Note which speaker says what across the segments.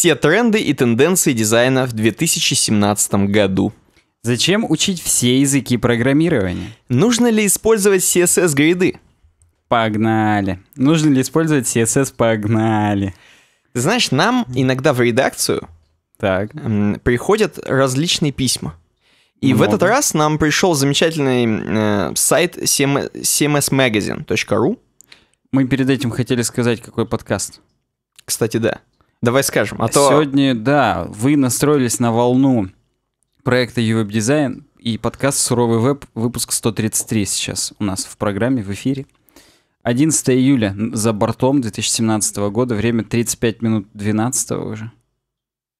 Speaker 1: все тренды и тенденции дизайна в 2017 году.
Speaker 2: Зачем учить все языки программирования? Нужно ли использовать CSS-гриды? Погнали. Нужно ли использовать CSS? Погнали. знаешь,
Speaker 1: нам иногда в редакцию так. приходят различные письма. И Много. в этот раз нам пришел замечательный э, сайт cmsmagazine.ru.
Speaker 2: Мы перед этим хотели сказать, какой подкаст. Кстати, да. Давай скажем, а то... Сегодня, да, вы настроились на волну проекта UWeb Design и подкаст «Суровый веб», выпуск 133 сейчас у нас в программе, в эфире. 11 июля, за бортом 2017 года, время 35 минут 12 уже.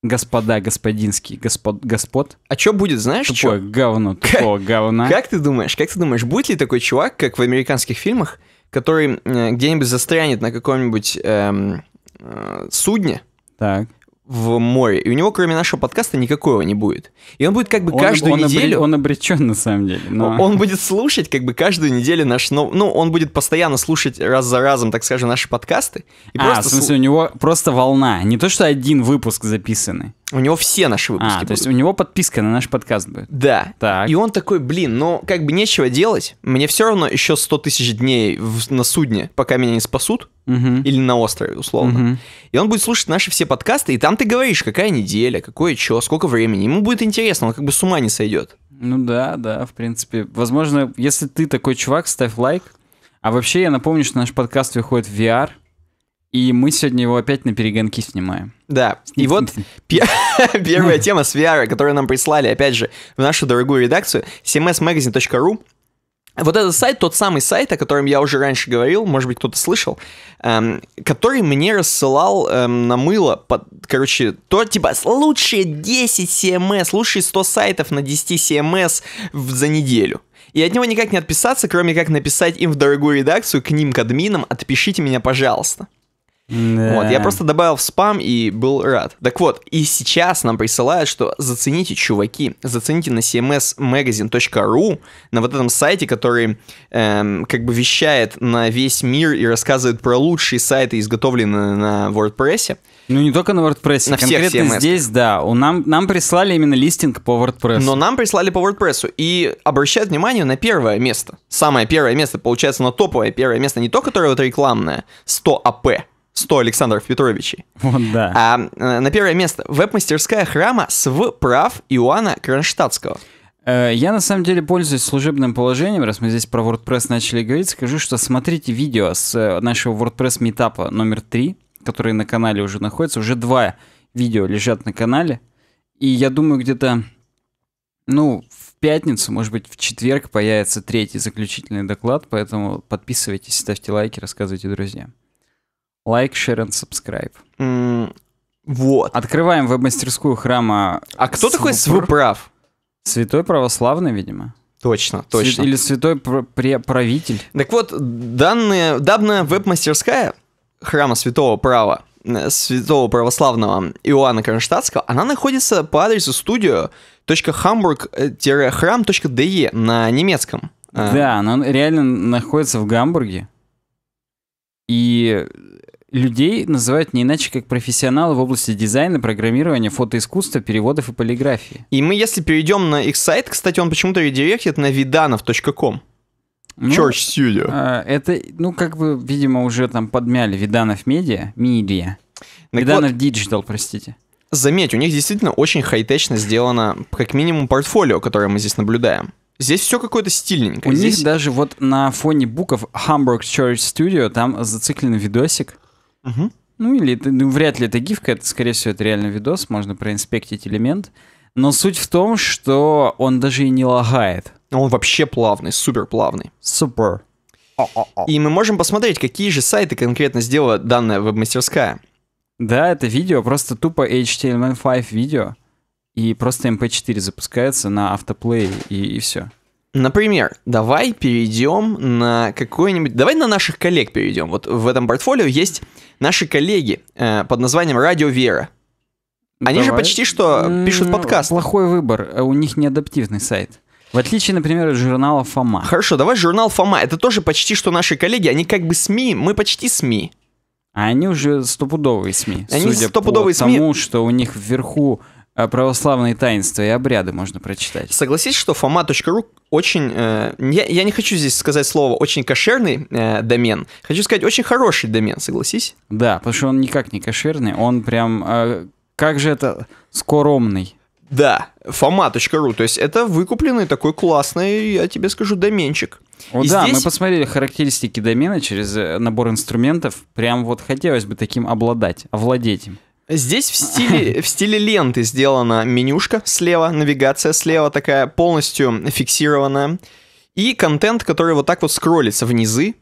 Speaker 2: Господа, господинский, господ, господ. А что будет, знаешь, Тупое чё? говно, тупого как, говна. Как ты думаешь, как ты думаешь, будет ли такой чувак, как в американских фильмах,
Speaker 1: который э, где-нибудь застрянет на каком-нибудь эм, э, судне, так в море. И у него, кроме нашего подкаста, никакого не будет. И он будет как бы он, каждую он неделю... Обре, он
Speaker 2: обречен, на самом деле. Но...
Speaker 1: Он будет слушать как бы каждую неделю наш... Ну, ну, он будет
Speaker 2: постоянно слушать раз за разом, так скажем, наши подкасты. И а, просто... в смысле, у него просто волна. Не то, что один выпуск записанный. У него все наши а, выпуски. А, будут. то есть у него подписка на наш подкаст будет.
Speaker 1: Да. Так. И он такой, блин, ну как бы нечего делать. Мне все равно еще 100 тысяч дней в, на судне, пока меня не спасут. Угу. Или на острове, условно. Угу. И он будет слушать наши все подкасты, и там ты говоришь, какая неделя, какое что, сколько времени. Ему будет интересно, он как бы с ума не сойдет.
Speaker 2: Ну да, да, в принципе. Возможно, если ты такой чувак, ставь лайк. А вообще, я напомню, что наш подкаст выходит в VR. И мы сегодня его опять на перегонки снимаем.
Speaker 1: Да. И вот первая тема с VR, которую нам прислали, опять же, в нашу дорогую редакцию, cmsmagazine.ru. Вот этот сайт, тот самый сайт, о котором я уже раньше говорил, может быть, кто-то слышал, эм, который мне рассылал эм, на мыло, под, короче, то, типа, лучшие 10 CMS, лучшие 100 сайтов на 10 CMS в, за неделю. И от него никак не отписаться, кроме как написать им в дорогую редакцию, к ним, к админам, отпишите меня, пожалуйста. Да. Вот, я просто добавил в спам и был рад. Так вот, и сейчас нам присылают, что зацените, чуваки, зацените на cmsmagazine.ru, на вот этом сайте, который эм, как бы вещает на весь мир и рассказывает про лучшие сайты, изготовленные на WordPress. Ну, не только
Speaker 2: на WordPress, на конкретно всех CMS. здесь, да. У нам, нам прислали именно
Speaker 1: листинг по WordPress. Но нам прислали по WordPress. И обращают внимание на первое место. Самое первое место, получается, на топовое первое место, не то, которое вот рекламное, 100 АП, 100 Александров Петровичей.
Speaker 2: Вот да. А, э, на первое место веб-мастерская храма СВ прав Иоанна Кронштадтского. Э, я на самом деле пользуюсь служебным положением, раз мы здесь про WordPress начали говорить, скажу, что смотрите видео с э, нашего WordPress метапа номер 3, который на канале уже находится, уже два видео лежат на канале, и я думаю где-то, ну, в пятницу, может быть, в четверг появится третий заключительный доклад, поэтому подписывайтесь, ставьте лайки, рассказывайте друзьям. Like, share and subscribe. Mm, вот. Открываем веб-мастерскую храма. А кто Свупр? такой Свуправ? Святой православный, видимо. Точно, точно. Или святой правитель. Так вот,
Speaker 1: данная, данная веб-мастерская храма святого права, э, святого православного Иоанна Кронштадтского, она находится по адресу studio.hamburg-храм.de
Speaker 2: э, на немецком. Э. Да, она реально находится в Гамбурге. И людей называют не иначе, как профессионалы в области дизайна, программирования, фотоискусства, переводов и полиграфии. И мы, если перейдем на их сайт, кстати, он почему-то редиректит на vidanov.com. Ну, Church Studio. А, это, ну, как бы, видимо, уже там подмяли Виданов Медиа, Медиа. Виданов
Speaker 1: Digital, простите. Заметь, у них действительно очень хай-течно сделано, как минимум, портфолио, которое мы здесь наблюдаем. Здесь все какое-то стильненькое. У здесь... них
Speaker 2: даже вот на фоне буков Hamburg Church Studio там зациклен видосик, Угу. Ну, или это, ну, вряд ли это гифка, это, скорее всего, это реально видос, можно проинспектить элемент. Но суть в том, что он даже и не лагает. Он вообще плавный, супер плавный. Супер. И мы можем посмотреть, какие же сайты конкретно сделала данная веб-мастерская. Да, это видео, просто тупо HTML5 видео. И просто MP4 запускается на автоплей, и, и все.
Speaker 1: Например, давай перейдем на какой-нибудь... Давай на наших коллег перейдем. Вот в этом портфолио есть наши коллеги э, под названием «Радио Вера». Они давай. же почти
Speaker 2: что пишут подкаст. Плохой выбор. А у них не адаптивный сайт. В отличие, например, от журнала «Фома». Хорошо, давай журнал «Фома». Это тоже почти что наши коллеги. Они как бы СМИ, мы почти СМИ. А они уже стопудовые СМИ. Они судя стопудовые по СМИ. потому, что у них вверху а, православные таинства и обряды можно прочитать. Согласись,
Speaker 1: что foma.ru очень, э, я, я не хочу здесь сказать слово очень кошерный э,
Speaker 2: домен, хочу сказать очень хороший домен, согласись? Да, потому что он никак не кошерный, он прям, э, как же это, скоромный. Да, foma.ru, то есть это
Speaker 1: выкупленный такой классный, я тебе скажу, доменчик. О, да, здесь... мы
Speaker 2: посмотрели характеристики домена через э, набор инструментов. Прям вот хотелось бы таким обладать, овладеть им.
Speaker 1: Здесь в стиле,
Speaker 2: в стиле ленты сделана менюшка слева, навигация слева такая
Speaker 1: полностью фиксированная. И контент, который вот так вот скроллится внизы.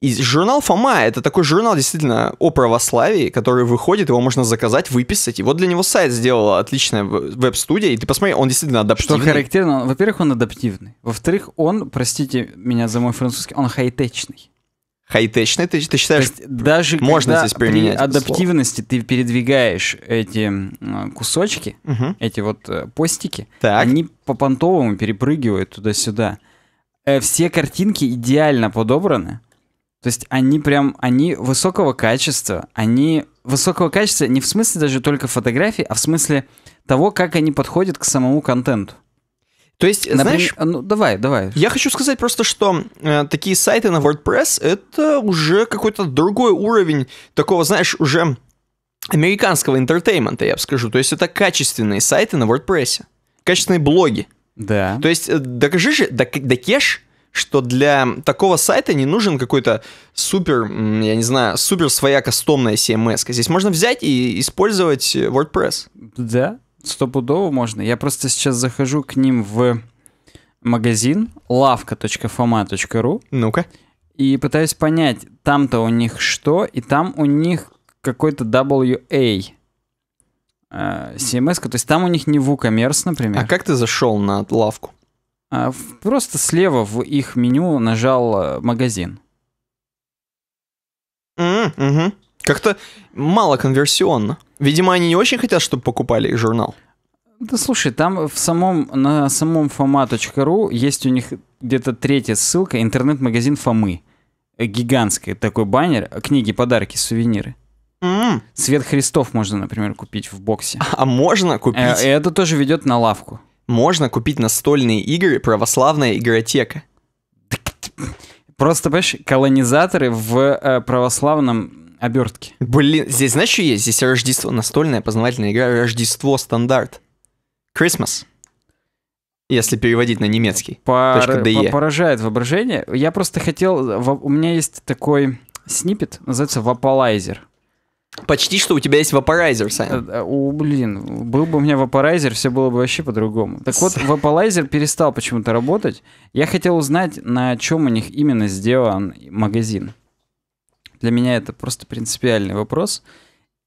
Speaker 1: И журнал Фома — это такой журнал действительно о православии, который выходит, его можно заказать, выписать. И вот для него сайт сделала отличная веб-студия, и ты посмотри, он действительно адаптивный. Что
Speaker 2: характерно, во-первых, он адаптивный. Во-вторых, он, простите меня за мой французский, он хай-течный хай-течный, ты, ты считаешь, есть, даже можно здесь применять? При адаптивности ты передвигаешь эти кусочки, угу. эти вот э, постики, так. они по понтовому перепрыгивают туда-сюда. Э, все картинки идеально подобраны. То есть они прям, они высокого качества, они высокого качества не в смысле даже только фотографий, а в смысле того, как они подходят к самому контенту. То есть, Например, знаешь... Ну, давай, давай. Я хочу сказать просто, что э, такие сайты на WordPress
Speaker 1: — это уже какой-то другой уровень такого, знаешь, уже американского интертеймента, я бы скажу. То есть это качественные сайты на WordPress, качественные блоги. Да. То есть э, докажи же, докеш, что для такого сайта не нужен какой-то супер, я не знаю, супер своя кастомная CMS. Эм Здесь можно взять и
Speaker 2: использовать э, WordPress. Да, стопудово можно. Я просто сейчас захожу к ним в магазин лавка.фома.ру. Ну-ка. И пытаюсь понять, там-то у них что, и там у них какой-то WA. CMS, -ка. то есть там у них не WooCommerce, например. А как ты зашел на лавку? А, просто слева в их меню нажал э, магазин. Mm-hmm. Как-то мало конверсионно. Видимо, они не очень хотят, чтобы покупали их журнал. Да слушай, там в самом, на самом foma.ru есть у них где-то третья ссылка, интернет-магазин Фомы. Гигантский такой баннер, книги, подарки, сувениры. Mm. Свет Христов можно, например, купить в боксе. А, а можно э, купить? Это тоже ведет на лавку. Можно купить
Speaker 1: настольные игры «Православная игротека». Просто, понимаешь, колонизаторы в э, православном обертки. Блин, здесь знаешь, что есть? Здесь Рождество, настольная познавательная игра Рождество стандарт. Christmas. Если переводить на немецкий. Пор... .de.
Speaker 2: Поражает воображение. Я просто хотел... У меня есть такой снипет, называется вапалайзер. Почти что у тебя есть вапорайзер, Саня. О, э, э, блин, был бы у меня вапорайзер, все было бы вообще по-другому. Так вот, вапорайзер перестал почему-то работать. Я хотел узнать, на чем у них именно сделан магазин. Для меня это просто принципиальный вопрос.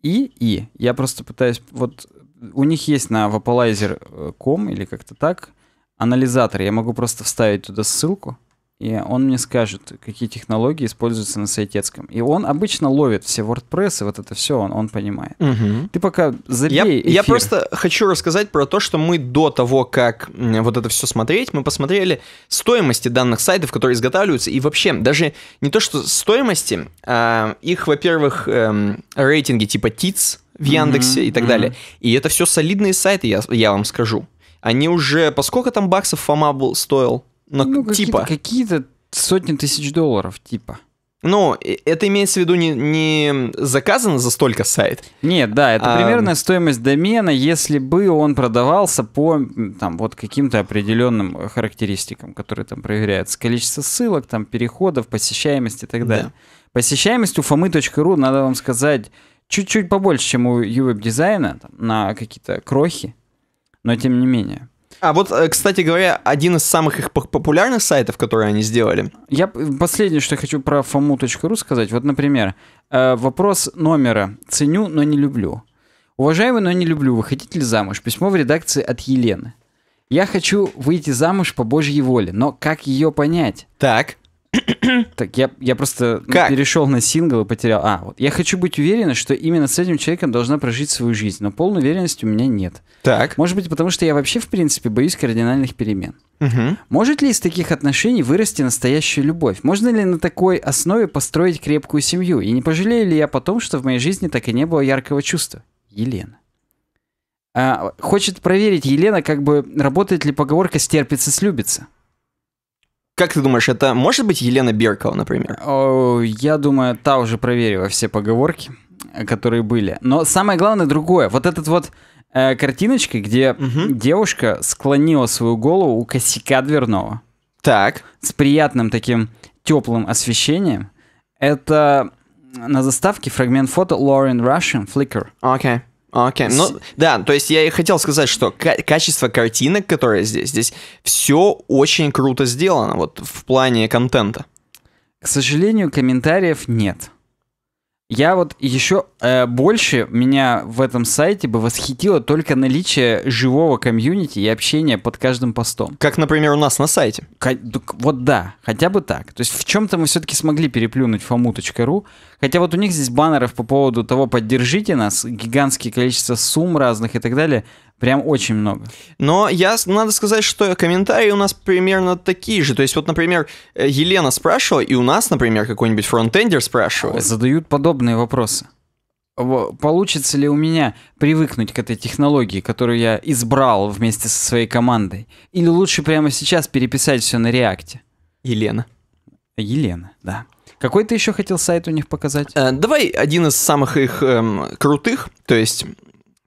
Speaker 2: И, и, я просто пытаюсь, вот у них есть на vapalizer.com э, или как-то так анализатор, я могу просто вставить туда ссылку, и он мне скажет, какие технологии используются на сайтецком. И он обычно ловит все WordPress, и вот это все он, он понимает. Угу. Ты пока забей я, эфир. я просто хочу
Speaker 1: рассказать про то, что мы до того, как вот это все смотреть, мы посмотрели стоимости данных сайтов, которые изготавливаются, и вообще даже не то, что стоимости, а их, во-первых, эм, рейтинги типа ТИЦ в Яндексе угу, и так угу. далее. И это все солидные сайты, я, я вам скажу. Они уже... По сколько там баксов Фома был, стоил? Но ну, ну типа. Какие-то какие сотни тысяч долларов, типа.
Speaker 2: Ну, это имеется в виду не, не заказано за столько сайт. Нет, да, это а... примерная стоимость домена, если бы он продавался по там вот каким-то определенным э, характеристикам, которые там проверяются. Количество ссылок, там переходов, посещаемость и так далее. Да. Посещаемость у фомы.ру, надо вам сказать, чуть-чуть побольше, чем у ювеб дизайна на какие-то крохи, но тем не менее. А вот, э, кстати говоря, один из самых их популярных сайтов, которые они сделали. Я последнее, что я хочу про famu.ru сказать. Вот, например, э, вопрос номера. Ценю, но не люблю. Уважаемый, но не люблю. Вы хотите ли замуж? Письмо в редакции от Елены. Я хочу выйти замуж по Божьей воле, но как ее понять? Так. Так, я, я просто как? перешел на сингл и потерял. А, вот. Я хочу быть уверена, что именно с этим человеком должна прожить свою жизнь, но полной уверенности у меня нет. Так. Может быть, потому что я вообще, в принципе, боюсь кардинальных перемен. Угу. Может ли из таких отношений вырасти настоящая любовь? Можно ли на такой основе построить крепкую семью? И не пожалею ли я потом, что в моей жизни так и не было яркого чувства? Елена. А, хочет проверить Елена, как бы работает ли поговорка «стерпится, слюбится». Как ты думаешь, это может быть Елена Беркова, например? О, я думаю, та уже проверила все поговорки, которые были. Но самое главное другое. Вот этот вот э, картиночка, где угу. девушка склонила свою голову у косяка дверного. Так. С приятным таким теплым освещением. Это на заставке фрагмент фото Лорен Russian Flickr. Окей. Okay.
Speaker 1: А, окей, okay. ну да, то есть я и хотел сказать, что качество картинок, которые здесь, здесь
Speaker 2: все очень круто сделано, вот в плане контента. К сожалению, комментариев нет. Я вот еще э, больше меня в этом сайте бы восхитило только наличие живого комьюнити и общения под каждым постом. Как, например, у нас на сайте. К- вот да, хотя бы так. То есть в чем-то мы все-таки смогли переплюнуть famu.ru. Хотя вот у них здесь баннеров по поводу того, поддержите нас, гигантские количество сумм разных и так далее. Прям очень много. Но я, надо сказать, что
Speaker 1: комментарии у нас примерно такие же. То есть вот, например, э, Елена спрашивала, и у нас, например, какой-нибудь
Speaker 2: фронтендер спрашивает. Задают подобные вопросы. Получится ли у меня привыкнуть к этой технологии, которую я избрал вместе со своей командой? Или лучше прямо сейчас переписать все на реакте? Елена. Елена, да. Какой ты еще хотел сайт у них показать? Э, давай один из самых их эм, крутых, то есть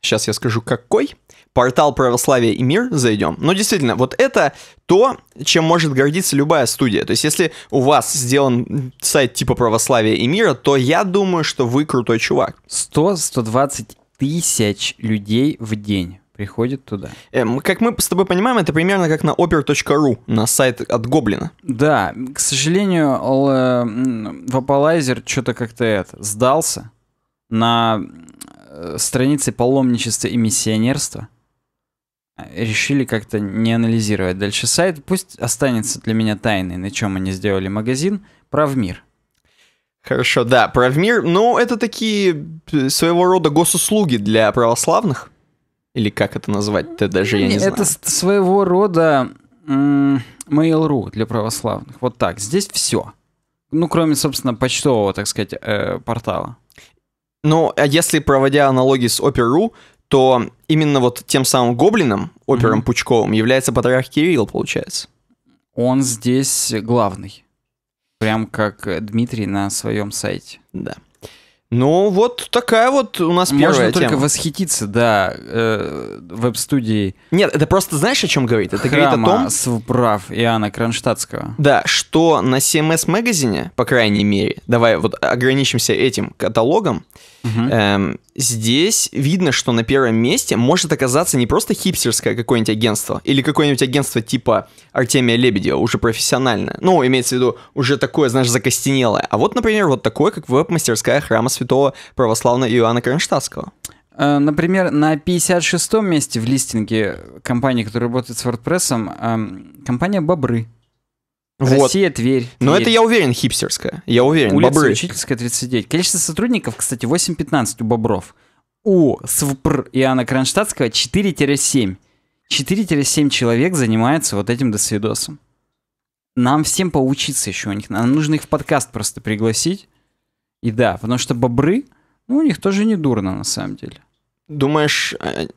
Speaker 1: сейчас я скажу какой портал православия и мир» зайдем. Но действительно, вот это то, чем может гордиться любая студия. То есть, если у вас сделан сайт типа православия и мира», то я думаю, что вы крутой чувак. 100-120 тысяч людей в день приходит туда. Эм, как мы с тобой понимаем, это примерно как на oper.ru, на сайт от Гоблина.
Speaker 2: Да, к сожалению, Вапалайзер что-то как-то это, сдался на э, странице паломничества и миссионерства решили как-то не анализировать дальше сайт. Пусть останется для меня тайной, на чем они сделали магазин. Правмир. Хорошо, да, правмир. Ну, это такие э, своего рода госуслуги для
Speaker 1: православных. Или как это назвать-то, даже я не это знаю.
Speaker 2: Это своего рода Mail.ru для православных. Вот так. Здесь все. Ну, кроме, собственно, почтового, так сказать, э, портала. Ну, а если проводя аналогии с
Speaker 1: Opera.ru, то именно вот тем самым гоблином, опером mm-hmm. Пучковым, является патриарх Кирилл,
Speaker 2: получается. Он здесь главный. Прям как Дмитрий на своем сайте. Да. Ну, вот такая вот у нас Можно первая Можно только восхититься, да, э, веб-студии. Нет, это просто знаешь, о чем говорит? Это Храма говорит о том... с прав Иоанна Кронштадтского.
Speaker 1: Да, что на CMS-магазине, по крайней мере, давай вот ограничимся этим каталогом, э, Угу. Эм, здесь видно, что на первом месте может оказаться не просто хипстерское какое-нибудь агентство или какое-нибудь агентство типа Артемия Лебедева, уже профессиональное. Ну, имеется в виду уже такое, знаешь, закостенелое. А вот,
Speaker 2: например, вот такое, как веб-мастерская храма святого православного Иоанна Кронштадтского. Э, например, на 56-м месте в листинге компании, которая работает с WordPress, эм, компания «Бобры». Вот. Россия, Тверь. Тверь. Но это, я уверен, хипстерская. Я уверен, Улица бобры. Учительская, 39. Количество сотрудников, кстати, 8-15 у бобров. У СВПР Иоанна Кронштадтского 4-7. 4-7 человек занимается вот этим досвидосом. Нам всем поучиться еще у них. Нам нужно их в подкаст просто пригласить. И да, потому что бобры, ну, у них тоже не дурно, на самом деле. Думаешь... Э,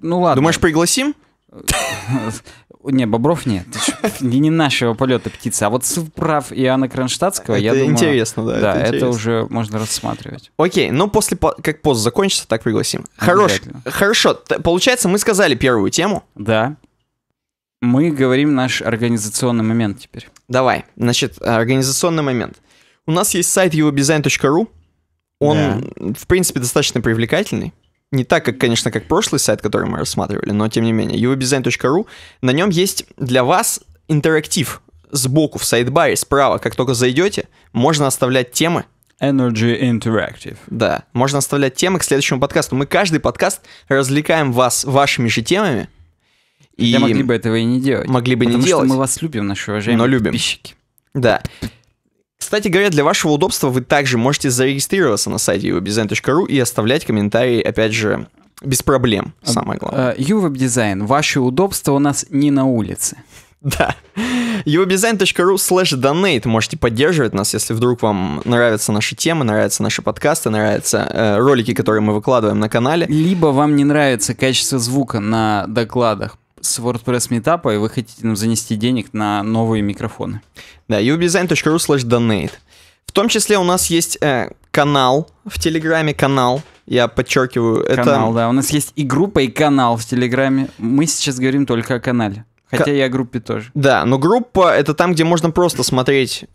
Speaker 2: ну ладно. Думаешь, пригласим? Не, бобров нет. Не нашего полета птица. А вот прав Иоанна Кронштадтского, я думаю... интересно, да. Да, это, уже можно рассматривать. Окей, но ну, после, как пост закончится, так
Speaker 1: пригласим. Хорош, хорошо, получается, мы сказали первую тему. Да. Мы говорим наш организационный момент теперь. Давай, значит, организационный момент. У нас есть сайт uodesign.ru. Он, да. в принципе, достаточно привлекательный не так, как, конечно, как прошлый сайт, который мы рассматривали, но тем не менее, uvdesign.ru, на нем есть для вас интерактив сбоку, в сайдбаре, справа, как только зайдете, можно оставлять темы, Energy Interactive. Да, можно оставлять темы к следующему подкасту. Мы каждый подкаст развлекаем вас вашими же темами. И да могли бы этого и не делать. Могли бы Потому не делать. мы вас
Speaker 2: любим, наши уважаемые Но любим. подписчики.
Speaker 1: Да. Кстати говоря, для вашего удобства вы также можете зарегистрироваться на сайте uwebdesign.ru и оставлять комментарии, опять же, без проблем, а,
Speaker 2: самое главное. А, ювеб Ваше удобство у нас не на
Speaker 1: улице. Да. uwebdesign.ru slash donate. Можете поддерживать нас, если вдруг вам нравятся наши темы, нравятся наши подкасты, нравятся э, ролики, которые мы выкладываем на
Speaker 2: канале. Либо вам не нравится качество звука на докладах с WordPress Meetup, и вы хотите нам занести денег на новые микрофоны. Да, ubdesign.ru slash donate.
Speaker 1: В том числе у нас есть э, канал в Телеграме, канал, я подчеркиваю. Канал, это... да.
Speaker 2: У нас есть и группа, и канал в Телеграме. Мы сейчас говорим только о канале. Хотя К... и о группе тоже. Да, но группа — это там, где можно просто смотреть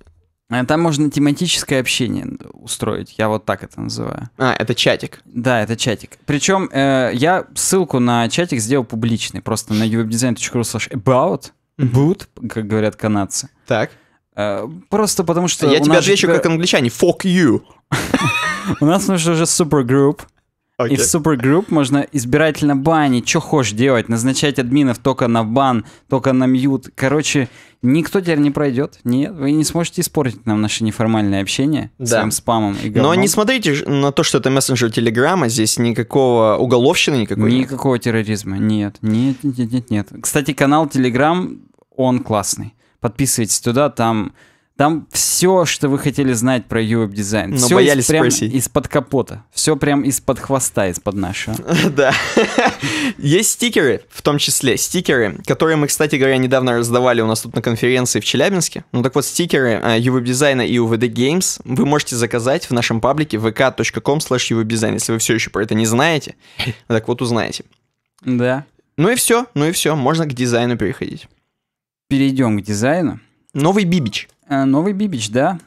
Speaker 2: а, там можно тематическое общение устроить, я вот так это называю. А, это чатик. Да, это чатик. Причем э, я ссылку на чатик сделал публичный, просто на webdesign.ru slash about, boot, как говорят канадцы. Так. Э, просто потому что... Я тебя отвечу тебя... как англичане, fuck you. У нас уже супергрупп. Okay. И в супергрупп можно избирательно банить, что хочешь делать, назначать админов только на бан, только на мьют. Короче, никто теперь не пройдет. Нет, вы не сможете испортить нам наше неформальное общение да. своим спамом и говном. Но не
Speaker 1: смотрите на то, что это мессенджер Телеграма, здесь
Speaker 2: никакого уголовщины никакой Никакого нет. терроризма, нет. Нет, нет, нет, нет. Кстати, канал Телеграм, он классный. Подписывайтесь туда, там там все, что вы хотели знать про UAP дизайн, все боялись из, прям спросить. из-под капота, все прям из-под хвоста, из-под нашего. Да. Есть стикеры, в том числе стикеры, которые мы, кстати
Speaker 1: говоря, недавно раздавали у нас тут на конференции в Челябинске. Ну так вот, стикеры э, UAP дизайна и UVD Games вы можете заказать в нашем паблике vk.com slash дизайн, если вы все еще про это не знаете. Так вот, узнаете. Да. Ну и все, ну и все, можно к дизайну переходить.
Speaker 2: Перейдем к дизайну. Новый бибич. Э, новый Бибич, да?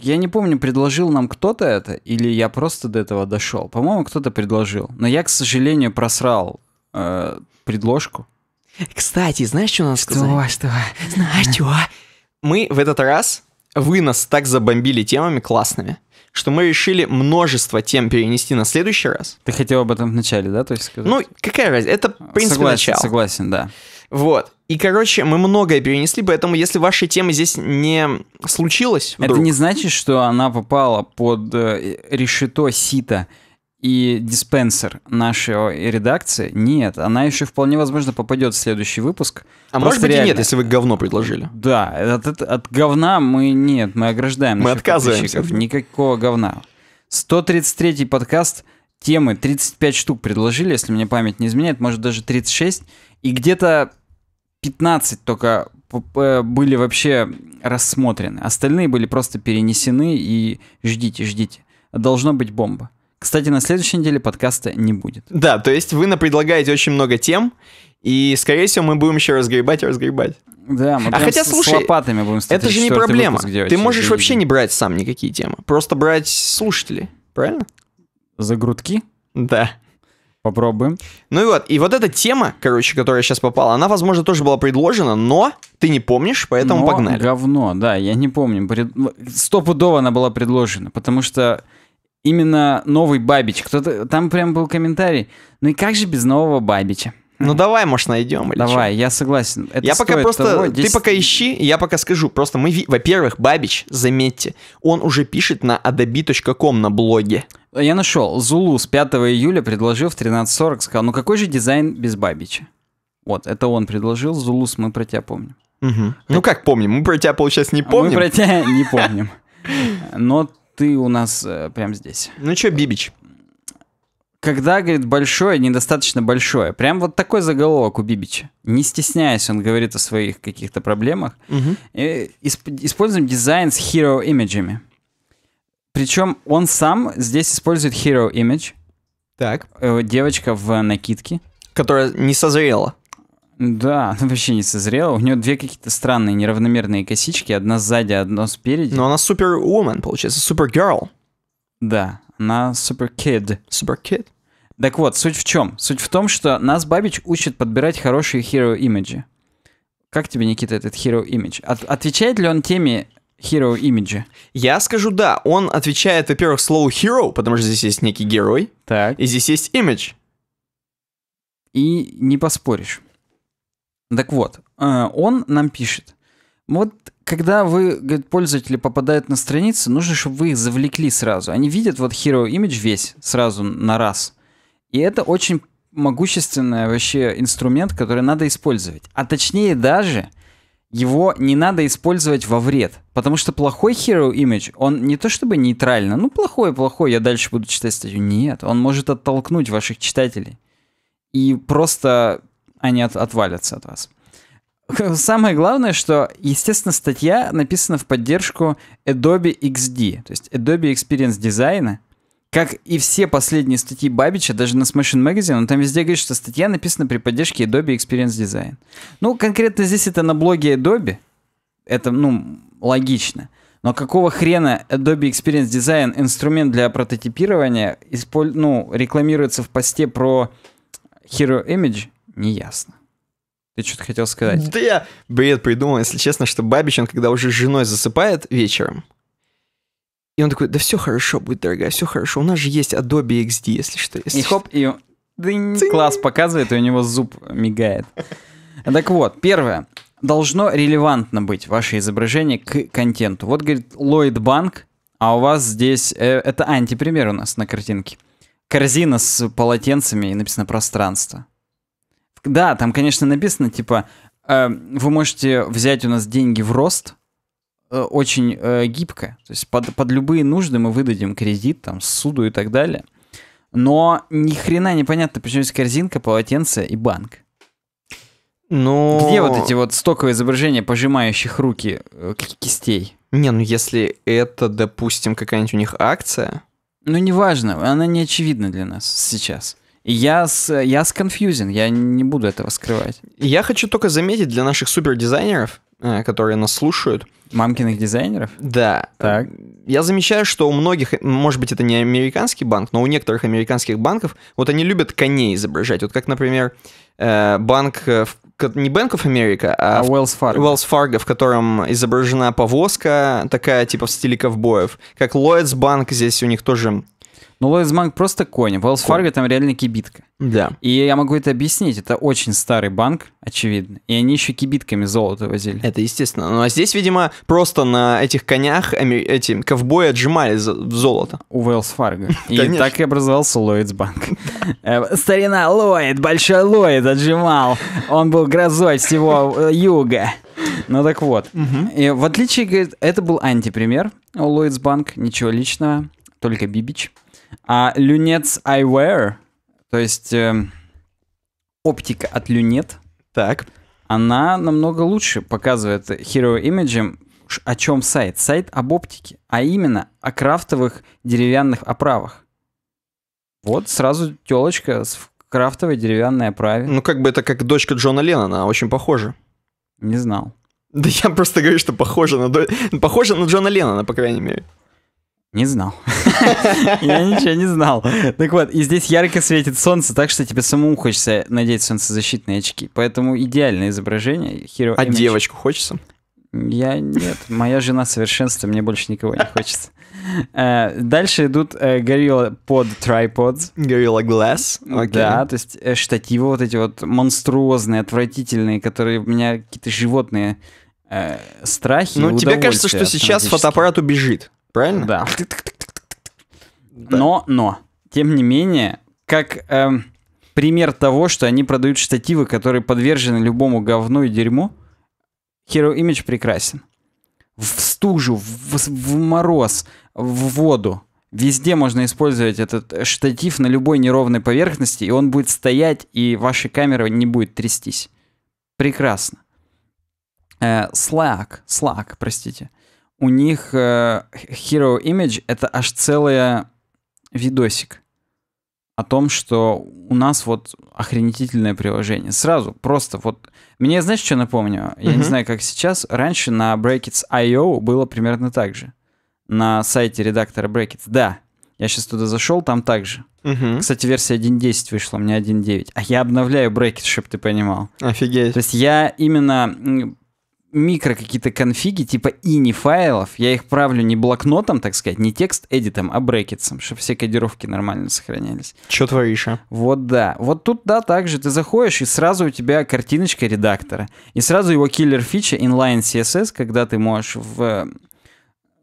Speaker 2: Я не помню, предложил нам кто-то это, или я просто до этого дошел. По-моему, кто-то предложил. Но я, к сожалению, просрал э, предложку. Кстати, знаешь, что
Speaker 3: надо что, сказать? Что, что? Знаешь, что?
Speaker 2: Мы в этот раз, вы нас так забомбили
Speaker 1: темами классными, что мы решили множество тем перенести на следующий раз. Ты хотел
Speaker 2: об этом в начале, да, то есть сказать? Ну,
Speaker 1: какая разница, это, в принципе, согласен, начало. Согласен, да. Вот. И, короче, мы многое перенесли, поэтому если ваша тема здесь не случилась,
Speaker 2: Вдруг... Это не значит, что она попала под э, решето сита и диспенсер нашей редакции. Нет, она еще вполне возможно попадет в следующий выпуск. А Просто может быть реально... и нет, если вы говно предложили. Да, от, от, от говна мы нет, мы ограждаем Мы отказываемся. Никакого говна. 133-й подкаст темы 35 штук предложили, если мне память не изменяет, может даже 36. И где-то 15 только э, были вообще рассмотрены. Остальные были просто перенесены и ждите, ждите. Должно быть бомба. Кстати, на следующей неделе подкаста не будет.
Speaker 1: Да, то есть вы предлагаете очень много тем, и, скорее всего, мы будем еще разгребать и разгребать.
Speaker 2: Да, мы а хотя, с, слушай, с лопатами будем Это же не проблема. Делать, Ты можешь вообще
Speaker 1: не брать сам никакие темы. Просто брать слушателей, правильно? За грудки? Да. Попробуем. Ну и вот, и вот эта тема, короче, которая сейчас попала, она, возможно, тоже была
Speaker 2: предложена, но ты не помнишь, поэтому но погнали. говно, да, я не помню. Пред... Стопудово она была предложена, потому что именно новый Бабич, кто-то, там прям был комментарий, ну и как же без нового Бабича? Ну давай, может, найдем. Или давай, что? я согласен. Это
Speaker 3: я пока просто, того, 10... ты пока
Speaker 1: ищи, я пока скажу. Просто мы, во-первых, Бабич, заметьте,
Speaker 2: он уже пишет на adobe.com на блоге. Я нашел. Зулу с 5 июля предложил в 13.40, сказал, ну какой же дизайн без Бабича? Вот, это он предложил, Зулус мы про тебя помним. Угу. Ну как помним, мы про тебя, получается, не помним. Мы про тебя не помним. Но ты у нас э, прям здесь. Ну что, Бибич? Когда, говорит, большое, недостаточно большое. Прям вот такой заголовок у Бибича. Не стесняясь, он говорит о своих каких-то проблемах. Угу. И, э, исп, используем дизайн с hero имиджами. Причем он сам здесь использует hero image. Так. Э, девочка в накидке. Которая не созрела. Да, она вообще не созрела. У нее две какие-то странные неравномерные косички. Одна сзади, одна спереди. Но она супервумен, получается. Супергерл. Да, она суперкид. Суперкид. Так вот, суть в чем? Суть в том, что нас Бабич учит подбирать хорошие hero имиджи. Как тебе, Никита, этот hero image? От отвечает ли он теме hero имиджа? Я
Speaker 1: скажу да. Он отвечает, во-первых, слову hero, потому что здесь есть некий герой. Так. И здесь есть
Speaker 2: имидж. И не поспоришь. Так вот, э, он нам пишет. Вот когда вы, говорит, пользователи попадают на страницы, нужно, чтобы вы их завлекли сразу. Они видят вот Hero Image весь сразу на раз. И это очень могущественный вообще инструмент, который надо использовать. А точнее даже, его не надо использовать во вред. Потому что плохой hero image, он не то чтобы нейтрально, ну плохой, плохой, я дальше буду читать статью. Нет, он может оттолкнуть ваших читателей. И просто они от, отвалятся от вас. Самое главное, что, естественно, статья написана в поддержку Adobe XD, то есть Adobe Experience Design, как и все последние статьи Бабича, даже на Smashing Magazine, он там везде говорит, что статья написана при поддержке Adobe Experience Design. Ну, конкретно здесь это на блоге Adobe. Это, ну, логично. Но какого хрена Adobe Experience Design, инструмент для прототипирования, исполь... ну, рекламируется в посте про Hero Image, не ясно. Ты что-то хотел сказать? Да
Speaker 3: я
Speaker 1: бред придумал, если честно, что Бабич, он когда уже с женой засыпает вечером, и он такой, да все хорошо будет, дорогая, все хорошо. У нас же есть Adobe XD, если что. Если и что.
Speaker 2: хоп, и Цинь. класс показывает, и у него зуб мигает. Так вот, первое. Должно релевантно быть ваше изображение к контенту. Вот, говорит, Lloyd Банк, а у вас здесь... Э, это антипример у нас на картинке. Корзина с полотенцами и написано «пространство». Да, там, конечно, написано, типа, э, вы можете взять у нас деньги в рост, Э, очень э, гибко. То есть под, под любые нужды мы выдадим кредит, там, суду и так далее. Но ни хрена непонятно, почему есть корзинка, полотенце и банк. Но... Где вот эти вот стоковые изображения пожимающих руки э, кистей? Не, ну если это, допустим, какая-нибудь у них акция... Ну, неважно, она не очевидна для нас сейчас. И я, с, я сконфьюзен, я не буду этого скрывать. Я хочу только заметить для наших супердизайнеров, Э, которые нас слушают. Мамкиных дизайнеров? Да. Так.
Speaker 1: Я замечаю, что у многих, может быть, это не американский банк, но у некоторых американских банков, вот они любят коней изображать. Вот как, например, э, банк, э, не Bank of America, а, а Wells, Fargo. Wells Fargo, в котором изображена повозка такая, типа в стиле ковбоев.
Speaker 2: Как Lloyds Bank, здесь у них тоже ну, Лоис Банк просто конь. Wells Fargo там реально кибитка. Да. И я могу это объяснить. Это очень старый банк, очевидно. И они еще кибитками золото возили. Это естественно. Ну, а здесь, видимо, просто на этих конях эти ковбои отжимали золото. У Wells Fargo. И так и образовался Ллойдс Банк. Э, старина Ллойд, большой Ллойд отжимал. Он был грозой всего э, юга. Ну так вот. И в отличие, это был антипример у Ллойдс Банк. Ничего личного, только Бибич. А люнец eyewear, то есть э, оптика от люнет, так. она намного лучше показывает Hero Image, о чем сайт. Сайт об оптике, а именно о крафтовых деревянных оправах. Вот сразу телочка с крафтовой деревянной оправе. Ну, как бы это как дочка Джона Леннона, очень похожа.
Speaker 1: Не знал. Да я просто говорю, что похоже на, до... похожа на Джона Леннона, по крайней мере.
Speaker 2: Не знал.
Speaker 3: Я ничего
Speaker 2: не знал. Так вот, и здесь ярко светит солнце, так что тебе самому хочется надеть солнцезащитные очки. Поэтому идеальное изображение. Hero а девочку хочется? Я нет. Моя жена совершенство, мне больше никого не хочется. Э, дальше идут э, Gorilla под Tripods. Gorilla Glass. Okay. Да, то есть э, штативы вот эти вот монструозные, отвратительные, которые у меня какие-то животные страхи. Ну, тебе кажется, что сейчас фотоаппарат убежит. Правильно? Да. Но, но, тем не менее, как эм, пример того, что они продают штативы, которые подвержены любому говну и дерьму, Hero Image прекрасен. В стужу, в, в мороз, в воду. Везде можно использовать этот штатив на любой неровной поверхности, и он будет стоять, и ваша камера не будет трястись. Прекрасно. Э, Slack, Slack, простите у них э, Hero Image это аж целый видосик о том, что у нас вот охренительное приложение. Сразу, просто вот... Мне, знаешь, что напомню? Я mm-hmm. не знаю, как сейчас. Раньше на Brackets.io было примерно так же. На сайте редактора Brackets. Да, я сейчас туда зашел, там также. Угу. Кстати, версия 1.10 вышла, у меня 1.9. А я обновляю брекет, чтобы ты понимал. Офигеть. То есть я именно микро какие-то конфиги типа ини файлов, я их правлю не блокнотом, так сказать, не текст эдитом, а брекетсом, чтобы все кодировки нормально сохранялись. Чё творишь, а? Вот да. Вот тут да, также ты заходишь, и сразу у тебя картиночка редактора. И сразу его киллер фича inline CSS, когда ты можешь в э,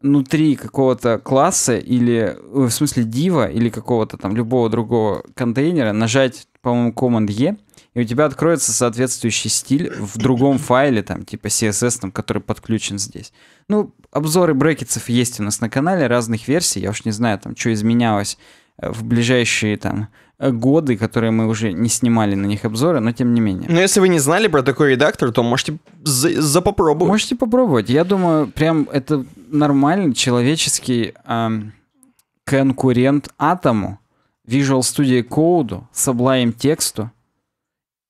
Speaker 2: внутри какого-то класса или, э, в смысле, дива или какого-то там любого другого контейнера нажать, по-моему, Command-E, и у тебя откроется соответствующий стиль в другом файле, там, типа CSS, там, который подключен здесь. Ну, обзоры брекетсов есть у нас на канале разных версий, я уж не знаю, там, что изменялось э, в ближайшие там э, годы, которые мы уже не снимали на них обзоры, но тем не менее. Но ну, если вы не знали
Speaker 1: про такой редактор, то можете
Speaker 2: за, за попробовать. Можете попробовать. Я думаю, прям это нормальный человеческий эм, конкурент Атому, Visual Studio Code, Sublime тексту.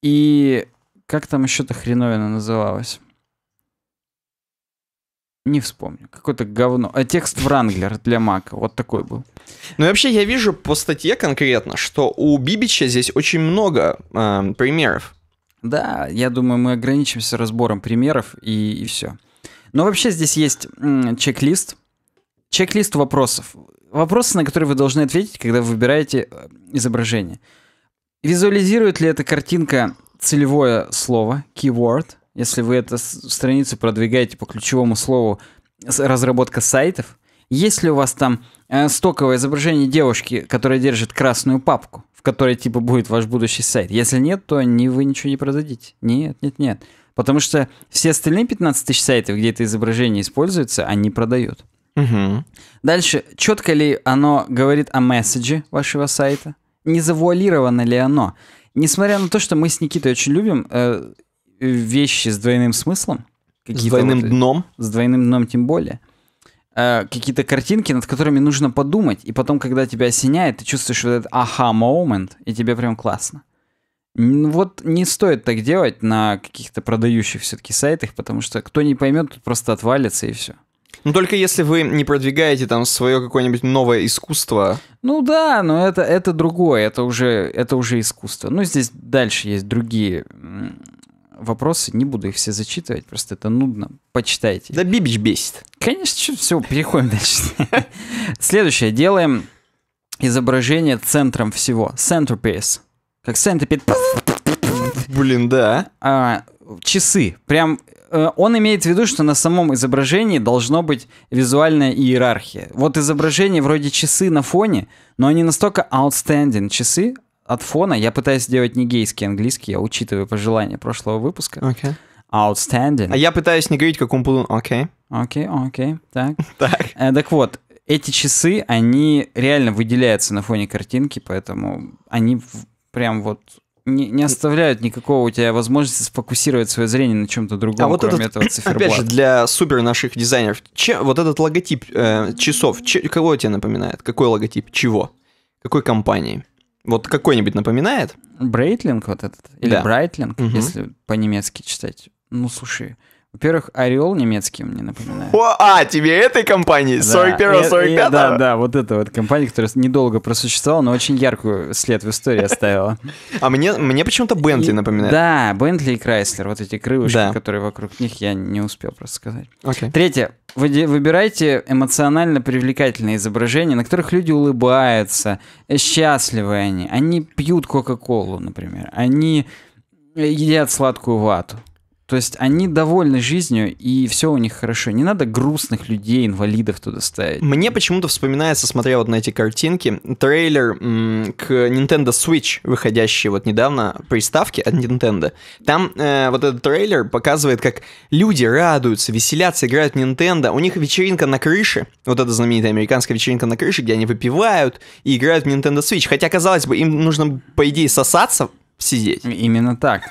Speaker 2: И как там еще-то хреновина называлась? Не вспомню. Какое-то говно. А текст Вранглер для Мака. Вот такой был. Ну и вообще я вижу по статье конкретно, что у Бибича здесь очень много э, примеров. Да, я думаю, мы ограничимся разбором примеров и, и все. Но вообще здесь есть м, чек-лист. Чек-лист вопросов. Вопросы, на которые вы должны ответить, когда выбираете э, изображение. Визуализирует ли эта картинка целевое слово, keyword, если вы эту страницу продвигаете по ключевому слову разработка сайтов, Есть ли у вас там э, стоковое изображение девушки, которая держит красную папку, в которой типа будет ваш будущий сайт. Если нет, то не вы ничего не продадите. Нет, нет, нет. Потому что все остальные 15 тысяч сайтов, где это изображение используется, они продают. Угу. Дальше, четко ли оно говорит о месседже вашего сайта? не завуалировано ли оно. Несмотря на то, что мы с Никитой очень любим э, вещи с двойным смыслом. С двойным вот, дном. С двойным дном тем более. Э, какие-то картинки, над которыми нужно подумать. И потом, когда тебя осеняет, ты чувствуешь вот этот аха-момент, и тебе прям классно. Ну вот не стоит так делать на каких-то продающих все-таки сайтах, потому что кто не поймет, тут просто отвалится и все. Ну, только если вы не продвигаете там свое какое-нибудь новое искусство. Ну да, но это, это другое, это уже, это уже искусство. Ну, здесь дальше есть другие вопросы, не буду их все зачитывать, просто это нудно. Почитайте. Да Бибич бесит. Конечно, все, переходим дальше. Следующее, делаем изображение центром всего. Centerpiece. Как centipede. Блин, да. А, часы. Прям Э, он имеет в виду, что на самом изображении должно быть визуальная иерархия. Вот изображение вроде часы на фоне, но они настолько outstanding часы от фона. Я пытаюсь сделать не гейский а английский, я учитываю пожелания прошлого выпуска. Okay. Outstanding. А я пытаюсь не говорить, как он был... Окей. Окей, окей, так. так. Э, так вот, эти часы, они реально выделяются на фоне картинки, поэтому они прям вот не, не оставляют никакого у тебя возможности сфокусировать свое зрение на чем-то другом, а вот кроме этот, этого циферблата. Опять же, для
Speaker 1: супер наших дизайнеров, че, вот этот логотип э, часов, че, кого тебе напоминает? Какой логотип? Чего? Какой компании? Вот какой-нибудь напоминает?
Speaker 2: Брейтлинг вот этот? Или да. Брайтлинг, угу. если по-немецки читать. Ну, слушай, во-первых, Орел немецкий мне напоминает. О, а, тебе этой компании? Да. 41-45? Да, да, вот эта вот компания, которая недолго просуществовала, но очень яркую след в истории оставила. А мне, мне почему-то Бентли напоминает. Да, Бентли и Крайслер, вот эти крылышки, да. которые вокруг них, я не успел просто сказать. Okay. Третье. Вы выбирайте эмоционально привлекательные изображения, на которых люди улыбаются, э, счастливы они. Они пьют Кока-Колу, например. Они э, едят сладкую вату. То есть они довольны жизнью, и все у них хорошо. Не надо грустных людей, инвалидов туда ставить. Мне
Speaker 1: почему-то вспоминается, смотря вот на эти картинки, трейлер м- к Nintendo Switch, выходящий вот недавно, приставки от Nintendo. Там э, вот этот трейлер показывает, как люди радуются, веселятся, играют в Nintendo. У них вечеринка на крыше, вот эта знаменитая американская вечеринка на крыше, где они выпивают и играют в Nintendo Switch. Хотя, казалось бы, им нужно, по идее,
Speaker 2: сосаться, сидеть. Именно так.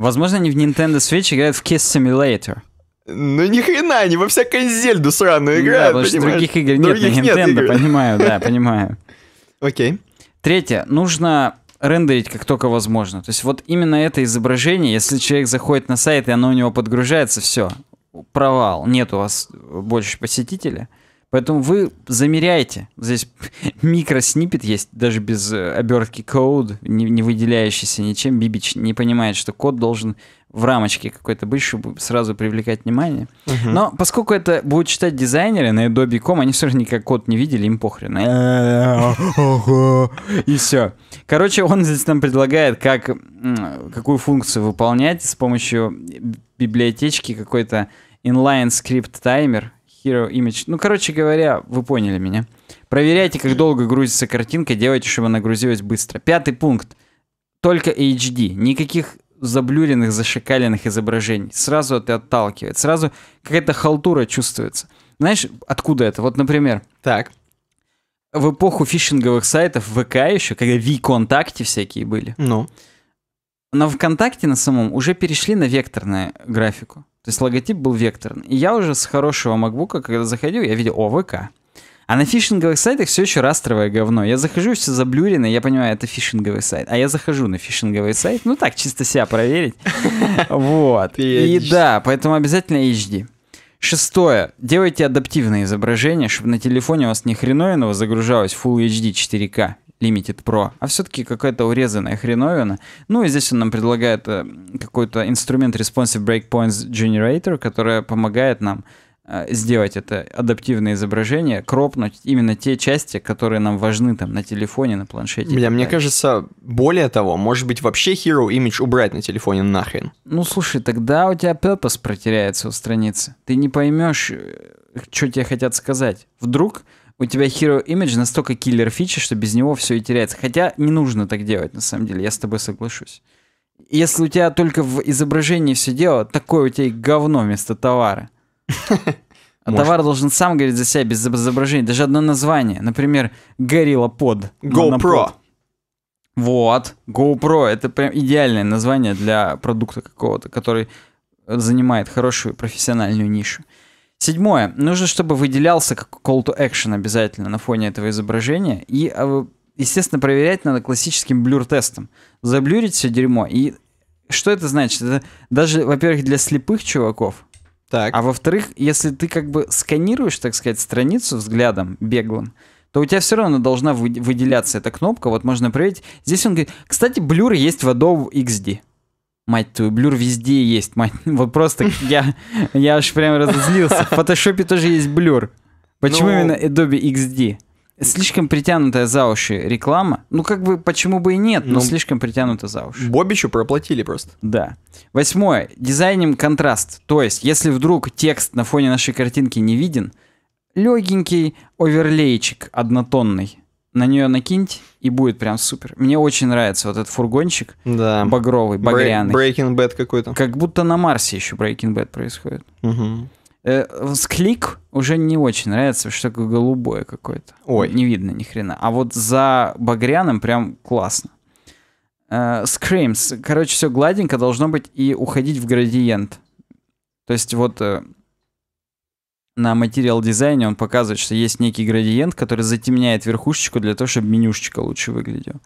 Speaker 2: Возможно, они в Nintendo Switch играют в Kiss Simulator.
Speaker 1: Ну ни хрена, они во всякой Зельду сраную играют, да, потому что других игр ну,
Speaker 2: нет других на Nintendo, нет понимаю, да, понимаю. Окей. Третье, нужно рендерить как только возможно. То есть вот именно это изображение, если человек заходит на сайт и оно у него подгружается, все, провал, нет у вас больше посетителей? Поэтому вы замеряете. Здесь микроснипет есть, даже без э, обертки код, не, не выделяющийся ничем. Бибич не понимает, что код должен в рамочке какой-то быть, чтобы сразу привлекать внимание. Угу. Но поскольку это будут читать дизайнеры на Adobe.com, они все же никак код не видели, им похрен. Э, И все. Короче, он здесь нам предлагает, как, какую функцию выполнять с помощью библиотечки какой-то inline script timer Hero Image. Ну, короче говоря, вы поняли меня. Проверяйте, как долго грузится картинка, делайте, чтобы она грузилась быстро. Пятый пункт. Только HD. Никаких заблюренных, зашикаленных изображений. Сразу это отталкивает. Сразу какая-то халтура чувствуется. Знаешь, откуда это? Вот, например. Так. В эпоху фишинговых сайтов ВК еще, когда ВКонтакте всякие были. Ну. Но ВКонтакте на самом уже перешли на векторную графику. То есть логотип был векторный. И я уже с хорошего макбука, когда заходил, я видел, о, ВК. А на фишинговых сайтах все еще растровое говно. Я захожу, все заблюрено, я понимаю, это фишинговый сайт. А я захожу на фишинговый сайт, ну так, чисто себя проверить. Вот. И да, поэтому обязательно HD. Шестое. Делайте адаптивные изображения, чтобы на телефоне у вас ни хреновиного загружалось Full HD 4K Limited Pro, а все-таки какая-то урезанная хреновина. Ну и здесь он нам предлагает э, какой-то инструмент Responsive Breakpoints Generator, который помогает нам э, сделать это адаптивное изображение, кропнуть именно те части, которые нам важны там на телефоне, на планшете. Бля, мне кажется, более того, может быть вообще Hero Image убрать на телефоне нахрен. Ну слушай, тогда у тебя purpose протеряется у страницы. Ты не поймешь, э, что тебе хотят сказать. Вдруг у тебя Hero Image настолько киллер фичи, что без него все и теряется. Хотя не нужно так делать, на самом деле, я с тобой соглашусь. Если у тебя только в изображении все дело, такое у тебя и говно вместо товара. А товар должен сам говорить за себя без изображений. Даже одно название. Например, Gorilla Pod. GoPro. Вот. GoPro. Это прям идеальное название для продукта какого-то, который занимает хорошую профессиональную нишу. Седьмое. Нужно, чтобы выделялся как call to action обязательно на фоне этого изображения. И, э, естественно, проверять надо классическим блюр-тестом. Заблюрить все дерьмо. И что это значит? Это даже, во-первых, для слепых чуваков. Так. А во-вторых, если ты как бы сканируешь, так сказать, страницу взглядом беглым, то у тебя все равно должна выделяться эта кнопка. Вот можно проверить. Здесь он говорит, кстати, блюр есть в Adobe XD мать твою, блюр везде есть, мать. Вот просто я, я аж прям разозлился. В фотошопе тоже есть блюр. Почему ну... именно Adobe XD? Слишком притянутая за уши реклама. Ну, как бы, почему бы и нет, но ну, слишком притянута за уши. Бобичу проплатили просто. Да. Восьмое. Дизайним контраст. То есть, если вдруг текст на фоне нашей картинки не виден, легенький оверлейчик однотонный на нее накиньте, и будет прям супер. Мне очень нравится вот этот фургончик да. багровый, багряный. Breaking Bad какой-то. Как будто на Марсе еще Breaking Bad происходит. Угу. Э, с клик уже не очень нравится, что такое голубое какое-то. Ой. Не видно ни хрена. А вот за багряным прям классно. Э, Screams. Короче, все гладенько должно быть и уходить в градиент. То есть вот э, на материал-дизайне он показывает, что есть некий градиент, который затемняет верхушечку для того, чтобы менюшечка лучше выглядела.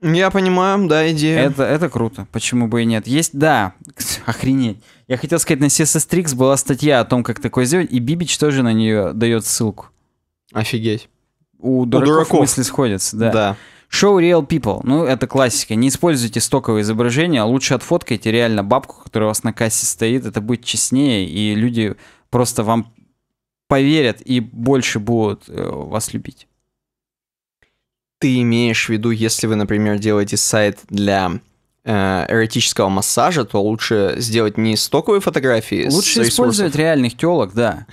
Speaker 2: Я понимаю, да, идея. Это, это круто, почему бы и нет. Есть, да, охренеть. Я хотел сказать, на CSS Tricks была статья о том, как такое сделать, и Бибич тоже на нее дает ссылку. Офигеть. У дураков, у дураков. мысли сходятся, да. Да. Show real people. Ну, это классика. Не используйте стоковые изображения, а лучше отфоткайте реально бабку, которая у вас на кассе стоит. Это будет честнее, и люди просто вам поверят и больше будут э, вас любить. Ты имеешь в виду, если вы, например, делаете сайт
Speaker 1: для э, эротического массажа, то лучше сделать не стоковые фотографии.
Speaker 2: Лучше использовать реальных телок, да.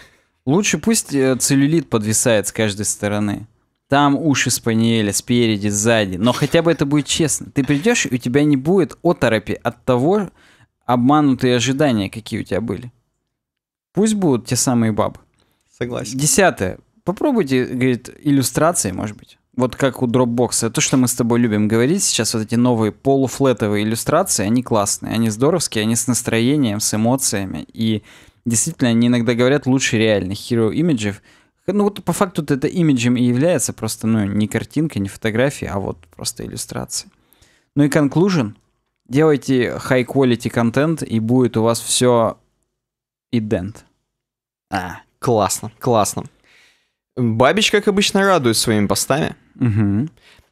Speaker 2: Лучше пусть э, целлюлит подвисает с каждой стороны. Там уши спаниеля, спереди, сзади. Но хотя бы это будет честно. Ты придешь, и у тебя не будет оторопи от того, обманутые ожидания, какие у тебя были. Пусть будут те самые бабы. Согласен. Десятое. Попробуйте, говорит, иллюстрации, может быть. Вот как у Dropbox. То, что мы с тобой любим говорить сейчас, вот эти новые полуфлетовые иллюстрации, они классные, они здоровские, они с настроением, с эмоциями. И действительно, они иногда говорят лучше реальных hero имиджев. Ну вот по факту это имиджем и является, просто ну не картинка, не фотография, а вот просто иллюстрации. Ну и conclusion. Делайте high quality контент, и будет у вас все идент. А, Классно, классно. Бабич,
Speaker 1: как обычно, радует своими постами. Угу.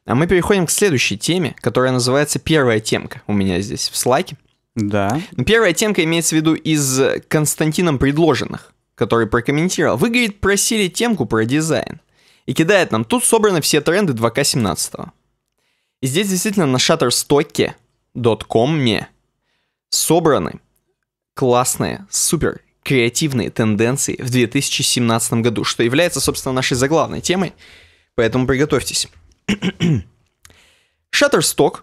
Speaker 1: А мы переходим к следующей теме, которая называется «Первая темка» у меня здесь в слайке. Да. Ну, первая темка имеется в виду из Константином предложенных, который прокомментировал. Вы, говорит, просили темку про дизайн. И кидает нам, тут собраны все тренды 2К17. И здесь действительно на shutterstock.com собраны классные, супер креативные тенденции в 2017 году, что является, собственно, нашей заглавной темой, поэтому приготовьтесь. Shutterstock,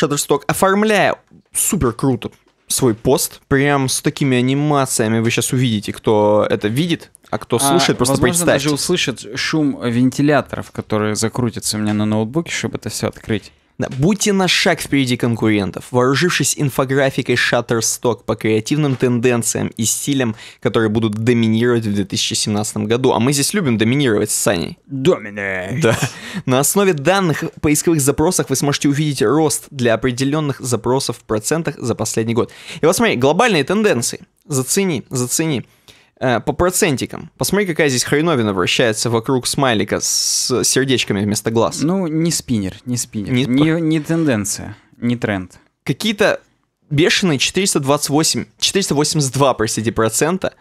Speaker 1: Shutterstock, оформляя супер круто свой пост, прям с такими анимациями
Speaker 2: вы сейчас увидите, кто это видит, а кто а, слушает, а, просто возможно, представьте. даже услышит шум вентиляторов, которые закрутятся у меня на ноутбуке, чтобы это все открыть будьте на шаг
Speaker 1: впереди конкурентов. Вооружившись инфографикой Shutterstock по креативным тенденциям и стилям, которые будут доминировать в 2017 году. А мы здесь любим доминировать с Саней. Доминировать. Да. На основе данных поисковых запросов вы сможете увидеть рост для определенных запросов в процентах за последний год. И вот смотри, глобальные тенденции. Зацени, зацени. Э, по процентикам. Посмотри, какая здесь хреновина вращается вокруг смайлика с сердечками вместо глаз. Ну, не спиннер, не спиннер. Не, не, не тенденция, не тренд. Какие-то бешеные 428, 482, простите, процента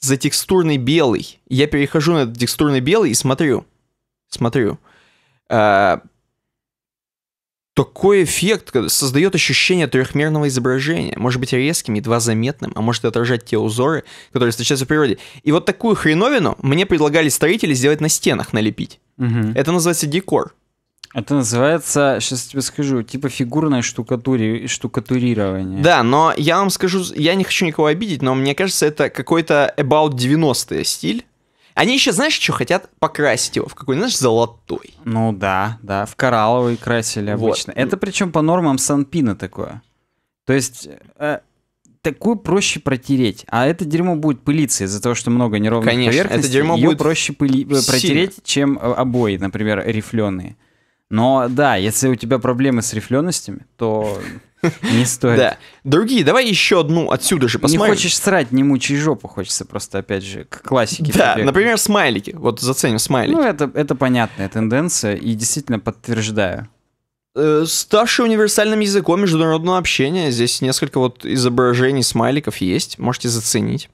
Speaker 1: за текстурный белый. Я перехожу на этот текстурный белый и смотрю. Смотрю. Э, такой эффект создает ощущение трехмерного изображения. Может быть резким, едва заметным, а может отражать те узоры, которые встречаются в природе. И вот такую хреновину мне предлагали строители сделать на стенах, налепить.
Speaker 2: Угу. Это называется декор. Это называется, сейчас тебе скажу, типа фигурное штукатури... штукатурирование.
Speaker 1: Да, но я вам скажу, я не хочу никого обидеть, но мне кажется, это какой-то about 90-е стиль они еще, знаешь, что хотят покрасить его в
Speaker 2: какой-нибудь, знаешь, золотой. Ну да, да, в коралловый красили обычно. Вот. Это причем по нормам Санпина такое. То есть э, такую проще протереть, а это дерьмо будет пылиться из-за того, что много неровных Конечно, поверхностей. это дерьмо будет проще пыли... Э, протереть, чем э, обои, например, рифленые. Но да, если у тебя проблемы с рифленостями, то не стоит. Да. Другие, давай еще одну отсюда же посмотрим. Не хочешь срать, не мучай жопу, хочется просто, опять же, к классике. Да, прибегать. например, смайлики. Вот заценим смайлики. Ну, это, это понятная тенденция, и действительно подтверждаю.
Speaker 1: Э, Старший универсальным языком международного общения. Здесь несколько вот изображений смайликов есть, можете заценить.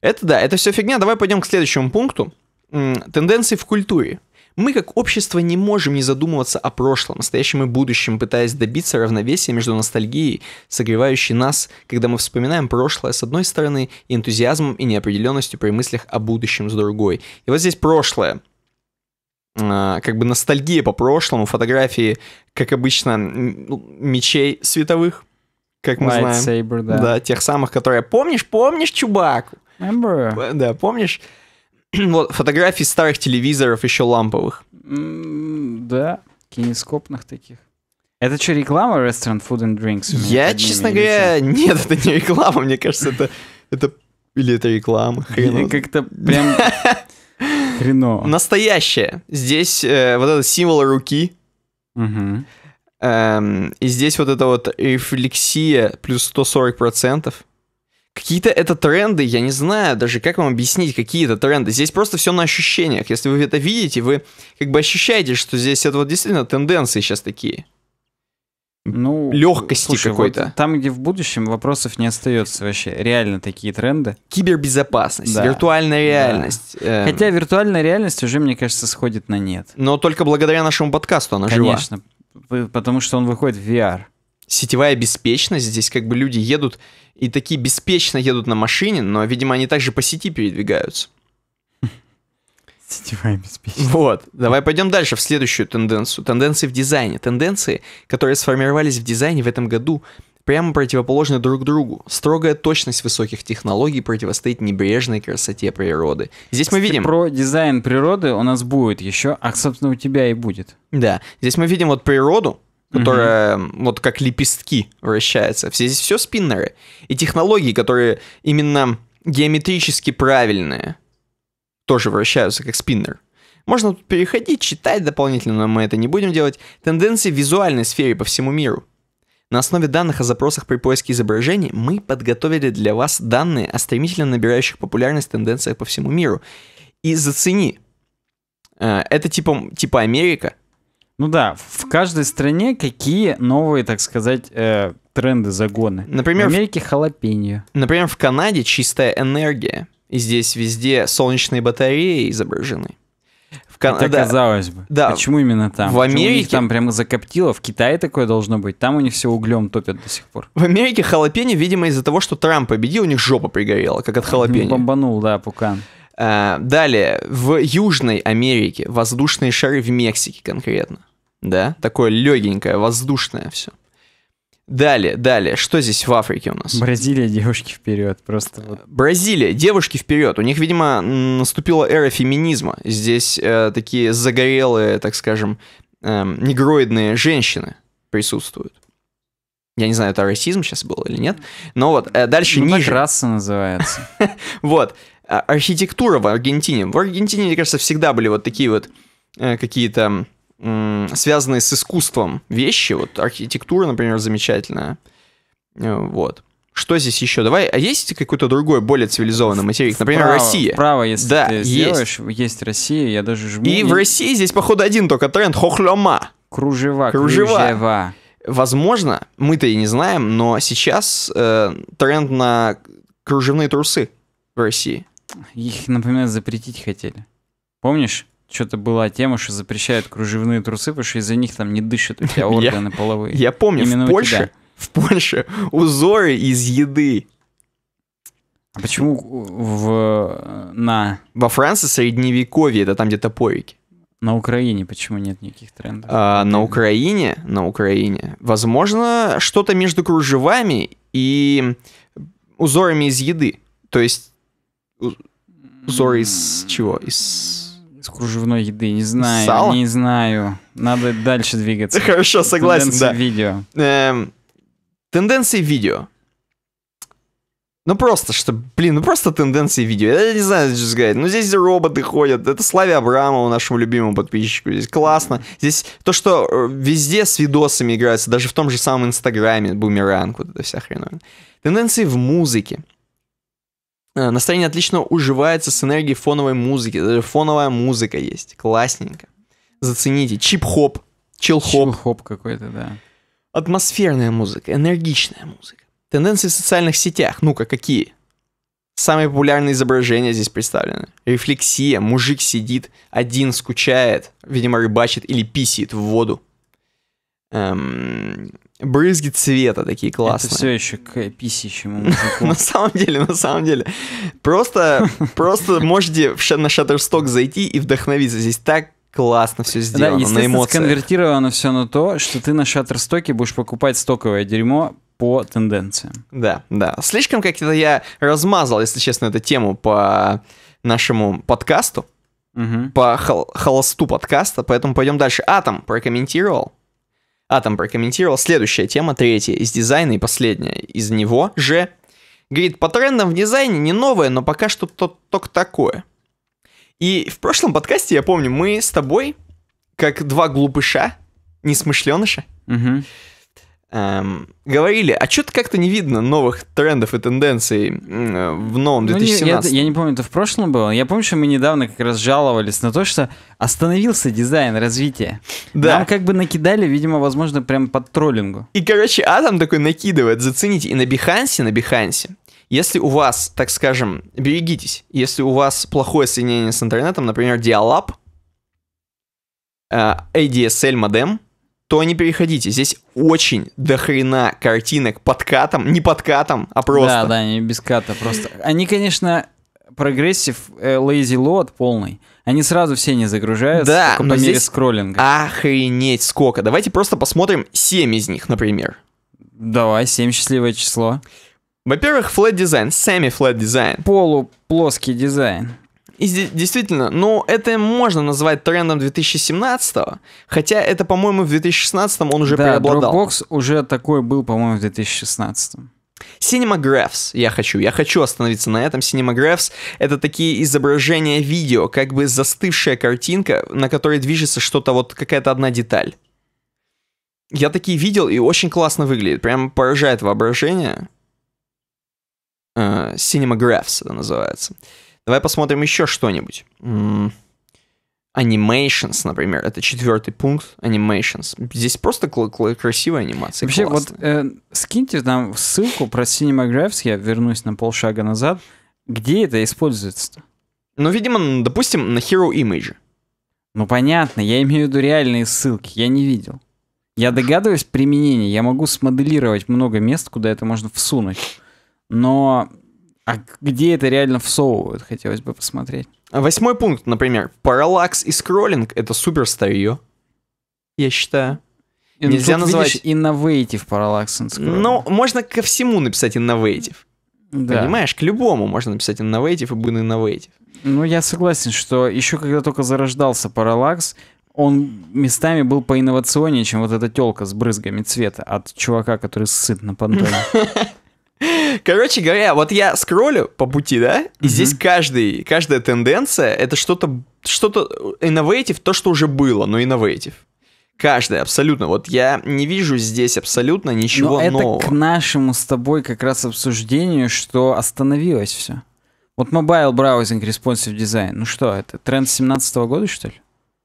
Speaker 1: Это да, это все фигня. Давай пойдем к следующему пункту. Тенденции в культуре. Мы как общество не можем не задумываться о прошлом, настоящем и будущем, пытаясь добиться равновесия между ностальгией, согревающей нас, когда мы вспоминаем прошлое с одной стороны, и энтузиазмом и неопределенностью при мыслях о будущем с другой. И вот здесь прошлое а, как бы ностальгия по прошлому, фотографии, как обычно, ну, мечей световых, как мы знаем. Saber, да. да, тех самых, которые помнишь, помнишь, чубак? Remember. Э, да, помнишь? вот, фотографии старых телевизоров еще
Speaker 2: ламповых. Да, кинескопных таких. Это что, реклама Restaurant Food and Drinks? Я, честно говоря, нет, это не реклама, мне кажется, это... это
Speaker 1: или это реклама, чё? хрен Как-то прям хреново. Настоящее. Здесь э, вот этот символ руки, Мгм. эм, и здесь вот эта вот рефлексия плюс 140%. Какие-то это тренды, я не знаю даже, как вам объяснить, какие то тренды. Здесь просто все на ощущениях. Если вы это видите, вы
Speaker 2: как бы ощущаете, что здесь это вот
Speaker 1: действительно тенденции сейчас
Speaker 2: такие. Ну, легкости какой-то. Вот там, где в будущем вопросов не остается вообще. Реально такие тренды. Кибербезопасность, да. виртуальная реальность. Да. Эм... Хотя виртуальная реальность уже, мне кажется, сходит на нет. Но только благодаря нашему подкасту она Конечно, жива. Конечно, потому что он выходит в VR
Speaker 1: сетевая беспечность. Здесь как бы люди едут и такие беспечно едут на машине, но, видимо, они также по сети передвигаются.
Speaker 2: Сетевая
Speaker 1: беспечность. Вот. Давай пойдем дальше в следующую тенденцию. Тенденции в дизайне. Тенденции, которые сформировались в дизайне в этом году, прямо противоположны друг другу. Строгая точность высоких технологий противостоит небрежной красоте природы. Здесь мы видим... Про дизайн природы у нас будет еще, а, собственно, у тебя и будет. Да. Здесь мы видим вот природу, которая mm-hmm. вот как лепестки вращается. Все здесь все спиннеры. И технологии, которые именно геометрически правильные, тоже вращаются как спиннер. Можно тут переходить, читать дополнительно, но мы это не будем делать. Тенденции в визуальной сфере по всему миру. На основе данных о запросах при поиске изображений мы подготовили для вас данные о стремительно набирающих популярность тенденциях по всему миру. И зацени, э, это
Speaker 2: типа, типа Америка, ну да, в каждой стране какие новые, так сказать, э, тренды, загоны. Например, в Америке халапеньо. Например, в Канаде чистая
Speaker 1: энергия. И здесь везде солнечные батареи изображены. В Кан... Это
Speaker 3: да. бы. Да. Почему именно там? В Америке... Почему у них там
Speaker 2: прямо закоптило. В Китае такое должно быть. Там у них все углем топят до сих пор. В Америке халапеньо, видимо, из-за того, что Трамп победил, у них жопа пригорела, как от
Speaker 1: ну, халапеньо. бомбанул, да, пукан. Э, далее, в Южной Америке воздушные шары в Мексике конкретно. Да, такое легенькое, воздушное все. Далее, далее, что здесь в Африке у нас?
Speaker 2: Бразилия, девушки вперед, просто. Вот.
Speaker 1: Бразилия, девушки вперед. У них, видимо, наступила эра феминизма. Здесь э, такие загорелые, так скажем, э, негроидные женщины присутствуют. Я не знаю, это расизм сейчас был или нет. Но вот э, дальше ну, ниже. Так раса называется. Вот. А, архитектура в Аргентине. В Аргентине, мне кажется, всегда были вот такие вот э, какие-то связанные с искусством вещи. Вот архитектура, например, замечательная. Э, вот. Что здесь еще? Давай, а есть какой-то другой, более цивилизованный материк? Например, вправо, Россия. Право,
Speaker 2: если да, ты есть. сделаешь, есть Россия, я даже жму. И, и в России
Speaker 1: здесь, походу, один только тренд — хохлема. Кружева, кружева. кружева. Возможно, мы-то и не знаем, но сейчас э, тренд на кружевные трусы
Speaker 2: в России их, например, запретить хотели. Помнишь? Что-то была тема, что запрещают кружевные трусы, потому что из-за них там не дышат у тебя органы половые. Я помню, Именно в Польше,
Speaker 1: в Польше узоры из еды. А почему в на во Франции средневековье это там где-то порики? На Украине почему нет никаких трендов? А, на Украине, на Украине, возможно, что-то между кружевами и узорами из еды. То есть
Speaker 2: Узор из чего? Из... Из кружевной еды, не знаю, Сала? не знаю. Надо дальше двигаться. Хорошо, согласен, Тенденции да. видео.
Speaker 1: Эм, тенденции видео. Ну просто, что, блин, ну просто тенденции видео. Я не знаю, что сказать. Ну здесь роботы ходят. Это Славе Абрамову, нашему любимому подписчику. Здесь классно. Здесь то, что э, везде с видосами играется, даже в том же самом Инстаграме, бумеранг, вот эта вся хрена. Тенденции в музыке. Э, настроение отлично уживается с энергией фоновой музыки. Даже э, фоновая музыка есть. Классненько. Зацените. Чип-хоп. Чил-хоп. Чил-хоп какой-то, да. Атмосферная музыка, энергичная музыка. Тенденции в социальных сетях. Ну-ка, какие? Самые популярные изображения здесь представлены. Рефлексия. Мужик сидит один, скучает, видимо, рыбачит или писит в воду. Эм, брызги цвета такие классные. Это все
Speaker 2: еще к писищему На
Speaker 1: самом деле, на самом деле. Просто, просто можете на Shutterstock зайти и вдохновиться. Здесь так классно все сделано, да, на эмоциях.
Speaker 2: сконвертировано все на то, что ты на Shutterstock будешь покупать стоковое дерьмо по тенденциям. Да, да. Слишком как-то я размазал, если честно,
Speaker 1: эту тему по нашему подкасту, угу. по хол холосту подкаста, поэтому пойдем дальше. Атом прокомментировал. Атом прокомментировал следующая тема, третья, из дизайна и последняя. Из него же Говорит, по трендам в дизайне не новое, но пока что только такое. И в прошлом подкасте, я помню, мы с тобой, как два глупыша, несмышленыша, угу эм,
Speaker 2: говорили, а что-то как-то не видно новых трендов и тенденций в новом 2017. Ну, я, я не помню, это в прошлом было. Я помню, что мы недавно как раз жаловались на то, что остановился дизайн развития. Да. Нам как бы накидали, видимо, возможно, прям под троллингу.
Speaker 1: И, короче, Адам такой накидывает, зацените, и на Бихансе, на Бихансе. Если у вас, так скажем, берегитесь, если у вас плохое соединение с интернетом, например, Dialab, э, ADSL модем, то не переходите. Здесь очень дохрена
Speaker 2: картинок под катом. Не под катом, а просто. Да, да, не без ката, просто. Они, конечно, прогрессив, э, lazy load полный. Они сразу все не загружаются, да, только но по мере
Speaker 1: скроллинга. Охренеть сколько. Давайте просто посмотрим 7 из них, например. Давай, 7 счастливое число. Во-первых, флэт дизайн, сами флэт дизайн. Полуплоский дизайн. И действительно, ну, это можно назвать трендом 2017 го хотя это, по-моему, в 2016 он уже да, преобладал. Dropbox уже такой
Speaker 2: был, по-моему, в 2016 -м.
Speaker 1: Cinematographs я хочу, я хочу остановиться на этом. Cinematographs — это такие изображения видео, как бы застывшая картинка, на которой движется что-то, вот какая-то одна деталь. Я такие видел и очень классно выглядит, прям поражает воображение. Uh, э, Cinematographs это называется. Uh, Давай посмотрим еще что-нибудь. Animations, например, это четвертый пункт Animations. Здесь просто кл- кл- красивая анимация. Вообще, вот
Speaker 2: э, скиньте нам ссылку про Cinemagraphs, я вернусь на полшага назад. Где это используется-то? Ну, видимо, допустим, на Hero Image. Ну, понятно, я имею в виду реальные ссылки, я не видел. Я догадываюсь применение, я могу смоделировать много мест, куда это можно всунуть. Но а где это реально всовывают, хотелось бы посмотреть.
Speaker 1: А восьмой пункт, например. Параллакс и скроллинг — это супер старье,
Speaker 2: я считаю.
Speaker 1: И ну Нельзя тут, называть... Видишь, innovative параллакс and scrolling. Ну, можно ко всему написать innovative. Да. Понимаешь, к любому можно написать
Speaker 2: innovative и будет innovative. Ну, я согласен, что еще когда только зарождался параллакс, он местами был поинновационнее, чем вот эта телка с брызгами цвета от чувака, который сыт на пантоне.
Speaker 1: Короче говоря, вот я скроллю по пути, да, и угу. здесь каждый, каждая тенденция это что-то, что-то инновейтив, э, то, что уже было, но инновейтив. Каждая, абсолютно. Вот я не вижу здесь абсолютно ничего но это к
Speaker 2: нашему с тобой как раз обсуждению, что остановилось все. Вот Mobile Browsing Responsive Design. Ну что, это тренд 17 года, что ли?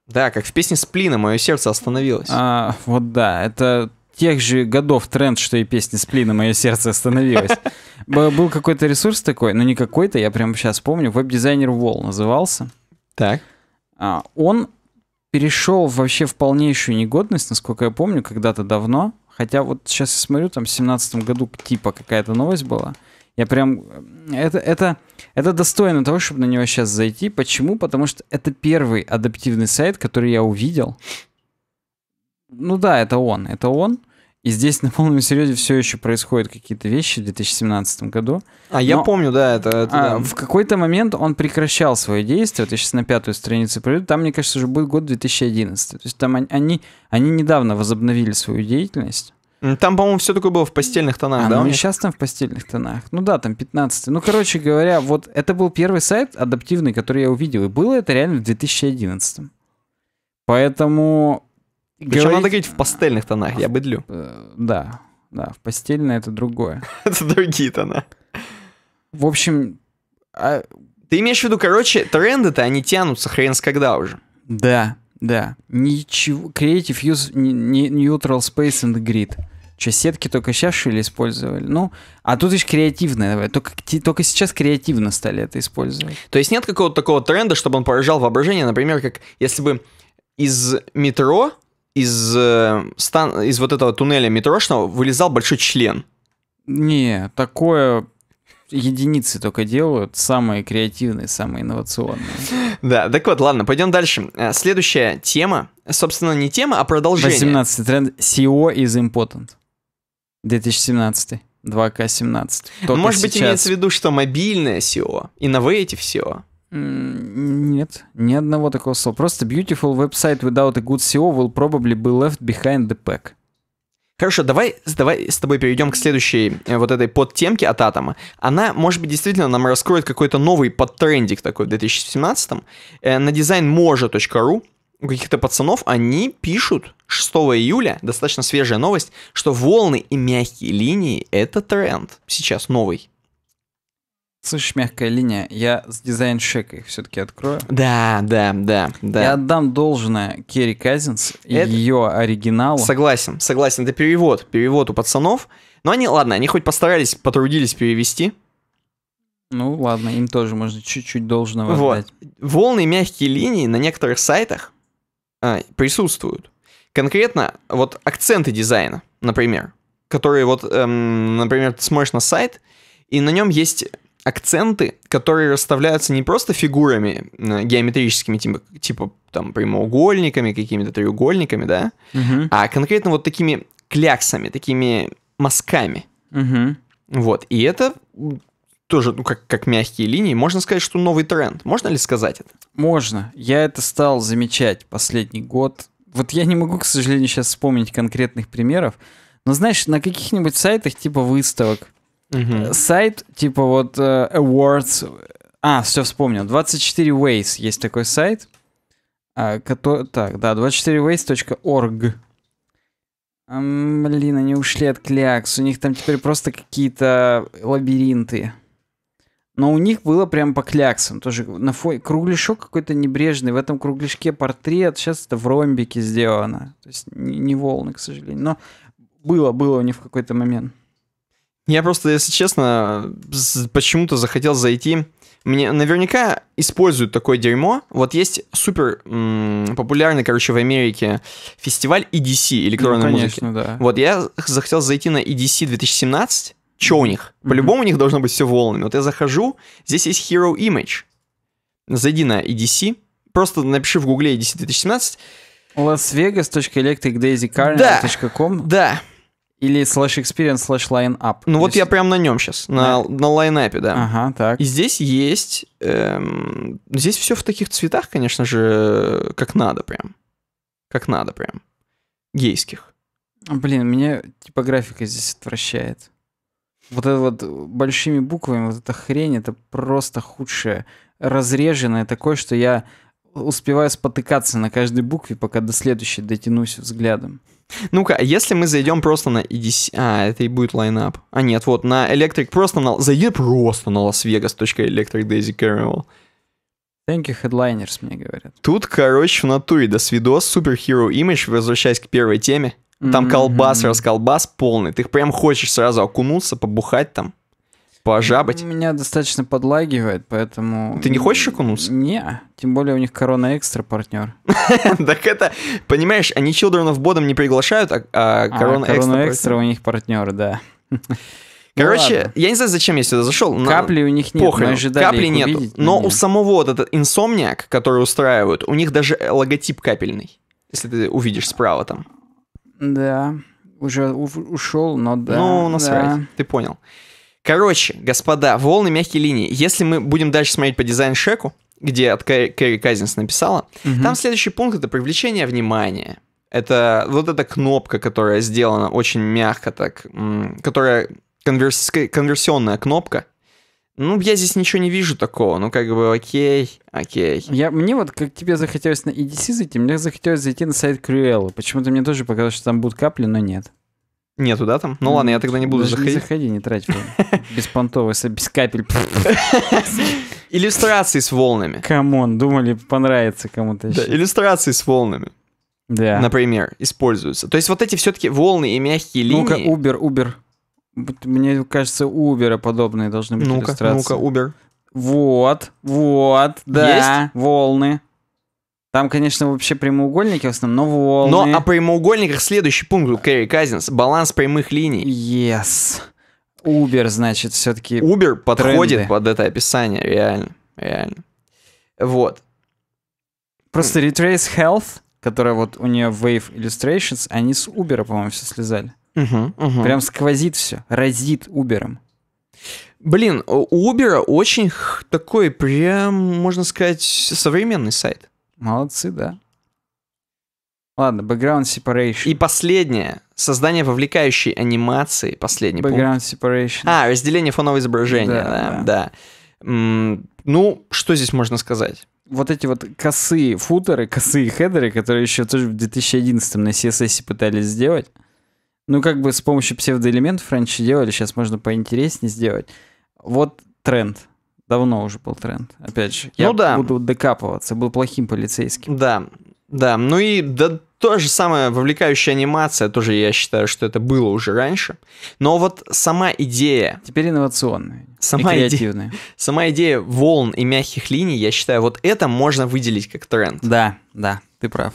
Speaker 2: Да, как в песне Сплина, мое сердце остановилось. А, вот да, это тех же годов тренд, что и песни Сплина «Мое сердце остановилось». Был какой-то ресурс такой, но не какой-то, я прямо сейчас помню, веб-дизайнер Wall назывался. Так. А, он перешел вообще в полнейшую негодность, насколько я помню, когда-то давно. Хотя вот сейчас я смотрю, там в семнадцатом году типа какая-то новость была. Я прям... Э, это, это, это достойно того, чтобы на него сейчас зайти. Почему? Потому что это первый адаптивный сайт, который я увидел, ну да, это он, это он. И здесь на полном серьезе все еще происходят какие-то вещи в 2017 году. А Но... я помню, да, это... это а, да. В какой-то момент он прекращал свои действия. Вот я сейчас на пятую страницу пройду, Там, мне кажется, уже будет год 2011. То есть там они, они недавно возобновили свою деятельность. Там, по-моему, все такое было в постельных тонах, а, да? Ну, не сейчас там в постельных тонах. Ну да, там 15. Ну, короче говоря, вот это был первый сайт адаптивный, который я увидел. И было это реально в 2011. Поэтому причем говорить... надо говорить в пастельных тонах, я быдлю. Э, да, да, в постельное это другое. это другие тона. В общем...
Speaker 1: А... Ты имеешь в виду, короче, тренды-то они тянутся хрен с когда уже.
Speaker 2: Да, да. Ничего... Creative Use Neutral Space and Grid. Че, сетки только сейчас шили использовали? Ну, а тут еще давай. только, только сейчас креативно стали это использовать.
Speaker 1: То есть нет какого-то такого тренда, чтобы он поражал воображение, например, как если бы из метро из, э, стан, из вот этого туннеля метрошного вылезал
Speaker 2: большой член. Не, такое единицы только делают, самые креативные, самые инновационные. Да, так вот, ладно, пойдем дальше. Э, следующая
Speaker 1: тема, собственно, не тема, а продолжение.
Speaker 2: 18 тренд SEO is important. 2017. 2К17. Может сейчас. быть, имеется в
Speaker 1: виду, что мобильное SEO, innovative SEO.
Speaker 2: Нет, ни одного такого слова. Просто beautiful website without a good SEO will probably be left behind the pack. Хорошо, давай, давай с
Speaker 1: тобой перейдем к следующей э, вот этой подтемке от Атома. Она, может быть, действительно нам раскроет какой-то новый подтрендик такой в 2017 э, На дизайнможа.ру у каких-то пацанов они пишут 6 июля, достаточно свежая новость, что волны и мягкие линии — это тренд сейчас новый.
Speaker 2: Слышишь, мягкая линия, я с дизайн-шека их все-таки открою.
Speaker 1: Да, да, да, да. Я отдам должное Керри Казинс и Это... ее оригиналу. Согласен, согласен. Это перевод, перевод у пацанов. Но ну, они, ладно, они хоть постарались, потрудились перевести.
Speaker 2: Ну ладно, им тоже можно чуть-чуть должного
Speaker 1: вот. отдать. Волны мягкие линии на некоторых сайтах а, присутствуют. Конкретно вот акценты дизайна, например, которые вот, эм, например, ты смотришь на сайт, и на нем есть акценты, которые расставляются не просто фигурами э, геометрическими, типа, типа там прямоугольниками, какими-то треугольниками, да, угу. а конкретно вот такими кляксами, такими мазками. Угу. Вот, и это тоже, ну, как, как мягкие линии,
Speaker 2: можно сказать, что новый тренд. Можно ли сказать это? Можно. Я это стал замечать последний год. Вот я не могу, к сожалению, сейчас вспомнить конкретных примеров, но знаешь, на каких-нибудь сайтах типа выставок, Угу. Сайт типа вот э, Awards... А, все вспомнил. 24ways есть такой сайт. А, Который... Так, да, 24ways.org. Блин, они ушли от клякс. У них там теперь просто какие-то лабиринты. Но у них было прям по кляксам. Тоже на фоне кругляшок какой-то небрежный. В этом кругляшке портрет. Сейчас это в ромбике сделано. То есть не, не волны, к сожалению. Но было, было у них в какой-то момент. Я просто, если честно, почему-то захотел зайти.
Speaker 1: Мне наверняка используют такое дерьмо. Вот есть супер м- популярный, короче, в Америке фестиваль EDC электронной ну, конечно, музыки. Да. Вот я захотел зайти на EDC 2017. Че у них? По-любому mm-hmm. у них должно быть все волнами. Вот я захожу, здесь есть Hero Image. Зайди на EDC, просто напиши в гугле EDC 2017.
Speaker 2: Las-Vegas.electricdaisycarnival.com Да, да. Или slash experience slash line up. Ну вот есть... я прям на нем сейчас, на, да. на лайнапе, да. Ага, так. И здесь есть...
Speaker 1: Эм, здесь все в таких цветах, конечно же, как надо прям.
Speaker 2: Как надо прям. Гейских. Блин, меня типографика здесь отвращает. Вот это вот большими буквами, вот эта хрень, это просто худшее. Разреженное такое, что я успеваю спотыкаться на каждой букве, пока до следующей дотянусь взглядом. Ну-ка, а если мы зайдем просто на EDC... А, это
Speaker 1: и будет лайнап. А нет, вот, на Electric просто на... Зайди просто на lasvegas.electricdaisycarnival. Thank you, headliners, мне говорят. Тут, короче, в натуре до свидос Superhero Image, возвращаясь к первой теме. Там mm-hmm. колбас, расколбас полный. Ты прям
Speaker 2: хочешь сразу окунуться, побухать там пожабать? Меня достаточно подлагивает, поэтому... Ты не хочешь окунуться? Не, тем более у них Корона Экстра партнер.
Speaker 1: Так это, понимаешь, они Children of Bodom не приглашают, а, а, а Корона Экстра... Корона Экстра у
Speaker 2: них партнер, да. Короче, ну, я не знаю, зачем я сюда
Speaker 1: зашел. Капли у них нет, Похрен. мы ожидали Капли нет, увидеть, но нет. у самого вот этот инсомниак, который устраивают, у них даже э, логотип капельный, если ты увидишь справа там.
Speaker 2: Да, уже ушел, но да. Ну, насрать, да.
Speaker 1: ты понял. Короче, господа, волны мягкие линии. Если мы будем дальше смотреть по дизайн-шеку, где от Кэрри, Казинс написала, угу. там следующий пункт — это привлечение внимания. Это вот эта кнопка, которая сделана очень мягко так, которая конверс... конверсионная кнопка, ну, я здесь ничего не вижу такого. Ну, как бы, окей, окей.
Speaker 2: Я, мне вот, как тебе захотелось на EDC зайти, мне захотелось зайти на сайт Cruella. Почему-то мне тоже показалось, что там будут капли, но нет.
Speaker 1: Нету, да, там? Ну, ладно, я тогда не буду заходить. Не
Speaker 2: заходи, не трать Беспонтовый, без капель. Иллюстрации с волнами. Камон, думали, понравится кому-то еще. Да, иллюстрации с волнами.
Speaker 3: Да.
Speaker 1: Например, используются. То есть вот эти все-таки волны и мягкие линии. Ну-ка, Uber,
Speaker 2: Uber. Мне кажется, у Uber подобные должны быть иллюстрации. Ну-ка, Uber. Вот, вот, да, волны. Там, конечно, вообще прямоугольники в основном, но волны. Но о
Speaker 1: прямоугольниках следующий пункт у Кэрри Казинс.
Speaker 2: Баланс прямых линий. Yes. Uber, значит, все-таки Uber подходит под это описание, реально, реально. Вот. Просто Retrace Health, которая вот у нее Wave Illustrations, они с Uber, по-моему, все слезали. Угу, угу. Прям сквозит все, разит Uber. Блин, у Uber очень такой
Speaker 1: прям, можно сказать, современный сайт. Молодцы, да. Ладно, background separation. И последнее. Создание вовлекающей анимации. Последний Background пункт. separation. А, разделение фонового изображения. Да, да. да. М
Speaker 2: ну, что здесь можно сказать? Вот эти вот косые футеры, косые хедеры, которые еще тоже в 2011 на CSS пытались сделать. Ну, как бы с помощью псевдоэлементов раньше делали, сейчас можно поинтереснее сделать. Вот тренд. Давно уже был тренд. Опять же, я ну, да. буду докапываться. Был плохим полицейским. Да, да. Ну и
Speaker 1: да, то же самое вовлекающая анимация, тоже я считаю, что это было уже раньше. Но вот сама идея... Теперь инновационная сама и креативная. Идея, сама идея волн и мягких линий, я считаю, вот это можно выделить как тренд. Да, да, ты прав.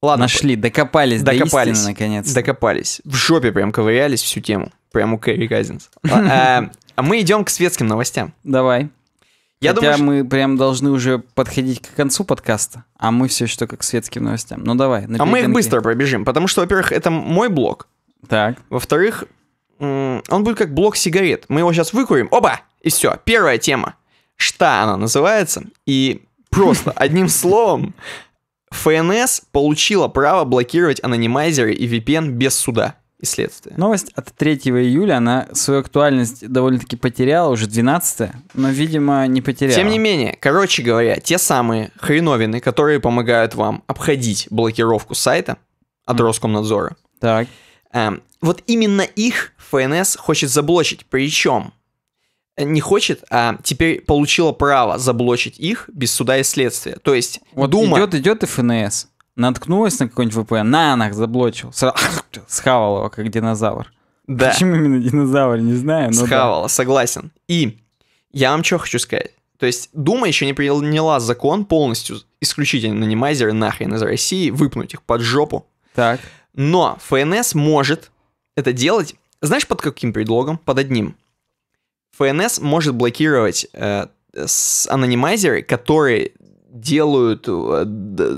Speaker 1: Ладно. Нашли, докопались, докопались до истины, наконец. Докопались. В жопе прям ковырялись всю
Speaker 2: тему. Прям у Кэрри Казинс. А, а, а мы идем к светским новостям. Давай. Я Хотя думаю, мы что... прям должны уже подходить к концу подкаста, а мы все что как к светским новостям. Ну давай. А мы их быстро пробежим, потому что, во-первых, это мой блог. Так. Во-вторых,
Speaker 1: он будет как блок сигарет. Мы его сейчас выкурим. Оба! И все. Первая тема. Что она называется? И просто одним словом, ФНС получила право блокировать анонимайзеры и VPN без суда и следствие.
Speaker 2: Новость от 3 июля, она свою актуальность довольно-таки потеряла, уже 12 но, видимо, не потеряла. Тем не
Speaker 1: менее, короче говоря, те самые хреновины, которые помогают вам обходить блокировку сайта от mm. Роскомнадзора. Так. Эм, вот именно их ФНС хочет заблочить, причем э, не хочет, а теперь получила право заблочить их без суда и следствия. То есть вот Дума... идет,
Speaker 2: идет и ФНС наткнулась на какой-нибудь VPN, на нах заблочил, сразу схавал его, как динозавр. Да. Почему именно динозавр, не знаю. Но Схавала, да. согласен. И я вам что хочу сказать.
Speaker 1: То есть Дума еще не приняла закон полностью исключительно нанимайзеры нахрен из России, выпнуть их под жопу. Так. Но ФНС может это делать, знаешь, под каким предлогом? Под одним. ФНС может блокировать э, с анонимайзеры, которые делают, э,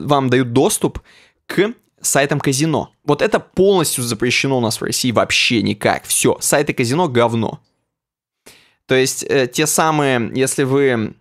Speaker 1: вам дают доступ к сайтам казино. Вот это полностью запрещено у нас в России вообще никак. Все, сайты казино говно. То есть э, те самые, если вы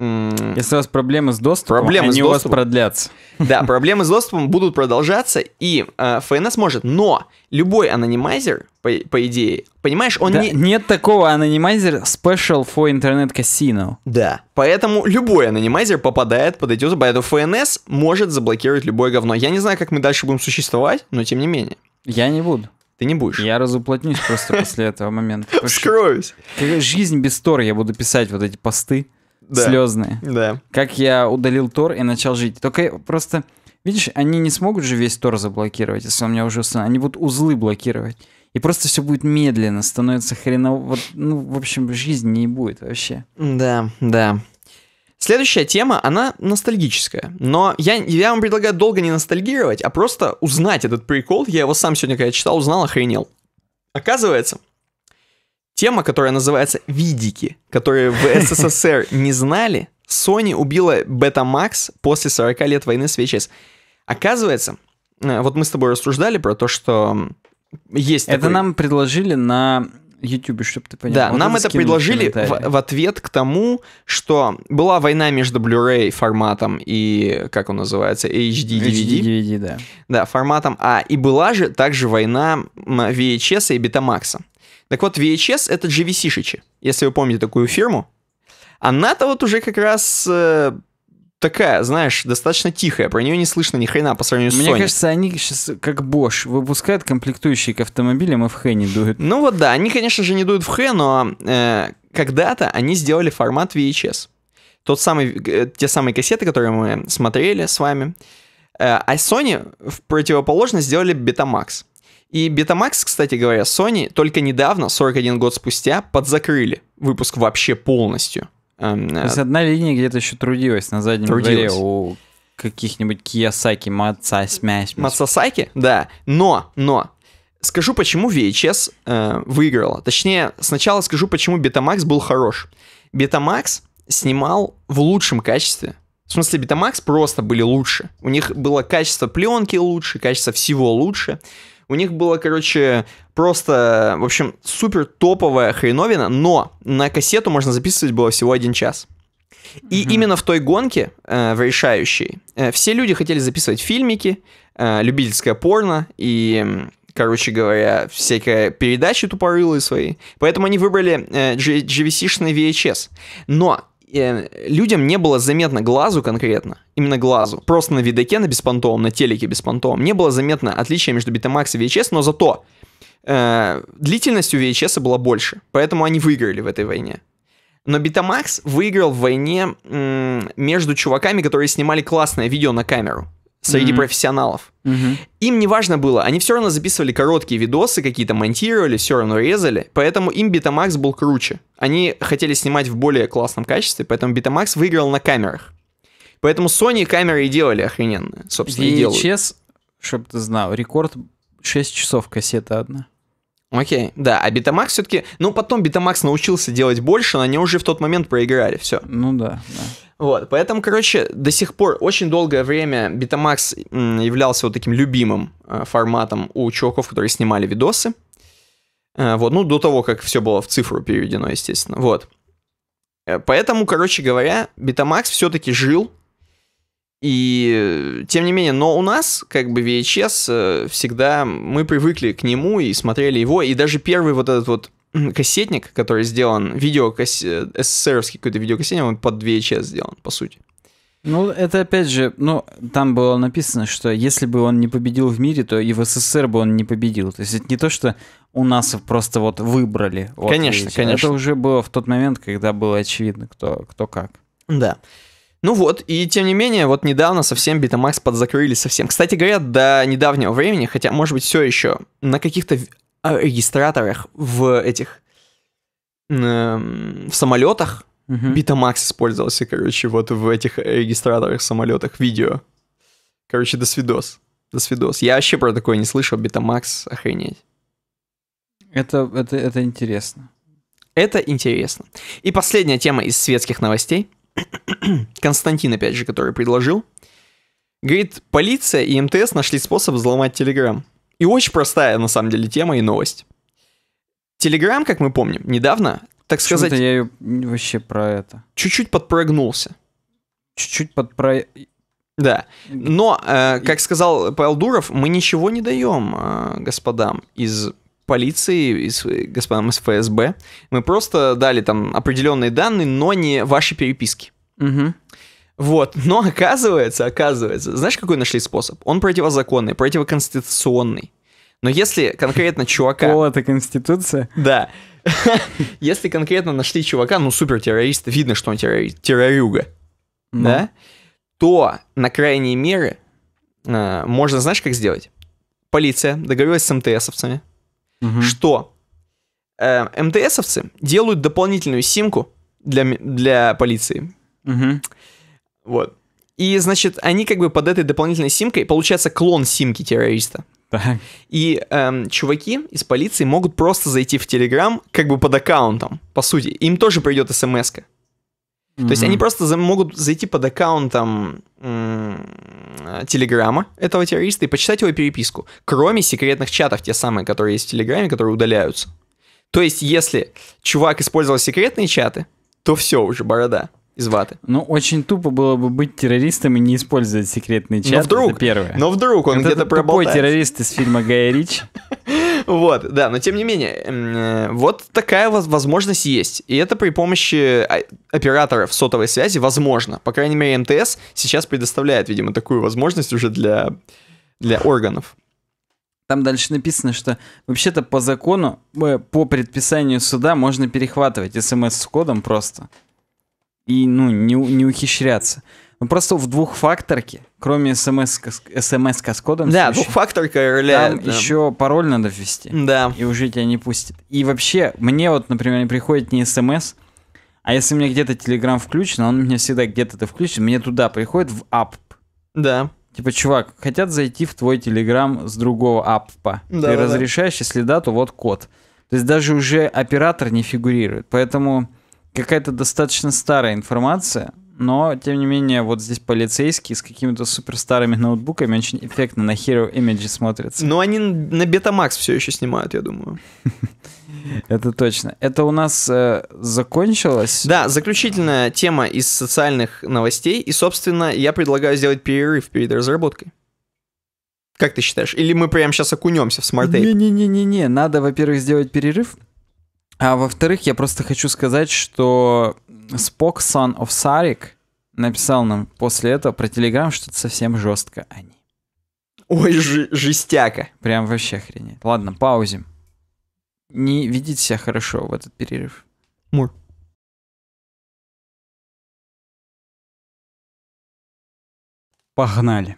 Speaker 1: если у вас проблемы с доступом, проблемы они с доступом, у вас продлятся. Да, проблемы с доступом будут продолжаться, и э, ФНС может. Но любой анонимайзер, по, по идее, понимаешь, он да, не...
Speaker 2: Нет такого анонимайзера special for интернет casino.
Speaker 1: Да, поэтому любой анонимайзер попадает под эти поэтому ФНС может заблокировать любое
Speaker 2: говно. Я не знаю, как мы дальше будем существовать, но тем не менее. Я не буду. Ты не будешь. Я разуплотнюсь просто после этого момента. Вскроюсь. Жизнь без Тора, я буду писать вот эти посты
Speaker 3: да. слезные.
Speaker 2: Да. Как я удалил Тор и начал жить. Только просто, видишь, они не смогут же весь Тор заблокировать, если он меня уже установил. Они будут узлы блокировать. И просто все будет медленно, становится хреново. Вот, ну, в общем, жизни не будет вообще. Да, да. Следующая тема, она ностальгическая. Но я, я вам предлагаю долго
Speaker 1: не ностальгировать, а просто узнать этот прикол. Я его сам сегодня, когда читал, узнал, охренел. Оказывается, тема, которая называется видики, которые в СССР не знали. Sony убила Betamax после 40 лет войны с VHS. Оказывается, э, вот мы с тобой рассуждали про то, что есть Это такой... нам предложили
Speaker 2: на YouTube, чтобы ты понял. Да, вот нам это предложили в,
Speaker 1: в ответ к тому, что была война между Blu-ray форматом и, как он называется, HD DVD. HD DVD, да. Да, форматом. А, и была же также война VHS и Betamax. Так вот, VHS — это GVC-шичи, если вы помните такую фирму. Она-то вот уже как раз э, такая, знаешь, достаточно тихая, про нее не слышно ни хрена по сравнению Мне с Sony. Мне кажется,
Speaker 2: они сейчас как Bosch выпускают комплектующие к автомобилям и а в Хэ не дуют.
Speaker 1: Ну вот да, они, конечно же, не дуют в Хэ, но э, когда-то они сделали формат VHS. Тот самый, э, те самые кассеты, которые мы смотрели с вами. Э, а Sony в противоположность сделали Betamax. И Betamax, кстати говоря, Sony только недавно, 41 год спустя, подзакрыли выпуск вообще полностью. Эм,
Speaker 3: То э, есть
Speaker 2: одна линия где-то еще трудилась на заднем дворе у каких-нибудь Киясаки, Мацасмясь. Мацасаки? Да. Но, но, скажу, почему VHS
Speaker 1: э, выиграла. Точнее, сначала скажу, почему Betamax был хорош. Betamax снимал в лучшем качестве. В смысле, Betamax просто были лучше. У них было качество пленки лучше, качество всего лучше. У них было, короче, просто, в общем, супер топовая хреновина, но на кассету можно записывать было всего один час. И mm-hmm. именно в той гонке, э, в решающей, э, все люди хотели записывать фильмики, э, любительское порно и, короче говоря, всякие передачи тупорылые свои. Поэтому они выбрали э, GVC-шный VHS. Но э, людям не было заметно глазу конкретно, именно глазу. Просто на видеке, на беспонтовом, на телеке беспонтовом не было заметно отличия между Betamax и VHS, но зато э, длительность у VHS была больше, поэтому они выиграли в этой войне. Но Betamax выиграл в войне м- между чуваками, которые снимали классное видео на камеру среди mm-hmm. профессионалов. Mm-hmm. Им не важно было, они все равно записывали короткие видосы, какие-то монтировали, все равно резали, поэтому им Betamax был круче. Они хотели снимать в более классном качестве, поэтому Betamax выиграл на камерах. Поэтому Sony камеры и делали охрененные, собственно, VHS, и делают.
Speaker 2: чтобы ты знал, рекорд 6 часов кассета одна. Окей,
Speaker 1: да, а Betamax все-таки, ну потом Betamax научился делать больше, но они уже в тот момент проиграли, все.
Speaker 2: Ну да, да.
Speaker 1: Вот, поэтому, короче, до сих пор очень долгое время Betamax являлся вот таким любимым э, форматом у чуваков, которые снимали видосы. Э, вот, ну до того, как все было в цифру переведено, естественно, вот. Э, поэтому, короче говоря, Betamax все-таки жил и э, тем не менее, но у нас как бы VHS э, всегда, мы привыкли к нему и смотрели его, и даже первый вот этот вот кассетник, который сделан, видеокасс... Э, СССРовский какой-то видеокассетник, он под VHS сделан, по сути.
Speaker 2: Ну, это опять же, ну, там было написано, что если бы он не победил в мире, то и в СССР бы он не победил. То есть это не то, что у нас просто вот выбрали. конечно, видите. конечно. Это уже было в тот момент, когда было очевидно, кто, кто как.
Speaker 1: Да. Ну вот, и тем не менее, вот недавно совсем Betamax подзакрыли совсем. Кстати говоря, до недавнего времени, хотя, может быть, все еще на каких-то а, регистраторах в этих в самолетах угу. Uh-huh. Betamax использовался, короче, вот в этих регистраторах самолетах видео. Короче, до свидос. До свидос. Я вообще про такое не слышал, Betamax, охренеть. Это, это, это интересно. Это интересно. И последняя тема из светских новостей — Константин, опять же, который предложил. Говорит, полиция и МТС нашли способ взломать Телеграм. И очень простая, на самом деле, тема и новость. Телеграм, как мы помним, недавно, так сказать... я ее вообще про это... Чуть-чуть подпрыгнулся. Чуть-чуть подпро... Да. Но, э, как сказал Павел Дуров, мы ничего не даем э, господам из полиции, из господом из ФСБ, мы просто дали там определенные данные, но не ваши переписки. Угу. Вот, но оказывается, оказывается, знаешь, какой нашли способ? Он противозаконный, противоконституционный. Но если конкретно чувака... О, это конституция? Да. Если конкретно нашли чувака, ну, супер-террорист, видно, что он террорюга, ну. да, то на крайние меры э, можно, знаешь, как сделать? Полиция договорилась с МТСовцами, угу. что э, МТСовцы делают дополнительную симку для, для полиции. Угу. Вот. И, значит, они как бы под этой дополнительной симкой, получается, клон симки террориста. Так. И эм, чуваки из полиции могут просто зайти в Телеграм как бы под аккаунтом, по сути. Им тоже придет смс эм -ка. Mm-hmm. То есть они просто за, могут зайти под аккаунтом э, Телеграма этого террориста и почитать его переписку, кроме секретных чатов, те самые, которые есть в Телеграме, которые удаляются. То есть, если чувак использовал секретные чаты, то все уже борода
Speaker 2: из ваты. Ну, очень тупо было бы быть террористом и не использовать секретный чат. Но вдруг, это первое. Но вдруг он где-то проболтает. Тупой
Speaker 1: террорист из фильма Гая Рич. Вот, да, но тем не менее, э, вот такая возможность есть. И это при помощи а, операторов сотовой связи возможно. По крайней мере, МТС сейчас предоставляет, видимо, такую возможность уже для,
Speaker 2: для органов. Там дальше написано, что вообще-то по закону, э, по предписанию суда можно перехватывать смс с кодом просто и, ну, не, не ухищряться. Ну, просто в двухфакторке, кроме смс, смс с кодом... Да, двухфакторка роляет. Там да. еще пароль надо ввести. Да. И уже тебя не пустит. И вообще, мне вот, например, не приходит не смс, а если мне где-то Телеграм включен, а он у меня всегда где-то это включен, мне туда приходит в ап. Да. Типа, чувак, хотят зайти в твой Телеграм с другого аппа. Да, Ты да, разрешаешь, да. если да, то вот код. То есть даже уже оператор не фигурирует. Поэтому какая-то достаточно старая информация, но, тем не менее, вот здесь полицейские с какими-то суперстарыми ноутбуками очень эффектно на Hero Image смотрятся. Но ну, они на Betamax все еще снимают, я думаю.
Speaker 1: Это точно. Это у нас э, закончилось. Да, заключительная тема из социальных новостей. И, собственно, я предлагаю сделать перерыв перед разработкой.
Speaker 2: Как ты считаешь? Или мы прямо сейчас окунемся в смарт Не-не-не-не-не. Надо, во-первых, сделать перерыв, а во-вторых, я просто хочу сказать, что Spock Сан of Sarik написал нам после этого про Телеграм, что это совсем жестко они. Ой, жестяка. Прям вообще охренеть. Ладно, паузим.
Speaker 3: Не видите себя хорошо в этот перерыв. Мур. Погнали.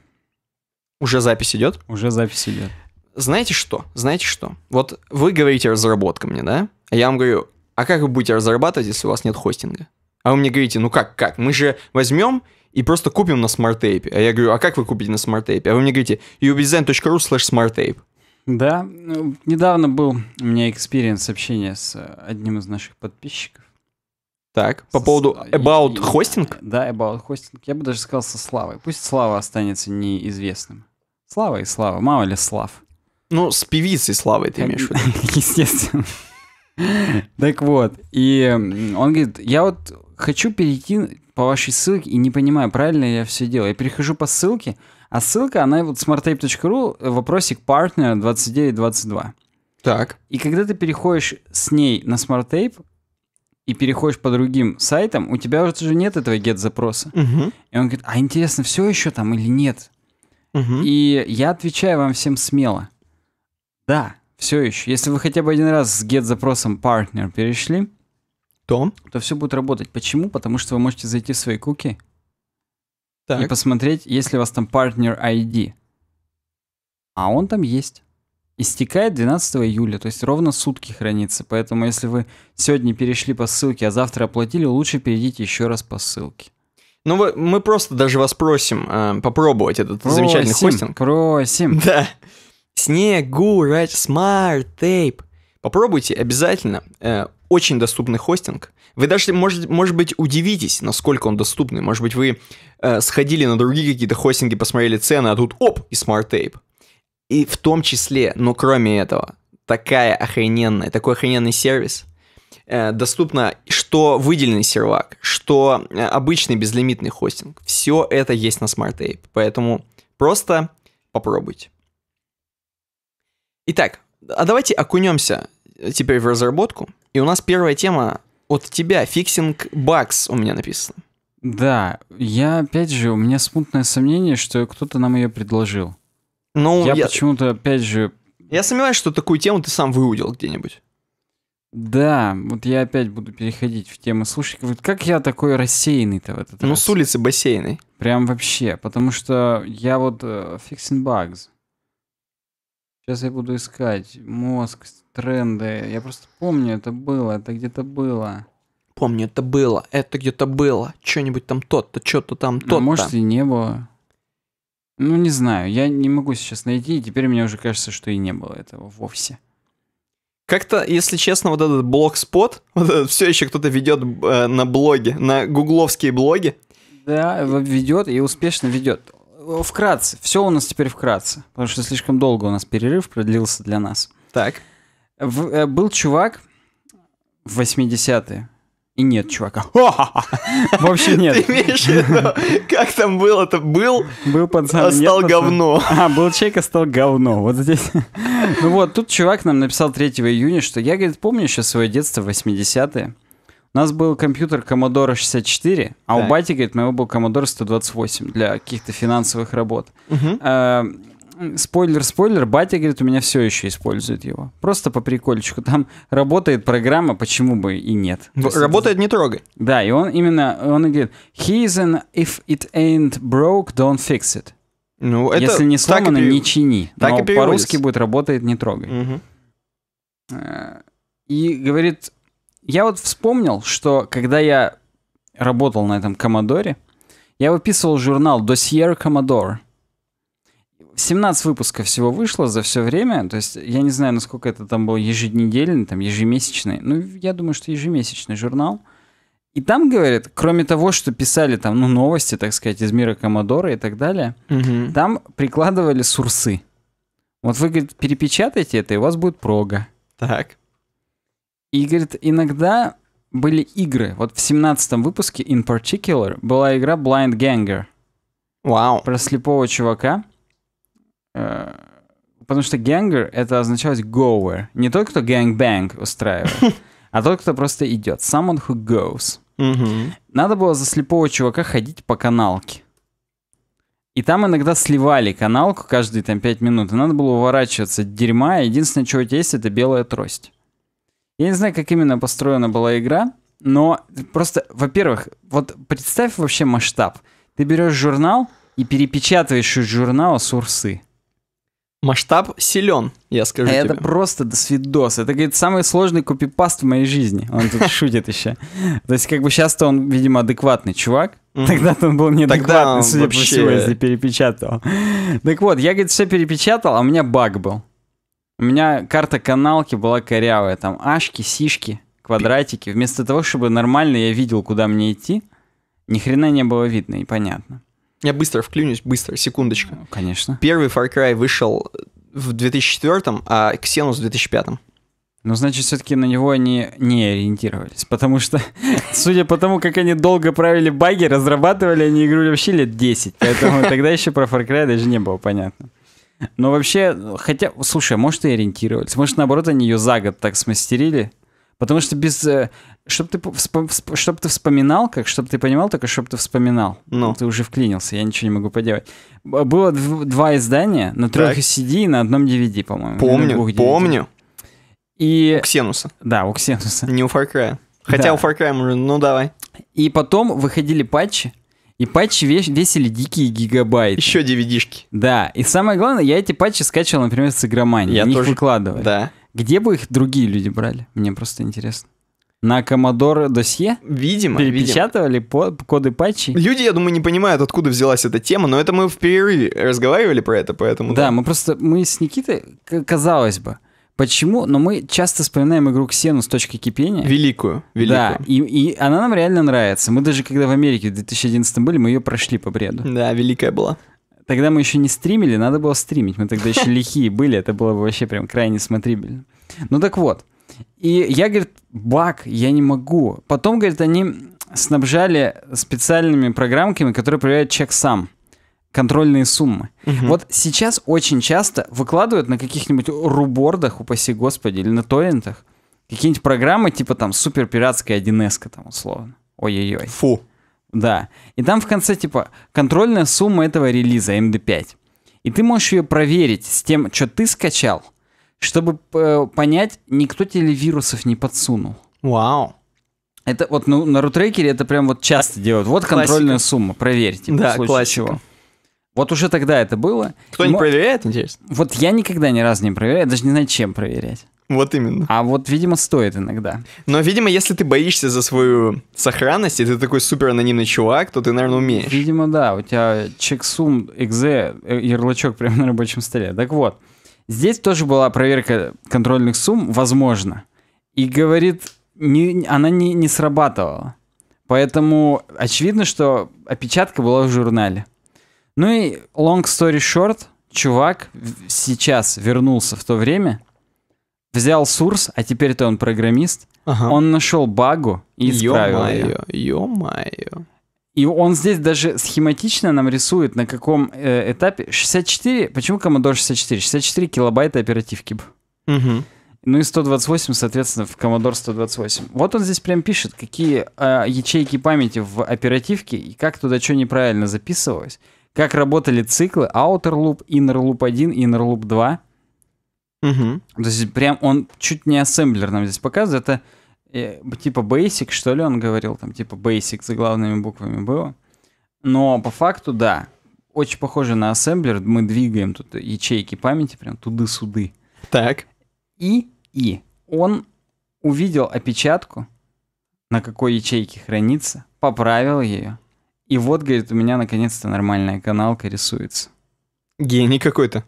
Speaker 2: Уже запись идет? Уже запись идет. Знаете что? Знаете что? Вот вы говорите разработка
Speaker 1: мне, да? А я вам говорю, а как вы будете разрабатывать, если у вас нет хостинга? А вы мне говорите, ну как, как? Мы же возьмем и просто купим на Smart тейпе А я говорю, а как вы купите на Smart тейпе А вы мне говорите, ubdesign.ru slash smarttape.
Speaker 2: Да, ну, недавно был у меня экспириенс общения с э, одним из наших подписчиков. Так, по со поводу About и, Hosting? Да, About Hosting. Я бы даже сказал со Славой. Пусть Слава останется неизвестным. Слава и Слава, мало ли Слав. Ну, с певицей Славой ты имеешь в виду. Естественно. Так вот, и он говорит, я вот хочу перейти по вашей ссылке и не понимаю, правильно я все делаю. Я перехожу по ссылке, а ссылка, она вот smarttape.ru, э, вопросик partner 2922. Так. И когда ты переходишь с ней на SmartTape и переходишь по другим сайтам, у тебя уже нет этого get-запроса. Угу. И он говорит, а интересно, все еще там или нет? Угу. И я отвечаю вам всем смело. Да, все еще. Если вы хотя бы один раз с get-запросом partner перешли, то? то все будет работать. Почему? Потому что вы можете зайти в свои куки так. и посмотреть, если у вас там partner ID. А он там есть. Истекает 12 июля, то есть ровно сутки хранится. Поэтому если вы сегодня перешли по ссылке, а завтра оплатили, лучше перейдите еще раз по ссылке.
Speaker 1: Ну, мы просто даже вас просим э, попробовать этот просим, замечательный хостинг. Просим. Да. Снегурач Smart Tape. Попробуйте обязательно. Э, очень доступный хостинг. Вы даже, может, может быть, удивитесь, насколько он доступный. Может быть, вы э, сходили на другие какие-то хостинги, посмотрели цены, а тут оп, и Smart Tape. И в том числе, но кроме этого, такая охрененная, такой охрененный сервис. Э, доступно что выделенный сервак, что э, обычный безлимитный хостинг. Все это есть на Smart Tape. Поэтому просто попробуйте. Итак, а давайте окунемся теперь в разработку. И у нас первая тема от тебя. Фиксинг бакс у меня написано.
Speaker 2: Да, я опять же, у меня смутное сомнение, что кто-то нам ее предложил. Ну, я, я почему-то опять же... Я сомневаюсь, что такую тему ты сам выудил где-нибудь. Да, вот я опять буду переходить в тему. Слушай, вот как я такой рассеянный-то в этот Ну, раз? с улицы бассейной. Прям вообще, потому что я вот uh, э, fixing Сейчас я буду искать. Мозг, тренды. Я просто помню, это было, это где-то было.
Speaker 1: Помню, это было, это где-то было.
Speaker 2: Что-нибудь там тот-то, что-то там тот-то. Ну, может и не было. Ну, не знаю, я не могу сейчас найти, и теперь мне уже кажется, что и не было этого вовсе. Как-то, если
Speaker 1: честно, вот этот блокспот, вот этот все еще кто-то ведет э, на блоге, на гугловские
Speaker 2: блоги. Да, ведет и успешно ведет. Э, вкратце. Все у нас теперь вкратце. Потому что слишком долго у нас перерыв продлился для нас. Так. В, э, был чувак в 80-е. И нет чувака. Вообще нет. Ты имеешь в виду, как там был, Это был, был пацан, а стал говно. А, был человек, а стал говно. Вот здесь. ну вот, тут чувак нам написал 3 июня, что я, говорит, помню еще свое детство 80-е. У нас был компьютер Commodore 64, а так. у бати, говорит, моего был Commodore 128 для каких-то финансовых работ. Угу. А, спойлер, спойлер, батя, говорит, у меня все еще использует его. Просто по прикольчику. Там работает программа, почему бы и нет. работает, не трогай. Да, и он именно, он говорит, he is an if it ain't broke, don't fix it. Ну, это Если не сломано, и... не чини. Так Но по-русски будет работает, не трогай. Угу. И говорит, я вот вспомнил, что когда я работал на этом Комодоре, я выписывал журнал «Досьер Commodore. 17 выпусков всего вышло за все время. То есть я не знаю, насколько это там был еженедельный, там ежемесячный. Ну, я думаю, что ежемесячный журнал. И там, говорят, кроме того, что писали там, ну, новости, так сказать, из мира Комодора и так далее, угу. там прикладывали сурсы. Вот вы, говорит, перепечатайте это, и у вас будет прога. Так. И, говорит, иногда были игры. Вот в 17 выпуске, in particular, была игра Blind Ganger. Вау. Про слепого чувака. Э, потому что гангер — это означалось goer. Не тот, кто gangbang устраивает, а тот, кто просто идет. Someone who goes. Надо было за слепого чувака ходить по каналке. И там иногда сливали каналку каждые там 5 минут. И надо было уворачиваться от дерьма. Единственное, что у тебя есть, это белая трость. Я не знаю, как именно построена была игра, но просто, во-первых, вот представь вообще масштаб. Ты берешь журнал и перепечатываешь из журнала сурсы. Масштаб силен, я скажу Это тебе. просто досвидос. Это, говорит, самый сложный копипаст в моей жизни. Он тут шутит еще. То есть, как бы сейчас-то он, видимо, адекватный чувак. Тогда-то он был неадекватный, судя по всему, если перепечатал. Так вот, я, говорит, все перепечатал, а у меня баг был. У меня карта каналки была корявая, там ашки, сишки, квадратики. Вместо того, чтобы нормально я видел, куда мне идти, ни хрена не было видно и понятно. Я быстро вклинюсь, быстро, секундочку. Ну, конечно. Первый Far Cry вышел в 2004, м а Xenos в 2005. м Ну, значит, все-таки на него они не ориентировались, потому что, судя по тому, как они долго правили баги, разрабатывали они игру вообще лет 10, поэтому тогда еще про Far Cry даже не было понятно. Но вообще, хотя, слушай, а может и ориентировались. Может, наоборот, они ее за год так смастерили. Потому что без... Э, чтобы ты, вспом... чтоб ты вспоминал, как, чтобы ты понимал, только чтобы ты вспоминал. Ну. Ты уже вклинился, я ничего не могу поделать. Было два издания на трех так. CD и на одном DVD, по-моему. Помню, помню. И... У Ксенуса. Да, у Ксенуса. Не у Far Cry. Хотя да. у Far Cry, ну давай. И потом выходили патчи, и патчи вес- весили дикие гигабайты. Еще DVD-шки. Да, и самое главное, я эти патчи скачивал, например, с игромании. Я, я тоже... них Да. Где бы их другие люди брали? Мне просто интересно. На Commodore досье? Видимо. Перепечатывали видимо. коды патчей? Люди, я думаю, не понимают, откуда взялась эта тема, но это мы в перерыве разговаривали про это, поэтому... Да, да. мы просто, мы с Никитой, казалось бы, Почему? Но мы часто вспоминаем игру Ксену с точки кипения. Великую, великую. Да, и, и она нам реально нравится. Мы даже когда в Америке в 2011 были, мы ее прошли по бреду. Да, великая была. Тогда мы еще не стримили, надо было стримить. Мы тогда еще лихие были, это было бы вообще прям крайне смотрибельно. Ну так вот. И я, говорит, баг, я не могу. Потом, говорит, они снабжали специальными программками, которые проверяют чек сам контрольные суммы. Угу. Вот сейчас очень часто выкладывают на каких-нибудь рубордах, упаси господи, или на торрентах какие-нибудь программы типа там супер пиратская 1 там условно. Ой-ой-ой. Фу. Да. И там в конце типа контрольная сумма этого релиза MD5. Эм И ты можешь ее проверить с тем, что ты скачал, чтобы э, понять, никто тебе вирусов не подсунул. Вау. Это вот ну, на рутрекере это прям вот часто делают. Вот классика. контрольная сумма, проверьте. Типа, да, классика. Чего. Вот уже тогда это было. кто не проверяет, интересно? Вот я никогда ни разу не проверяю, даже не знаю, чем проверять. Вот именно. А вот, видимо, стоит иногда. Но, видимо, если ты боишься за
Speaker 1: свою сохранность, и ты такой супер анонимный чувак,
Speaker 2: то ты, наверное, умеешь. Видимо, да. У тебя чексум экзе э, ярлычок прямо на рабочем столе. Так вот, здесь тоже была проверка контрольных сумм, возможно. И говорит, не, она не, не срабатывала. Поэтому очевидно, что опечатка была в журнале. Ну и long story short, чувак сейчас вернулся в то время, взял Сурс, а теперь-то он программист. Ага. Он нашел багу и исправил ее. Ё-моё. И он здесь даже схематично нам рисует, на каком э, этапе. 64, почему Commodore 64? 64 килобайта оперативки. Угу. Ну и 128, соответственно, в Commodore 128. Вот он здесь прям пишет, какие э, ячейки памяти в оперативке и как туда что неправильно записывалось как работали циклы Outer Loop, Inner Loop 1, Inner Loop 2. Угу. То есть прям он чуть не ассемблер нам здесь показывает. Это э, типа Basic, что ли, он говорил, там типа Basic за главными буквами было. Но по факту, да, очень похоже на ассемблер. Мы двигаем тут ячейки памяти прям туды-суды. Так. И, и он увидел опечатку, на какой ячейке хранится, поправил ее, и вот, говорит, у меня наконец-то нормальная каналка рисуется. Гений какой-то.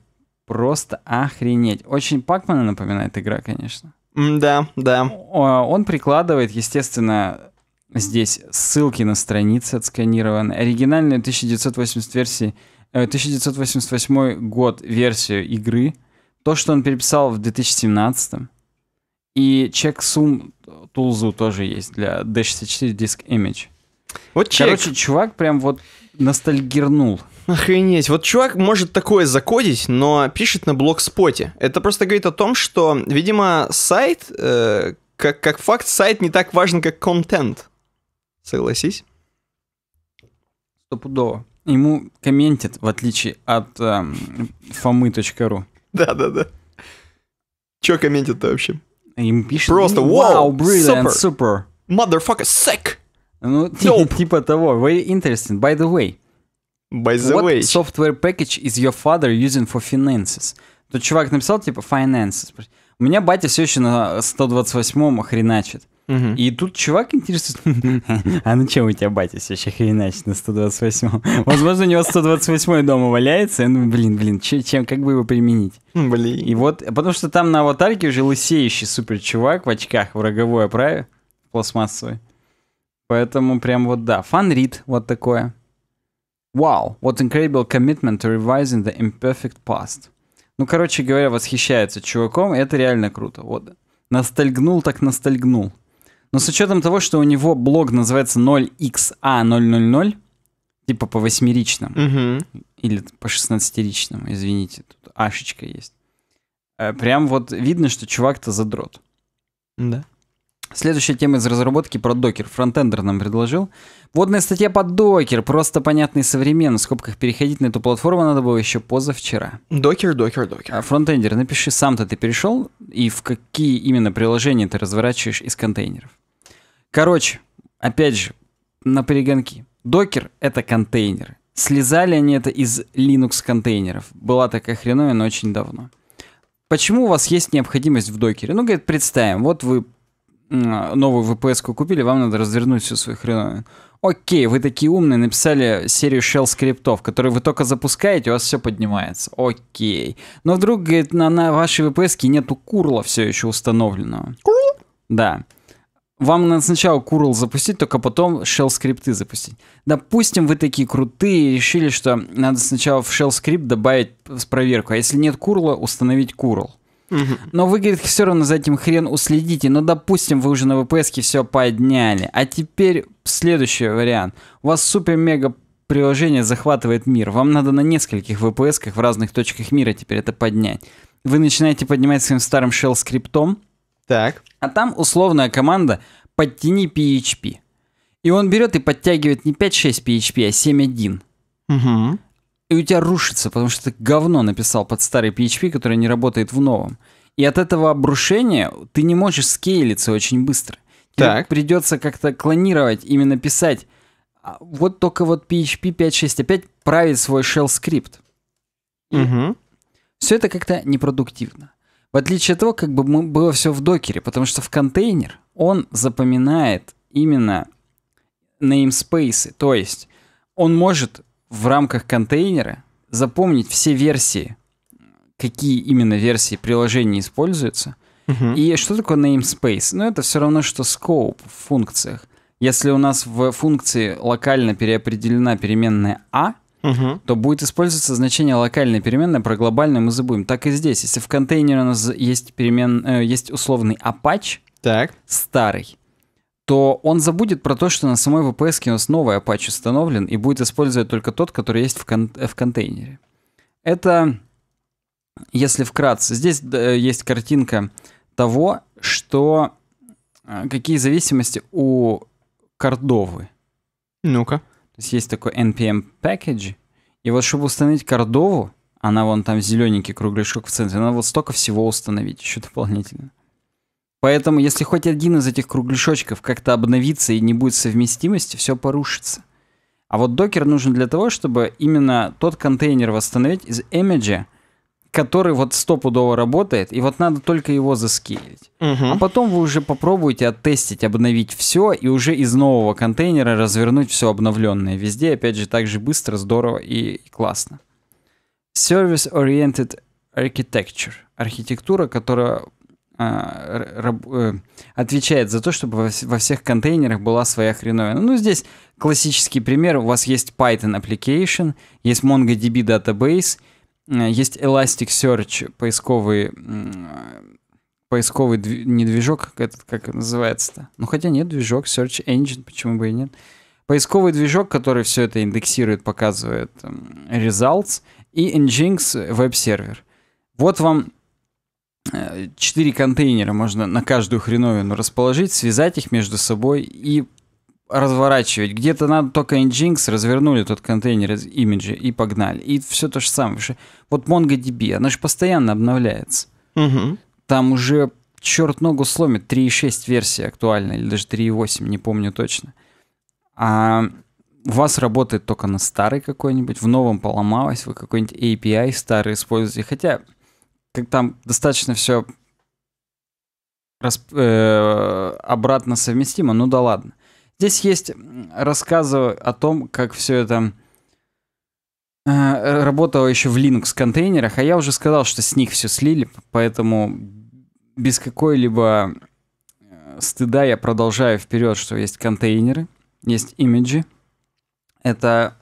Speaker 2: Просто охренеть. Очень Пакмана напоминает игра, конечно. Да, да. Он прикладывает, естественно, здесь ссылки на страницы отсканированы. Оригинальная 1980 версии, 1988 э, год версию игры. То, что он переписал в 2017. И чек сум тулзу тоже есть для D64 Disk Image. Вот чек. Короче, чувак прям вот ностальгернул. Охренеть. Вот
Speaker 1: чувак может такое закодить, но пишет на блокспоте. Это просто говорит о том, что, видимо, сайт, э, как, как факт, сайт не так важен, как контент. Согласись?
Speaker 2: Стопудово. Ему комментит, в отличие от э, эм, фомы.ру. Да-да-да. Че комментит-то вообще? Им пишет. Просто
Speaker 1: вау, wow, brilliant, super.
Speaker 2: super. Motherfucker, sick. Ну, Dope. типа того. Very interesting. By the way. By the what way. software package is your father using for finances? Тут чувак написал, типа, finances. У меня батя все еще на 128-м хреначит. Угу. И тут чувак интересует, а на ну чем у тебя батя все еще хреначит на 128-м? Возможно, у него 128-й дома валяется, ну, блин, блин, чем, как бы его применить? Блин. И вот, потому что там на аватарке уже лысеющий супер чувак в очках в роговой оправе, пластмассовый. Поэтому прям вот да. Fun read, вот такое. Wow, what incredible commitment to revising the imperfect past. Ну, короче говоря, восхищается чуваком, это реально круто. Вот. Ностальгнул так ностальгнул. Но с учетом того, что у него блог называется 0xa000, а типа по восьмеричным, угу. или по шестнадцатиричным, извините, тут ашечка есть. Э, прям вот видно, что чувак-то задрот. Да. Следующая тема из разработки про докер. Фронтендер нам предложил. Водная статья под докер, просто понятный современ. В скобках переходить на эту платформу надо было еще позавчера. Докер, докер, докер. А фронтендер, напиши, сам-то ты перешел и в какие именно приложения ты разворачиваешь из контейнеров. Короче, опять же, на перегонки. Докер — это контейнеры. Слезали они это из Linux контейнеров. Была такая хреновина очень давно. Почему у вас есть необходимость в докере? Ну, говорит, представим, вот вы новую vps купили, вам надо развернуть всю свою хреновину. Окей, вы такие умные, написали серию shell скриптов, которые вы только запускаете, у вас все поднимается. Окей. Но вдруг, говорит, на, на вашей VPS нету курла все еще установленного. Курл? Да. Вам надо сначала курл запустить, только потом shell скрипты запустить. Допустим, вы такие крутые и решили, что надо сначала в shell скрипт добавить проверку, а если нет курла, установить курл. Но вы, говорит, все равно за этим хрен уследите. Но, ну, допустим, вы уже на ВПСке все подняли. А теперь следующий вариант. У вас супер-мега приложение захватывает мир. Вам надо на нескольких ВПСках в разных точках мира теперь это поднять. Вы начинаете поднимать своим старым shell скриптом. Так. А там условная команда «подтяни PHP». И он берет и подтягивает не 5.6 PHP, а 7.1. Угу и у тебя рушится, потому что ты говно написал под старый PHP, который не работает в новом. И от этого обрушения ты не можешь скейлиться очень быстро. Тебе так. придется как-то клонировать, именно писать. А вот только вот PHP 5.6 опять правит свой shell скрипт. Угу. Все это как-то непродуктивно. В отличие от того, как бы было все в докере, потому что в контейнер он запоминает именно namespace, то есть он может в рамках контейнера запомнить все версии, какие именно версии приложения используются. И что такое namespace? Ну, это все равно, что scope в функциях. Если у нас в функции локально переопределена переменная a, «а», uh-huh. то будет использоваться значение локальной переменной, про глобальную мы забудем. Так и здесь. Если в контейнере у нас есть, перемен, э, есть условный Apache, так. старый, то он забудет про то, что на самой VPS у нас новый Apache установлен и будет использовать только тот, который есть в, кон- в контейнере. Это, если вкратце, здесь есть картинка того, что э, какие зависимости у кордовы. Ну-ка. То есть есть такой npm package, и вот чтобы установить кордову, она вон там зелененький кругляшок в центре, надо вот столько всего установить еще дополнительно. Поэтому, если хоть один из этих кругляшочков как-то обновится и не будет совместимости, все порушится. А вот докер нужен для того, чтобы именно тот контейнер восстановить из имиджа, который вот стопудово работает, и вот надо только его заскейлить. Угу. А потом вы уже попробуете оттестить, обновить все, и уже из нового контейнера развернуть все обновленное. Везде, опять же, так же быстро, здорово и классно. Service-oriented architecture. Архитектура, которая а, э, отвечает за то, чтобы во всех контейнерах была своя хреновина. Ну, здесь классический пример. У вас есть Python Application, есть MongoDB Database, э, есть Elasticsearch, поисковый, поисковый дв... не движок, этот, как называется-то? Ну, хотя нет, движок, Search Engine, почему бы и нет. Поисковый движок, который все это индексирует, показывает results, и Nginx веб-сервер. Вот вам 4 э, контейнера можно на каждую хреновину расположить, связать их между собой и разворачивать. Где-то надо только Nginx, развернули тот контейнер из имиджа и погнали. И все то же самое. Вот MongoDB, она же постоянно обновляется. Угу. Там уже черт ногу сломит 3.6 версия актуальна, или даже 3.8, не помню точно. А у вас работает только на старый какой-нибудь, в новом поломалось, вы какой-нибудь API старый используете. Хотя как там достаточно все расп... э, обратно совместимо, ну да ладно. Здесь есть рассказы о том, как все это э, работало еще в Linux контейнерах, а я уже сказал, что с них все слили, поэтому без какой-либо э, стыда я продолжаю вперед, что есть контейнеры, есть имиджи. Это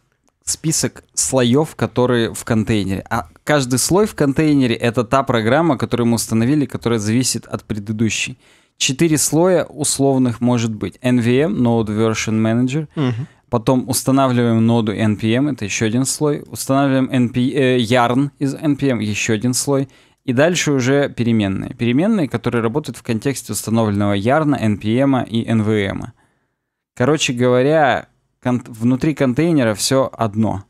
Speaker 2: список слоев, которые в контейнере. А каждый слой в контейнере это та программа, которую мы установили, которая зависит от предыдущей. Четыре слоя условных может быть. NVM, Node Version Manager. Угу. Потом устанавливаем ноду NPM, это еще один слой. Устанавливаем NP, э, Yarn из NPM, еще один слой. И дальше уже переменные. Переменные, которые работают в контексте установленного yarn, NPM и NVM. Короче говоря, кон внутри контейнера все одно.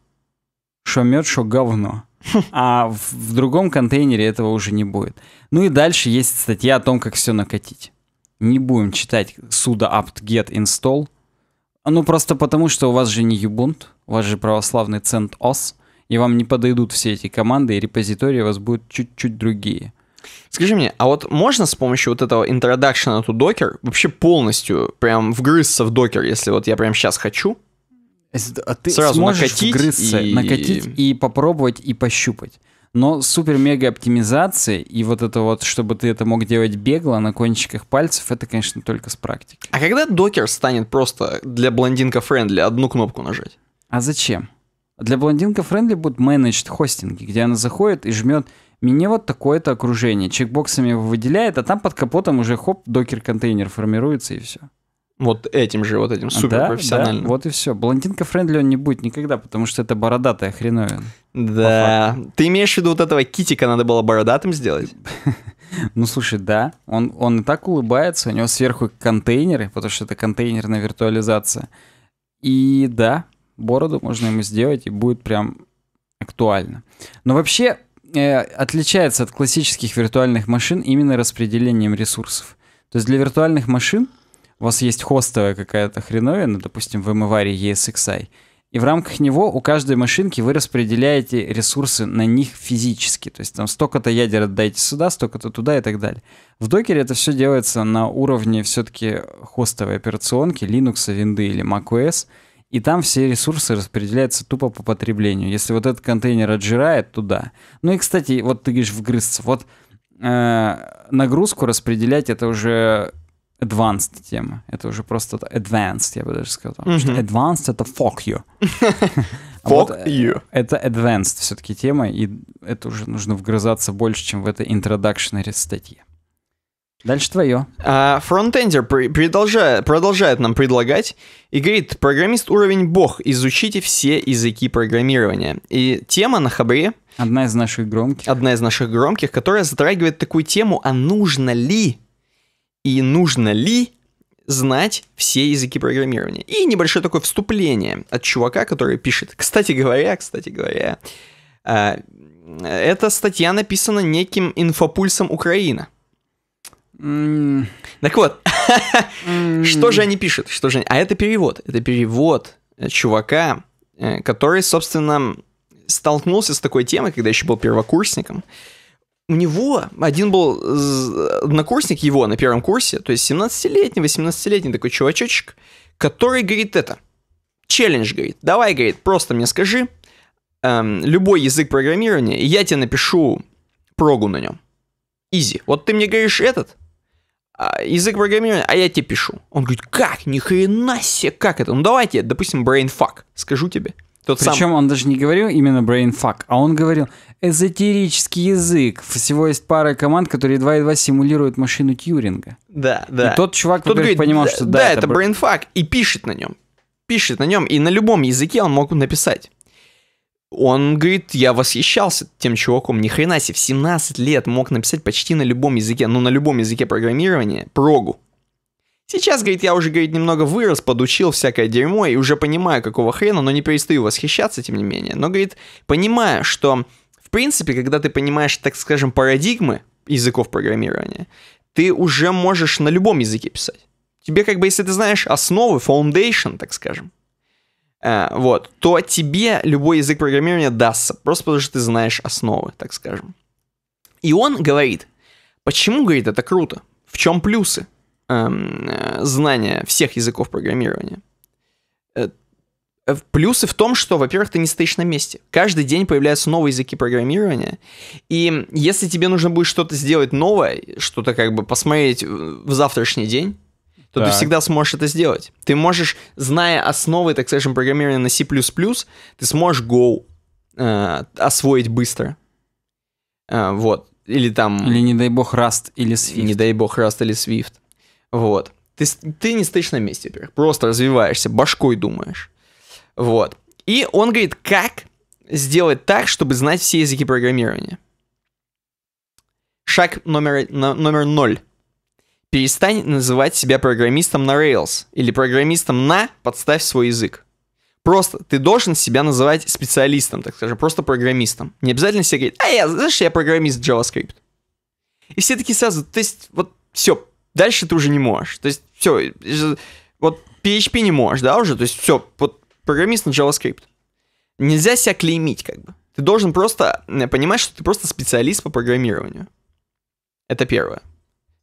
Speaker 2: что мед, что говно а в, в другом контейнере этого уже не будет. Ну и дальше есть статья о том, как все накатить. Не будем читать sudo apt get install. Ну просто потому, что у вас же не Ubuntu, у вас же православный CentOS, и вам не подойдут все эти команды, и репозитории у вас будут чуть-чуть другие. Скажи мне, а вот можно с помощью вот этого introduction to Docker
Speaker 1: вообще полностью прям вгрызться в Docker, если вот я прям сейчас хочу?
Speaker 2: А ты Сразу сможешь накатить вгрызться, и... накатить и попробовать и пощупать. Но супер-мега оптимизации и вот это вот, чтобы ты это мог делать бегло на кончиках пальцев, это, конечно, только с практики. А когда докер станет просто для блондинка френдли одну кнопку нажать? А зачем? Для блондинка френдли будут менеджд хостинги, где она заходит и жмет мне вот такое-то окружение, чекбоксами выделяет, а там под капотом уже хоп, докер-контейнер формируется и все. Вот этим же, вот этим суперпрофессиональным. Да, да, вот и все. Блондинка френдли он не будет никогда, потому что это бородатая хреновина. Да. Ты имеешь в виду вот этого китика надо было бородатым сделать? Ну, слушай, да. Он, он и так улыбается, у него сверху контейнеры, потому что это контейнерная виртуализация. И да, бороду можно ему сделать, и будет прям актуально. Но вообще э, отличается от классических виртуальных машин именно распределением ресурсов. То есть для виртуальных машин у вас есть хостовая какая-то хреновина, допустим, в MMWare ESXi, и в рамках него у каждой машинки вы распределяете ресурсы на них физически. То есть там столько-то ядер отдайте сюда, столько-то туда и так далее. В докере это все делается на уровне все-таки хостовой операционки, Linux, Windows или macOS. И там все ресурсы распределяются тупо по потреблению. Если вот этот контейнер отжирает, туда. Ну и, кстати, вот ты говоришь вгрызться. Вот э, нагрузку распределять это уже advanced тема. Это уже просто advanced, я бы даже сказал. mm-hmm. что advanced — это fuck you. А fuck вот you. Это advanced все-таки тема, и это уже нужно вгрызаться больше, чем в этой introductionary статье. Дальше твое.
Speaker 1: А, фронтендер продолжает, продолжает нам предлагать и говорит, программист уровень бог, изучите все языки программирования. И тема на хабре... Одна из наших громких. Одна из наших громких, которая затрагивает такую тему, а нужно ли и нужно ли знать все языки программирования. И небольшое такое вступление от чувака, который пишет. Кстати говоря, кстати говоря, э, эта статья написана неким инфопульсом Украина. Mm. Так вот, что же они пишут? Что же А это перевод. Это перевод э, чувака, э, который, собственно, столкнулся с такой темой, когда еще был первокурсником. Uh, у него один был э, однокурсник его на первом курсе, то есть 17-летний, 18-летний такой чувачочек, который говорит это. Челлендж, говорит, давай, говорит, просто мне скажи эм, любой язык программирования, и я тебе напишу прогу на нем. Изи. Вот ты мне говоришь этот, а, язык программирования, а я тебе пишу. Он говорит, как, ни хрена себе, как это? Ну давайте, допустим, brainfuck, скажу
Speaker 2: тебе. Тот Причем сам... он даже не говорил именно brainfuck, а он говорил эзотерический язык. Всего есть пара команд, которые едва-едва симулируют машину Тьюринга.
Speaker 1: Да, да. И тот чувак, который говорит, понимал, что да, да это брейнфак, и пишет на нем. Пишет на нем, и на любом языке он мог написать. Он говорит, я восхищался тем чуваком, ни хрена себе, в 17 лет мог написать почти на любом языке, ну на любом языке программирования, прогу. Сейчас, говорит, я уже, говорит, немного вырос, подучил всякое дерьмо и уже понимаю, какого хрена, но не перестаю восхищаться, тем не менее. Но, говорит, понимая, что принципе, когда ты понимаешь, так скажем, парадигмы языков программирования, ты уже можешь на любом языке писать. Тебе как бы, если ты знаешь основы, foundation, так скажем, э, вот, то тебе любой язык программирования дастся, просто потому что ты знаешь основы, так скажем. И он говорит, почему, говорит, это круто, в чем плюсы эм, э, знания всех языков программирования – Э, плюсы в том, что, во-первых, ты не стоишь на месте. Каждый день появляются новые языки программирования. И если тебе нужно будет что-то сделать новое, что-то как бы посмотреть э, в завтрашний день, то так. ты всегда сможешь это сделать. Ты можешь, зная основы, так скажем, программирования на C++, ты сможешь Go э, освоить быстро. Э, вот. Или там... Или, не дай бог, Rust или Swift. Не дай бог, Rust или Swift. Вот. Ты, ты не стоишь на месте, во-первых. Просто развиваешься, башкой думаешь. Вот. И он говорит, как сделать так, чтобы знать все языки программирования. Шаг номер, номер ноль. Перестань называть себя программистом на Rails или программистом на «подставь свой язык». Просто ты должен себя называть специалистом, так скажем, просто программистом. Не обязательно себе говорить, а я, знаешь, я программист JavaScript. И все таки сразу, то есть, вот все, дальше ты уже не можешь. То есть, все, вот PHP не можешь, да, уже, то есть, все, вот программист на JavaScript. Нельзя себя клеймить, как бы. Ты должен просто понимать, что ты просто специалист по программированию. Это первое.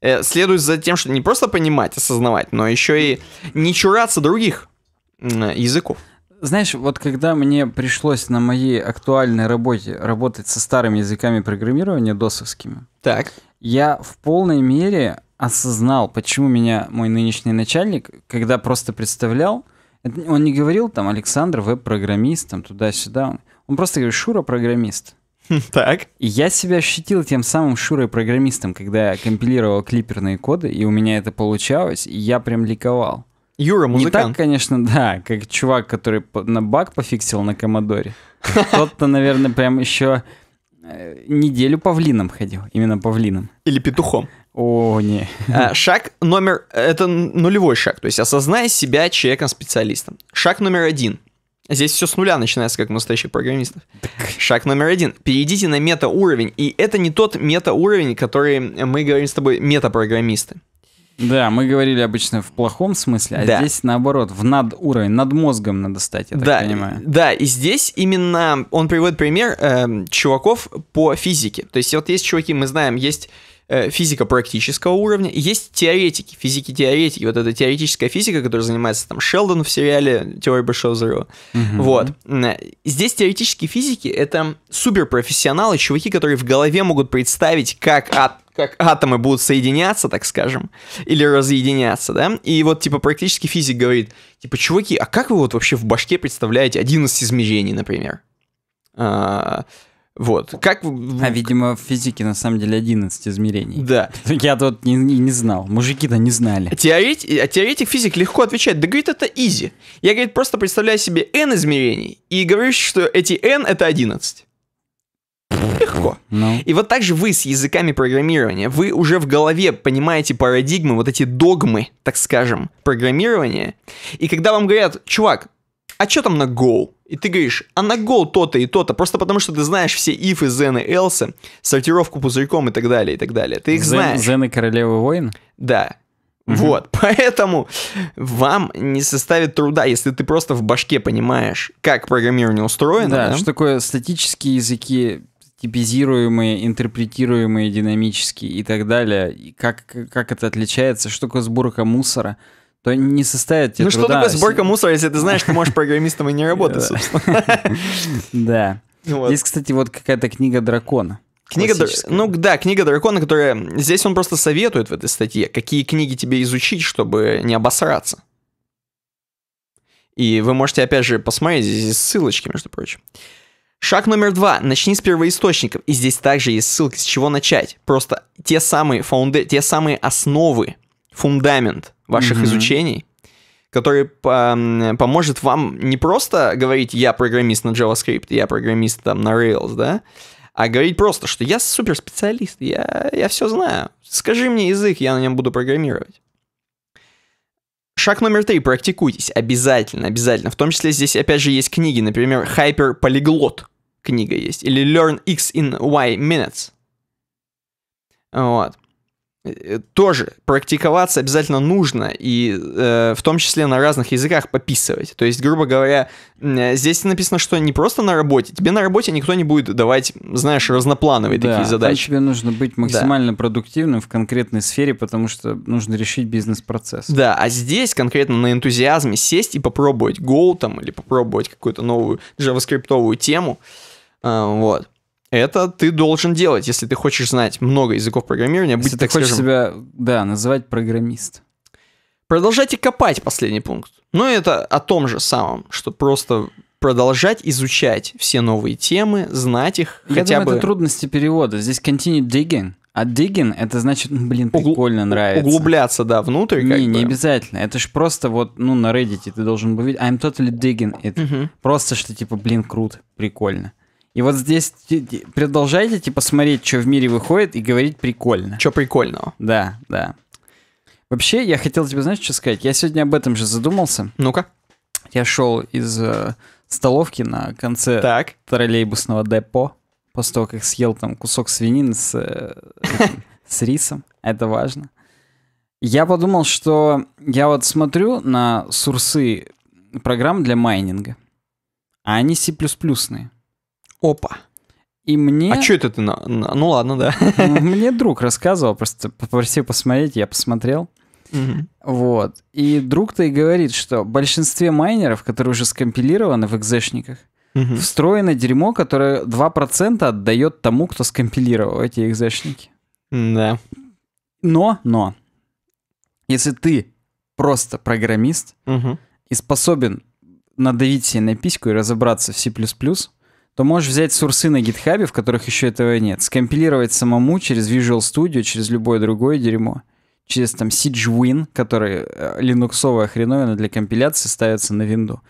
Speaker 1: Э, Следует за тем, что не просто понимать,
Speaker 2: осознавать, но еще и не чураться других языков. Знаешь, вот когда мне пришлось на моей актуальной работе работать со старыми языками программирования досовскими, так. я в полной мере осознал, почему меня мой нынешний начальник, когда просто представлял, он не говорил там Александр веб-программист, там туда-сюда. Он, он просто говорит Шура программист. Так. И я себя ощутил тем самым Шурой-программистом, когда я компилировал клиперные коды, и у меня это получалось, и я прям ликовал. Юра, музыкант. Не так, конечно, да, как чувак, который на баг пофиксил на Комодоре. Тот-то, наверное, прям еще э, неделю павлином ходил, именно павлином. Или петухом. О, не. Э, шаг номер... Это
Speaker 1: нулевой шаг, то есть осознай себя человеком-специалистом. Шаг номер один. Здесь все с нуля начинается, как у настоящих программистов. Шаг номер один. Перейдите на метауровень. И это не
Speaker 2: тот метауровень, который мы говорим с тобой мета-программисты. Да, мы говорили обычно в плохом смысле, а да. здесь наоборот, в надуровень над мозгом надо стать, я да, так понимаю.
Speaker 1: Да, и здесь именно он приводит пример э, чуваков по физике. То есть вот есть чуваки, мы знаем, есть Э, физика практического уровня, есть теоретики, физики-теоретики, вот эта теоретическая физика, которая занимается там Шелдон в сериале «Теория большого взрыва». Угу. Вот. Здесь теоретические физики — это суперпрофессионалы, чуваки, которые в голове могут представить, как от как атомы будут соединяться, так скажем, или разъединяться, да? И вот, типа, практически физик говорит, типа, чуваки, а как вы вот вообще в башке представляете 11
Speaker 2: измерений, например? А, вот. Как... А, видимо, в физике на самом деле 11 измерений. Да. Я тут не, не, не знал. Мужики-то не знали. Теоретик,
Speaker 1: э, теоретик физик легко отвечает, да, говорит, это изи. Я, говорит, просто
Speaker 2: представляю себе n измерений
Speaker 1: и говорю, что эти n — это 11. Легко. No. Ну. И вот так же вы с языками программирования, вы уже в голове понимаете парадигмы, вот эти догмы, так скажем, программирования. И когда вам говорят, чувак, а что там на Go? И ты говоришь, а на Go то-то и то-то, просто потому что ты знаешь все if ифы, зены, элсы, сортировку пузырьком и так далее, и так далее. Ты их Зен, знаешь. Зены королевы войн? Да. Угу. Вот, поэтому вам не составит труда, если ты просто в башке понимаешь, как программирование устроено. Да, да? что
Speaker 2: такое статические языки, типизируемые, интерпретируемые, динамические и так далее, и как, как это отличается, что такое сборка мусора – то э, не составит тебе Ну труда. что такое сборка
Speaker 1: мусора, если ты знаешь, ты можешь программистом и не работать, собственно.
Speaker 2: Да. есть кстати, вот какая-то книга дракона. Книга,
Speaker 1: ну да, книга дракона, которая... Здесь он просто советует в этой статье, какие книги тебе изучить, чтобы не обосраться. И вы можете, опять же, посмотреть, здесь ссылочки, между прочим. Шаг номер два. Начни с первоисточников. И здесь также есть ссылки, с чего начать. Просто те самые, фаунде... те самые основы, фундамент, ваших mm-hmm. изучений, который по- поможет вам не просто говорить «я программист на JavaScript», «я программист там на Rails», да, а говорить просто, что я суперспециалист, я, я все знаю. Скажи мне язык, я на нем буду программировать. Шаг номер три. Практикуйтесь. Обязательно, обязательно. В том числе здесь, опять же, есть книги. Например, Hyper Polyglot книга есть. Или Learn X in Y Minutes. Вот. Э, тоже практиковаться обязательно нужно, и э, в том числе на разных языках пописывать. То есть, грубо говоря, э, здесь написано, что не просто на работе, тебе на работе никто не будет давать, знаешь, разноплановые да, такие задачи.
Speaker 2: тебе нужно быть максимально да. продуктивным в конкретной сфере, потому что нужно решить бизнес-процесс.
Speaker 1: Да, а здесь конкретно на энтузиазме сесть и попробовать Go там или попробовать какую-то новую джаваскриптовую тему, э, вот. Это ты должен делать, если ты хочешь знать много языков программирования. Если быть, ты так хочешь скажем,
Speaker 2: себя, да, называть программист.
Speaker 1: Продолжайте копать, последний пункт. Но это о том же самом, что просто
Speaker 2: продолжать изучать все новые темы, знать их Я хотя думаю, бы... это трудности перевода. Здесь continue digging. А digging это значит, блин, прикольно Угл... нравится. Углубляться, да, внутрь как Не, бы. не обязательно. Это же просто вот, ну, на Reddit ты должен был видеть I'm totally digging it. Угу. Просто что типа, блин, круто, прикольно. И вот здесь продолжайте, типа, смотреть, что в мире выходит, и говорить прикольно. Что прикольного. Да, да. Вообще, я хотел тебе, знаешь, что сказать? Я сегодня об этом же задумался. Ну-ка. Я шел из э, столовки на конце так. троллейбусного депо, после того, как съел там кусок свинины с, э, с рисом. Это важно. Я подумал, что я вот смотрю на сурсы программ для майнинга, а они C++-ные опа. И мне... А что это ты? на? Ну ладно, да. Мне друг рассказывал, просто попросил посмотреть, я посмотрел. Угу. Вот. И друг-то и говорит, что в большинстве майнеров, которые уже скомпилированы в экзешниках, угу. встроено дерьмо, которое 2% отдает тому, кто скомпилировал эти экзешники. Да. Но, но, если ты просто программист угу. и способен надавить себе на письку и разобраться в C++, то можешь взять сурсы на гитхабе, в которых еще этого нет, скомпилировать самому через Visual Studio, через любое другое дерьмо, через там CigeWin, который э, линуксовая хреновина для компиляции ставится на винду.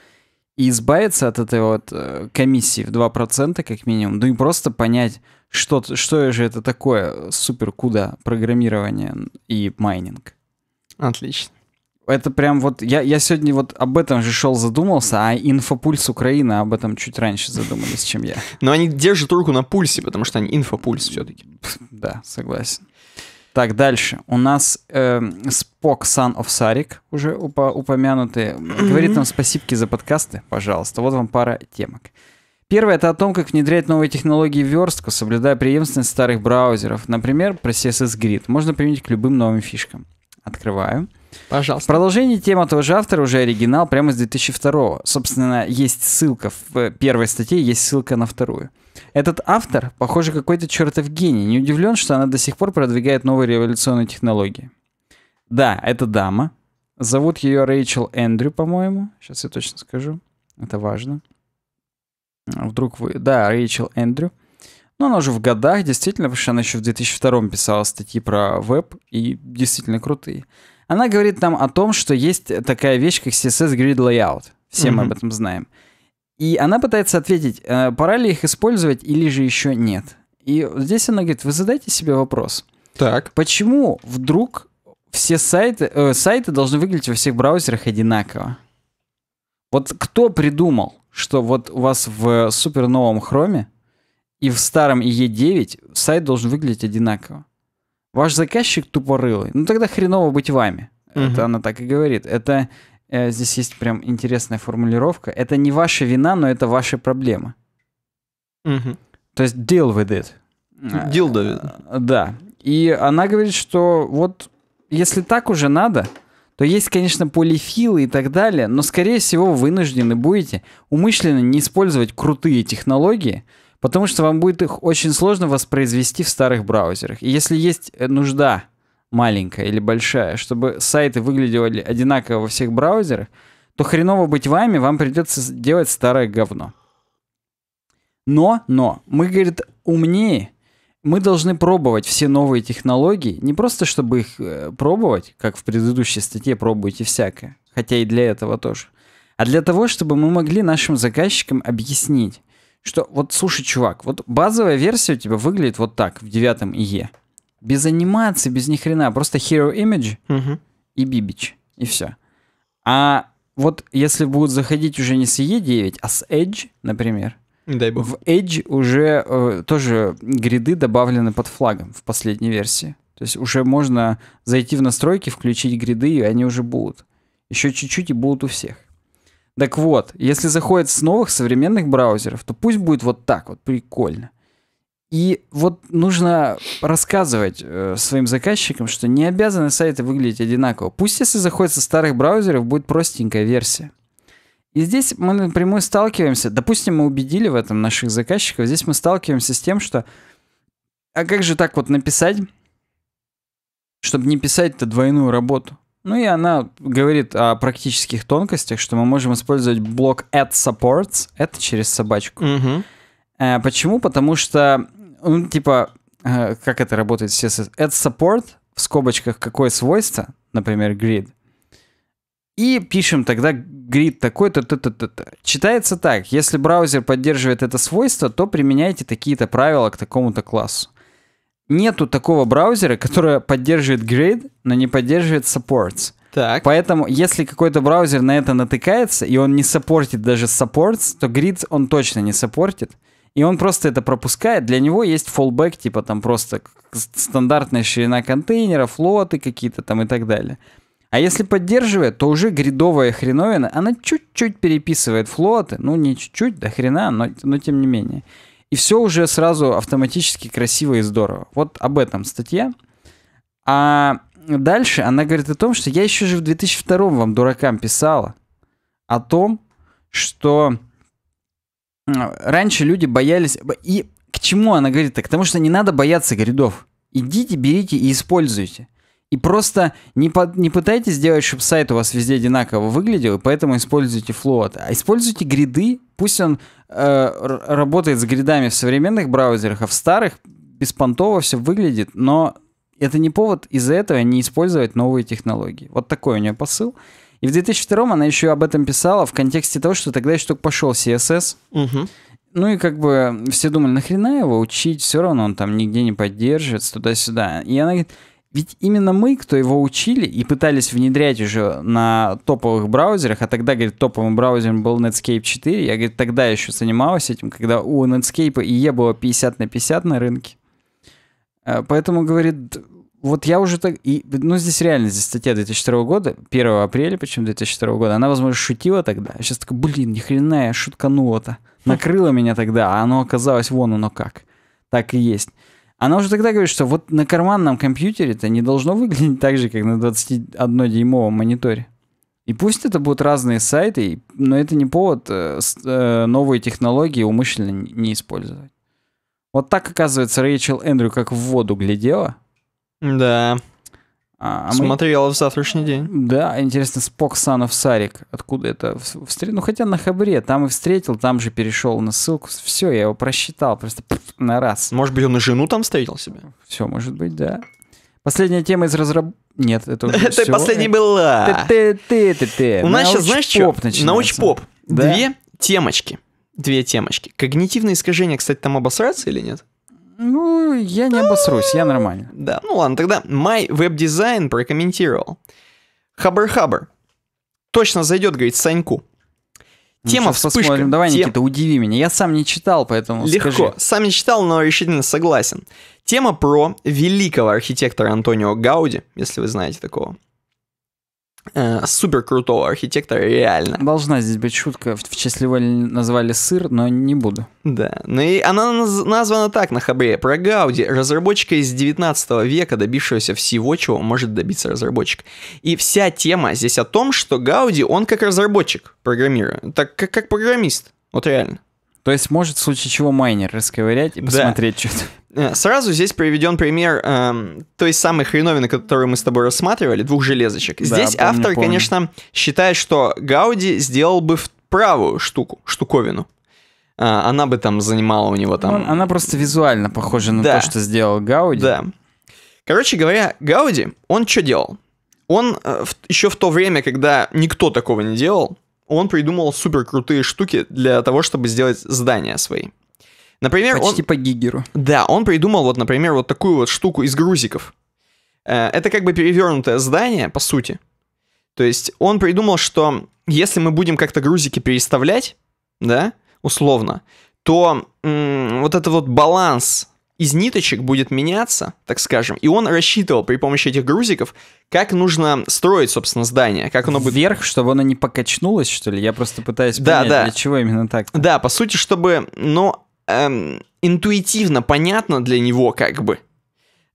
Speaker 2: И избавиться от этой вот э, комиссии в 2% как минимум, ну и просто понять, что, что же это такое супер куда программирование и майнинг. Отлично. Это прям вот... Я, я сегодня вот об этом же шел задумался, а инфопульс Украина об этом чуть раньше задумались, чем я. Но они держат руку на пульсе, потому что они инфопульс все-таки. Да, согласен. Так, дальше. У нас э, Спок Сан of Сарик, уже упомянутый. Говорит нам спасибки за подкасты, пожалуйста. Вот вам пара темок. Первое — это о том, как внедрять новые технологии в верстку, соблюдая преемственность старых браузеров. Например, про CSS Grid. Можно применить к любым новым фишкам. Открываю. Пожалуйста. Продолжение темы того же автора, уже оригинал, прямо с 2002 Собственно, есть ссылка в э, первой статье, есть ссылка на вторую. Этот автор, похоже, какой-то чертов гений. Не удивлен, что она до сих пор продвигает новые революционные технологии. Да, это дама. Зовут ее Рэйчел Эндрю, по-моему. Сейчас я точно скажу. Это важно. А вдруг вы... Да, Рэйчел Эндрю. Но она уже в годах, действительно, потому что она еще в 2002 писала статьи про веб, и действительно крутые. Она говорит нам о том, что есть такая вещь, как CSS Grid Layout. Все mm-hmm. мы об этом знаем. И она пытается ответить, э, пора ли их использовать или же еще нет. И здесь она говорит, вы задайте себе вопрос. Так. Почему вдруг все сайты, э, сайты должны выглядеть во всех браузерах одинаково? Вот кто придумал, что вот у вас в супер новом хроме и в старом IE9 сайт должен выглядеть одинаково? ваш заказчик тупорылый, ну тогда хреново быть вами. Угу. Это она так и говорит. Это э, здесь есть прям интересная формулировка. Это не ваша вина, но это ваши проблемы. Угу. То есть deal with it. Deal э, with it. Да. И она говорит, что вот если так уже надо, то есть, конечно, полифилы и так далее, но, скорее всего, вынуждены будете умышленно не использовать крутые технологии, Потому что вам будет их очень сложно воспроизвести в старых браузерах. И если есть э, нужда маленькая или большая, чтобы сайты выглядели одинаково во всех браузерах, то хреново быть вами, вам придется делать старое говно. Но, но, мы, говорит, умнее, мы должны пробовать все новые технологии, не просто чтобы их э, пробовать, как в предыдущей статье пробуйте всякое, хотя и для этого тоже, а для того, чтобы мы могли нашим заказчикам объяснить, что вот слушай, чувак, вот базовая версия у тебя выглядит вот так в девятом ИЕ. Без анимации, без ни хрена, просто hero image угу. и бибич, и все. А вот если будут заходить уже не с Е 9 а с Edge, например, Дай бог. в Edge уже э, тоже гриды добавлены под флагом в последней версии. То есть уже можно зайти в настройки, включить гриды, и они уже будут. Еще чуть-чуть и будут у всех. Так вот, если заходит с новых современных браузеров, то пусть будет вот так вот, прикольно. И вот нужно рассказывать э, своим заказчикам, что не обязаны сайты выглядеть одинаково. Пусть если заходит со старых браузеров, будет простенькая версия. И здесь мы напрямую сталкиваемся, допустим, мы убедили в этом наших заказчиков, здесь мы сталкиваемся с тем, что а как же так вот написать, чтобы не писать-то двойную работу? Ну и она говорит о практических тонкостях, что мы можем использовать блок at supports, это через собачку. Угу. Э, почему? Потому что, ну, типа, э, как это работает сейчас? At support в скобочках какое свойство, например, grid, и пишем тогда grid такой-то, то-то, то-то. Читается так, если браузер поддерживает это свойство, то применяйте такие-то правила к такому-то классу нету такого браузера, который поддерживает grid, но не поддерживает supports. Так. Поэтому, если какой-то браузер на это натыкается, и он не саппортит даже supports, то grid он точно не саппортит. И он просто это пропускает. Для него есть fallback типа там просто стандартная ширина контейнера, флоты какие-то там и так далее. А если поддерживает, то уже гридовая хреновина, она чуть-чуть переписывает флоты. Ну, не чуть-чуть, до хрена, но, но тем не менее. И все уже сразу автоматически красиво и здорово. Вот об этом статья. А дальше она говорит о том, что я еще же в 2002 вам, дуракам, писала о том, что раньше люди боялись... И к чему она говорит-то? К тому, что не надо бояться грядов. Идите, берите и используйте. И просто не, по, не пытайтесь сделать, чтобы сайт у вас везде одинаково выглядел, и поэтому используйте Float. А используйте гриды. Пусть он э, работает с гридами в современных браузерах, а в старых беспонтово все выглядит, но это не повод из-за этого не использовать новые технологии. Вот такой у нее посыл. И в 2002 она еще об этом писала в контексте того, что тогда еще только пошел CSS. Угу. Ну и как бы все думали, нахрена его учить, все равно он там нигде не поддерживается, туда-сюда. И она говорит, ведь именно мы, кто его учили и пытались внедрять уже на топовых браузерах, а тогда, говорит, топовым браузером был Netscape 4, я, говорит, тогда еще занималась этим, когда у Netscape и E было 50 на 50 на рынке. Э, поэтому, говорит, вот я уже так... И, ну, здесь реально, здесь статья 2002 года, 1 апреля, почему 2002 года, она, возможно, шутила тогда, а сейчас такая, блин, ни хрена я шутканула-то. Накрыла меня тогда, а оно оказалось вон оно как. Так и есть. Она уже тогда говорит, что вот на карманном компьютере это не должно выглядеть так же, как на 21-дюймовом мониторе. И пусть это будут разные сайты, но это не повод э, э, новые технологии умышленно не использовать. Вот так, оказывается, Рэйчел Эндрю как в воду глядела. Да. А, а Смотрела мы... в завтрашний день. Да, интересно, Спок Санов Сарик, откуда это встретил? Ну, хотя на Хабре, там и встретил, там же перешел на ссылку. Все, я его просчитал просто пфф, на раз. Может быть, он и жену там встретил себе? Все, может быть, да. Последняя тема из разраб... Нет, это уже Это последняя была. Ты, ты, ты, ты. У нас сейчас, знаешь, что? Научпоп. Две
Speaker 1: темочки. Две темочки. Когнитивные искажения, кстати, там обосраться или нет? Ну, я не обосрусь, я нормально. Да, ну ладно, тогда My Web Design прокомментировал. Хабр-хабр. Точно зайдет, говорит, Саньку. Ну, Тема ну, вспышка. Посмотрим. Давай, Тем... Никита, удиви меня. Я сам не читал, поэтому Легко. Скажи. Сам не читал, но решительно согласен. Тема про великого архитектора Антонио Гауди, если вы знаете такого. Э, супер крутого архитектора реально. Должна здесь быть шутка, в числе назвали сыр, но не буду. Да, ну и она наз- названа так на хабре, про Гауди, разработчика из 19 века, добившегося всего, чего может добиться разработчик. И вся тема здесь о том, что Гауди, он как разработчик программирует, так как, как программист, вот реально.
Speaker 2: То есть может в случае чего майнер расковырять и посмотреть да. что-то.
Speaker 3: Э,
Speaker 1: сразу здесь приведен пример эм, той самой хреновины, которую мы с тобой рассматривали, двух железочек. Да, здесь помню, автор, помню. конечно, считает, что Гауди сделал бы правую штуку, штуковину. А, она бы там занимала у него там... Он, она просто визуально похожа на да. то, что сделал Гауди. Да. Короче говоря, Гауди, он что делал? Он э, в, еще в то время, когда никто такого не делал, он придумал суперкрутые штуки для того, чтобы сделать здания свои. Например, Почти он... по Гигеру. Да, он придумал вот, например, вот такую вот штуку из грузиков. Э, это как бы перевернутое здание, по сути. То есть он придумал, что если мы будем как-то грузики переставлять, да, условно, то м- вот этот вот баланс из ниточек будет меняться, так скажем. И он рассчитывал при помощи этих грузиков, как нужно строить, собственно, здание, как оно будет... Вверх, чтобы оно не покачнулось, что ли? Я просто пытаюсь понять, да, да. для чего именно так. Да, по сути, чтобы, ну, эм, интуитивно понятно для него как бы.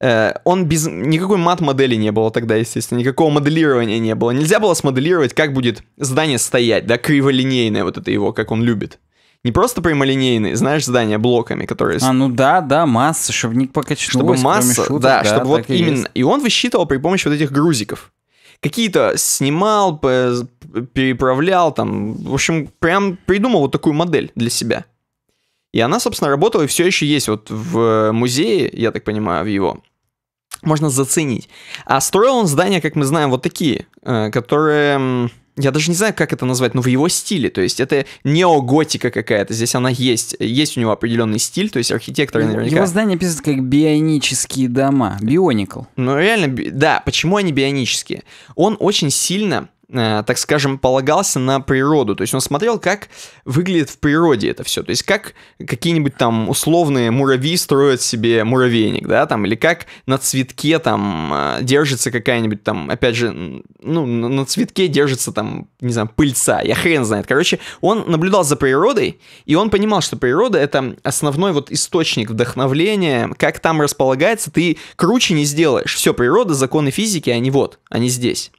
Speaker 1: Э, он без... Никакой мат-модели не было тогда, естественно, никакого моделирования не было. Нельзя было смоделировать, как будет здание стоять, да, криволинейное вот это его, как он любит. Не просто прямолинейные, знаешь, здания блоками, которые... А,
Speaker 2: ну да, да, масса, чтобы не покачнулось. Чтобы масса, шуток, да, да, чтобы вот и именно... Есть.
Speaker 1: И он высчитывал при помощи вот этих грузиков какие-то снимал, переправлял, там, в общем, прям придумал вот такую модель для себя. И она, собственно, работала и все еще есть вот в э, музее, я так понимаю, в его. Можно заценить. А строил он здания, как мы знаем, вот такие, э, которые... Я даже не знаю, как это назвать, но в его стиле. То есть это неоготика какая-то. Здесь она есть. Есть у него определенный стиль, то есть архитектор его, наверняка... Его
Speaker 2: здания писают как бионические
Speaker 1: дома. Бионикл. Ну реально, да. Почему они бионические? Он очень сильно Э, так скажем, полагался на природу. То есть он смотрел, как выглядит в природе это все. То есть как какие-нибудь там условные муравьи строят себе муравейник, да, там, или как на цветке там э, держится какая-нибудь там, опять же, ну, на цветке держится там, не знаю, пыльца, я хрен знает. Короче, он наблюдал за природой, и он понимал, что природа — это основной вот источник вдохновления, как там располагается, ты круче не сделаешь. Все, природа, законы физики, они вот, они здесь.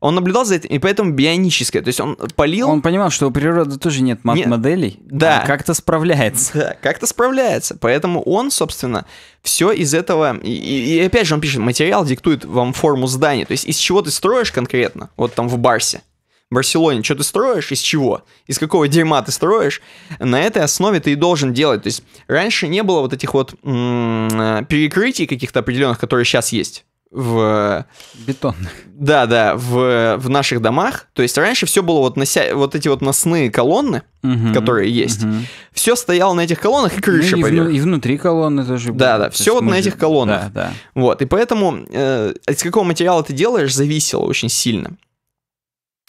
Speaker 1: Он наблюдал за этим, и поэтому бионическое. То есть он полил... Он понимал, что у природы тоже нет мат моделей. да. А как-то справляется. Да, как-то справляется. Поэтому он, собственно, все из этого... И, и, и опять же он пишет, материал диктует вам форму здания. То есть из чего ты строишь конкретно, вот там в Барсе, в Барселоне, что ты строишь, из чего, из какого дерьма ты строишь, на этой основе ты и должен делать. То есть раньше не было вот этих вот м- э, перекрытий каких-то определенных, которые сейчас есть в... Бетон. Да, да, в, в наших домах. То есть раньше все было вот, нося... вот эти вот носные колонны, угу, которые есть. Угу. Все стояло на этих колоннах и крыша ну, и, Вну... и внутри колонны тоже. Да, было. да, все вот мы... на этих колоннах. Да, да. Вот, и поэтому э, из какого материала ты делаешь, зависело очень сильно.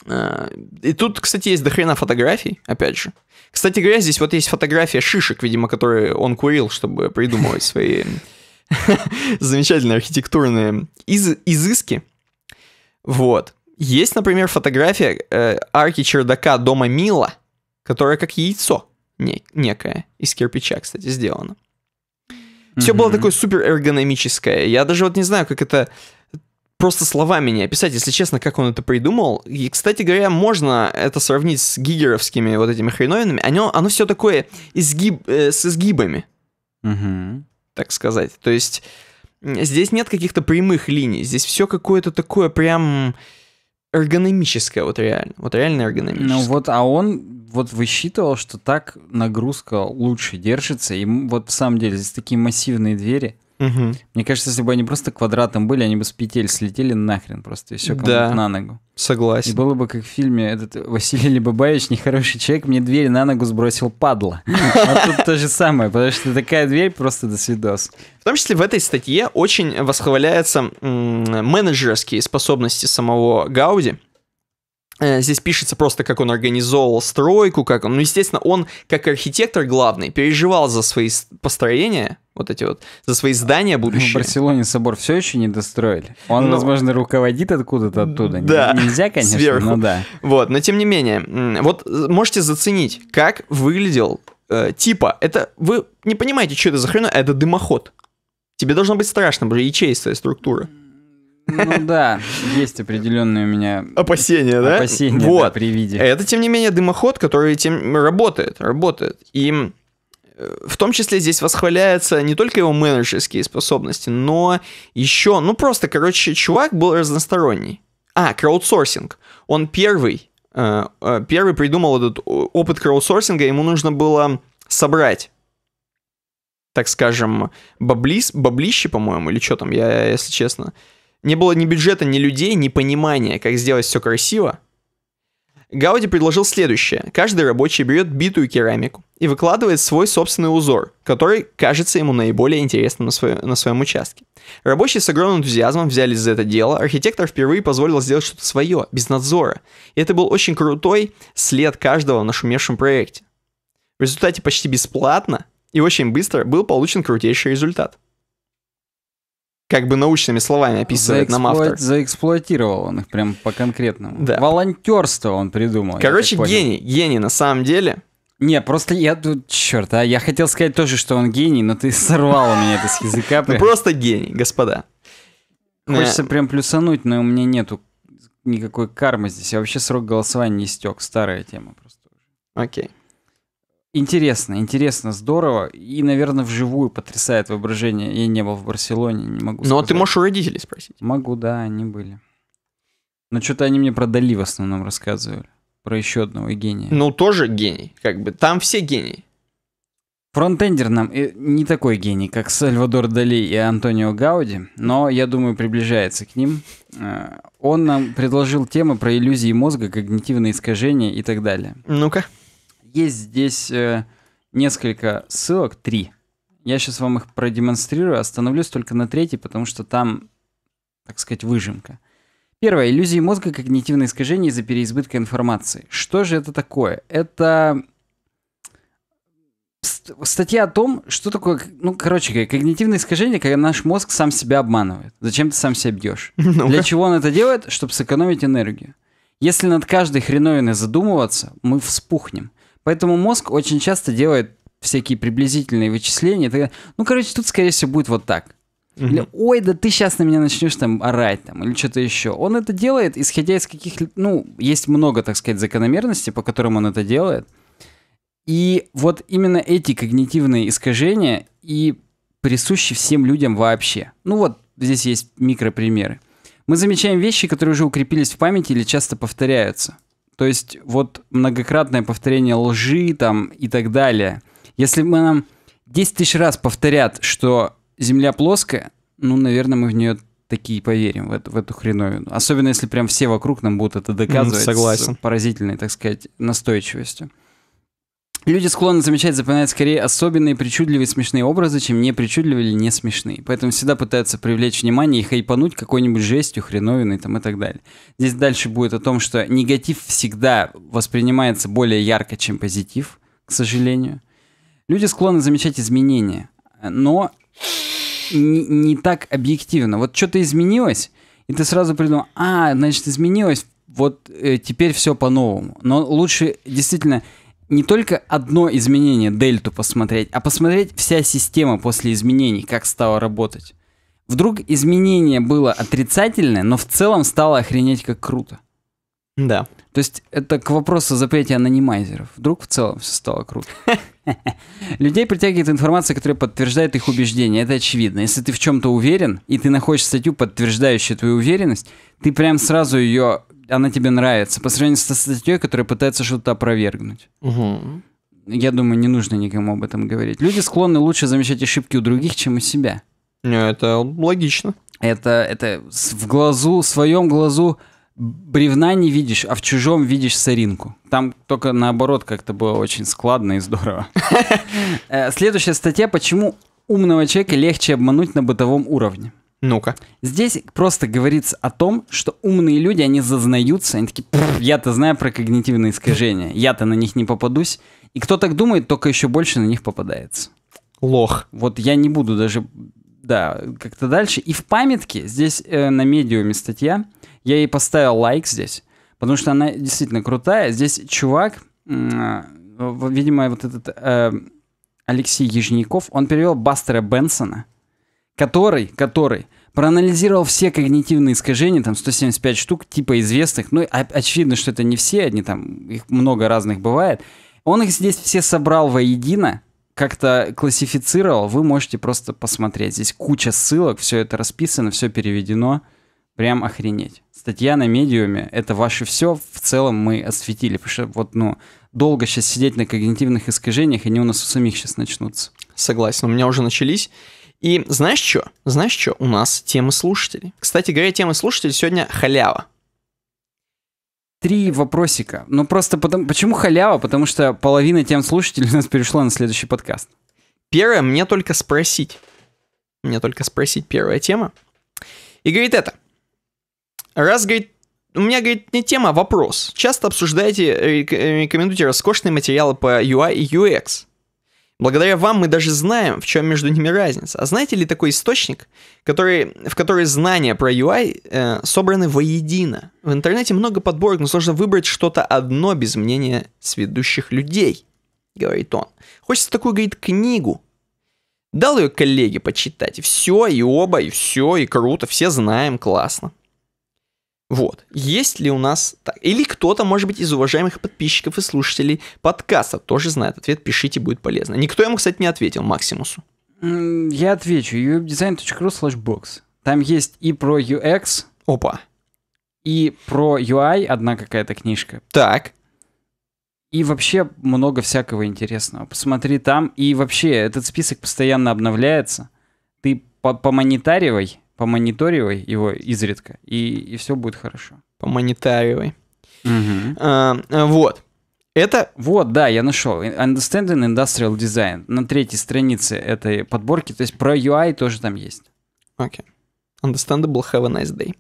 Speaker 1: Э, и тут, кстати, есть дохрена фотографий, опять же. Кстати говоря, здесь вот есть фотография шишек, видимо, которые он курил, чтобы придумывать свои замечательные архитектурные из изыски. Вот. Есть, например, фотография э, арки чердака дома Мила, которая как яйцо не некое из кирпича, кстати, сделана. Все mm-hmm. было такое супер эргономическое. Я даже вот не знаю, как это просто словами не описать, если честно, как он это придумал. И, кстати говоря, можно это сравнить с гигеровскими вот этими хреновинами. Оно, оно все такое изгиб, э, с изгибами. Mm-hmm так сказать. То есть здесь нет каких-то прямых линий, здесь все какое-то такое прям эргономическое,
Speaker 2: вот реально, вот реально эргономическое. Ну вот, а он вот высчитывал, что так нагрузка лучше держится, и вот в самом деле здесь такие массивные двери, Угу. Мне кажется, если бы они просто квадратом были, они бы с петель слетели нахрен просто, и все кому да. на ногу. Согласен. И было бы как в фильме, этот Василий Лебобаевич, нехороший человек, мне дверь на ногу сбросил падла. А тут то же самое, потому что такая дверь просто до свидос. В том числе в этой статье
Speaker 1: очень восхваляются менеджерские способности самого Гауди. Э, здесь пишется просто, как он организовывал стройку, как он, ну, естественно, он, как архитектор главный, переживал за свои построения, вот эти вот, за свои здания будущие. В
Speaker 2: Барселоне собор все еще не достроили. Он, но... Ну, возможно, руководит откуда-то оттуда. Да. Нельзя, конечно, Сверху. но да.
Speaker 1: Вот, но тем не менее, вот э, можете заценить, как выглядел э, типа. Это, вы не понимаете, что это за хрена, это дымоход. Тебе должно быть страшно, уже ячеистая структура. Ну да, есть определенные у меня... Опасения, да? Опасения вот. да, при виде. Э, это, тем не менее, дымоход, который тем... работает, работает. И э, в том числе здесь восхваляются не только его менеджерские способности, но еще, ну просто, короче, чувак был разносторонний. А, краудсорсинг. Он первый, э, первый придумал этот опыт краудсорсинга, ему нужно было собрать так скажем, баблис, баблище, по-моему, или что там, я, если честно, не было ни бюджета, ни людей, ни понимания, как сделать все красиво. Гауди предложил следующее. Каждый рабочий берет битую керамику и выкладывает свой собственный узор, который кажется ему наиболее интересным на, свое, на своем участке. Рабочие с огромным энтузиазмом взялись за это дело, архитектор впервые позволил сделать что-то свое, без надзора. И это был очень крутой след каждого в нашумевшем проекте. В результате почти бесплатно и очень быстро был получен крутейший результат –
Speaker 2: как бы научными словами описывает Заэксплуат... нам автор. Заэксплуатировал он их прям по-конкретному. Да. Волонтерство он придумал. Короче, гений, гений на самом деле. Не, просто я тут, черт, а я хотел сказать тоже, что он гений, но ты сорвал у меня это с языка. Ну просто гений, господа. Хочется э, прям плюсануть, но у меня нету никакой кармы здесь. Я вообще срок голосования не истек, старая тема просто. Окей. Интересно, интересно, здорово. И, наверное, вживую потрясает воображение. Я не был в Барселоне, не могу Но сказать. ты можешь у родителей спросить. Могу, да, они были. Но что-то они мне про Дали в основном рассказывали. Про еще одного гения. Ну, тоже гений. Как бы там все гении. Фронтендер нам э, не такой гений, как Сальвадор Дали и Антонио Гауди, но, я думаю, приближается к ним. Э, он нам предложил темы про иллюзии мозга, когнитивные искажения и так далее. Ну-ка. Есть здесь э, несколько ссылок, три. Я сейчас вам их продемонстрирую, остановлюсь только на третьей, потому что там, так сказать, выжимка. Первое. Иллюзии мозга, когнитивные искажения из-за переизбытка информации. Что же это такое? Это статья о том, что такое, ну, короче, когнитивные искажения, когда наш мозг сам себя обманывает. Зачем ты сам себя бьешь? ну Для чего он это делает? Чтобы сэкономить энергию. Если над каждой хреновиной задумываться, мы вспухнем. Поэтому мозг очень часто делает всякие приблизительные вычисления. Ну, короче, тут, скорее всего, будет вот так. Угу. Или, ой, да ты сейчас на меня начнешь там орать там или что-то еще. Он это делает, исходя из каких, ну, есть много, так сказать, закономерностей, по которым он это делает. И вот именно эти когнитивные искажения и присущи всем людям вообще. Ну вот здесь есть микропримеры. Мы замечаем вещи, которые уже укрепились в памяти или часто повторяются – то есть вот многократное повторение лжи там и так далее. Если мы нам 10 тысяч раз повторят, что Земля плоская, ну, наверное, мы в нее такие поверим в эту, в эту хреновину. Особенно если прям все вокруг нам будут это доказывать. Mm, согласен. С поразительной, так сказать, настойчивостью. Люди склонны замечать, запоминать скорее особенные, причудливые, смешные образы, чем непричудливые, причудливые или не смешные. Поэтому всегда пытаются привлечь внимание и хайпануть какой-нибудь жестью, хреновиной там и так далее. Здесь дальше будет о том, что негатив всегда воспринимается более ярко, чем позитив, к сожалению. Люди склонны замечать изменения, но не, не так объективно. Вот что-то изменилось, и ты сразу придумал, а, значит, изменилось, вот э, теперь все по-новому. Но лучше действительно не только одно изменение, дельту посмотреть, а посмотреть вся система после изменений, как стала работать. Вдруг изменение было отрицательное, но в целом стало охренеть как круто. Да. То есть это к вопросу о запрете анонимайзеров. Вдруг в целом все стало круто. Людей притягивает информация, которая подтверждает их убеждения. Это очевидно. Если ты в чем-то уверен, и ты находишь статью, подтверждающую твою уверенность, ты прям сразу ее она тебе нравится, по сравнению с статьей, которая пытается что-то опровергнуть.
Speaker 1: Угу.
Speaker 2: Я думаю, не нужно никому об этом говорить. Люди склонны лучше замечать ошибки у других, чем у себя.
Speaker 1: Не, Это логично.
Speaker 2: Это, это в глазу, в своем глазу бревна не видишь, а в чужом видишь соринку. Там только наоборот как-то было очень складно и здорово. Э, следующая статья «Почему умного человека легче обмануть на бытовом уровне?» Ну-ка. Здесь просто говорится о том, что умные люди, они зазнаются, они такие, я-то знаю про когнитивные искажения, я-то на них не попадусь. И кто так думает, только еще больше на них попадается. Лох. Вот я не буду даже, да, как-то дальше. И в памятке, здесь э, на медиуме статья, я ей поставил лайк здесь, потому что она действительно крутая. Здесь чувак, э, видимо, вот этот э, Алексей Ежников, он перевел Бастера Бенсона – который, который проанализировал все когнитивные искажения, там 175 штук типа известных, ну очевидно, что это не все, они там, их много разных бывает. Он их здесь все собрал воедино, как-то классифицировал, вы можете просто посмотреть. Здесь куча ссылок, все это расписано, все переведено. Прям охренеть. Статья на медиуме — это ваше все, в целом мы осветили, потому что вот, ну, долго сейчас сидеть на когнитивных искажениях, они у нас у самих сейчас начнутся. Согласен, у меня уже начались. И знаешь что? Знаешь что? У нас
Speaker 1: темы слушателей. Кстати говоря, темы слушателей сегодня халява.
Speaker 2: Три вопросика. Ну просто потому... Почему халява? Потому что половина тем слушателей у нас перешла на следующий подкаст. Первое, мне только спросить. Мне только спросить первая тема.
Speaker 1: И говорит это. Раз, говорит, у меня, говорит, не тема, а вопрос. Часто обсуждаете, э, рекомендуете роскошные материалы по UI и UX. Благодаря вам мы даже знаем, в чем между ними разница. А знаете ли такой источник, который, в который знания про UI э, собраны воедино? В интернете много подборок, но сложно выбрать что-то одно без мнения сведущих людей, говорит он. Хочется такую, говорит, книгу. Дал ее коллеге почитать, все, и оба, и все, и круто, все знаем, классно. Вот. Есть ли у нас... Или кто-то, может быть, из уважаемых подписчиков и слушателей подкаста тоже знает ответ. Пишите, будет полезно. Никто ему, кстати, не ответил, Максимусу.
Speaker 2: Я отвечу. uwebdesign.ru slash box. Там есть и про UX. Опа. И про UI одна какая-то книжка. Так. И вообще много всякого интересного. Посмотри там. И вообще этот список постоянно обновляется. Ты помонитаривай помониторивай его изредка, и, и все будет хорошо. Помониторивай. Угу. А, вот. Это... Вот, да, я нашел. Understanding Industrial Design. На третьей странице этой подборки. То есть про UI тоже там есть. Окей.
Speaker 1: Okay. Understandable, have a nice day.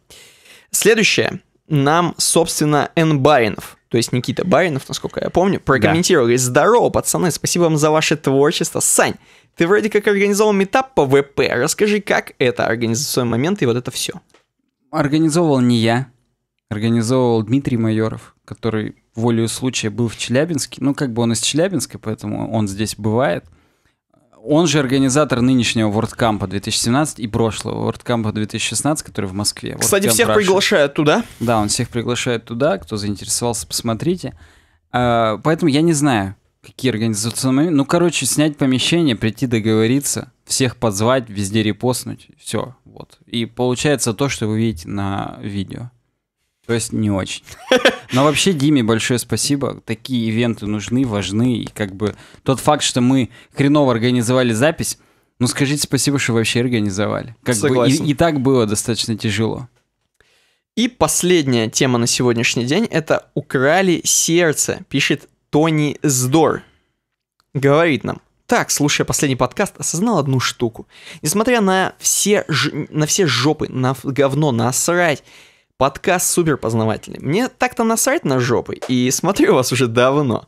Speaker 1: Следующее нам, собственно, Н. Баринов, то есть Никита Баринов, насколько я помню, прокомментировал. Да. Здорово, пацаны, спасибо вам за ваше творчество. Сань, ты вроде как организовал метап по ВП. Расскажи, как это организационный
Speaker 2: момент и вот это все. Организовал не я. Организовал Дмитрий Майоров, который волею случая был в Челябинске. Ну, как бы он из Челябинска, поэтому он здесь бывает – он же организатор нынешнего WordCamp 2017 и прошлого WordCamp 2016, который в Москве. Кстати, всех Russia. приглашают туда. Да, он всех приглашает туда. Кто заинтересовался, посмотрите. А, поэтому я не знаю, какие организационные... Ну, короче, снять помещение, прийти договориться, всех подзвать, везде репостнуть. Все, вот. И получается то, что вы видите на видео. То есть не очень. Но вообще, Диме, большое спасибо. Такие ивенты нужны, важны. И как бы тот факт, что мы хреново организовали запись, ну скажите спасибо, что вообще организовали. Как Согласен. бы и, и так было достаточно тяжело. И последняя тема на сегодняшний день — это
Speaker 1: «Украли сердце», пишет Тони Здор. Говорит нам, так, слушая последний подкаст, осознал одну штуку. Несмотря на все, ж... на все жопы, на говно, на срать, Подкаст супер познавательный. Мне так-то насрать на жопы, и смотрю вас уже давно.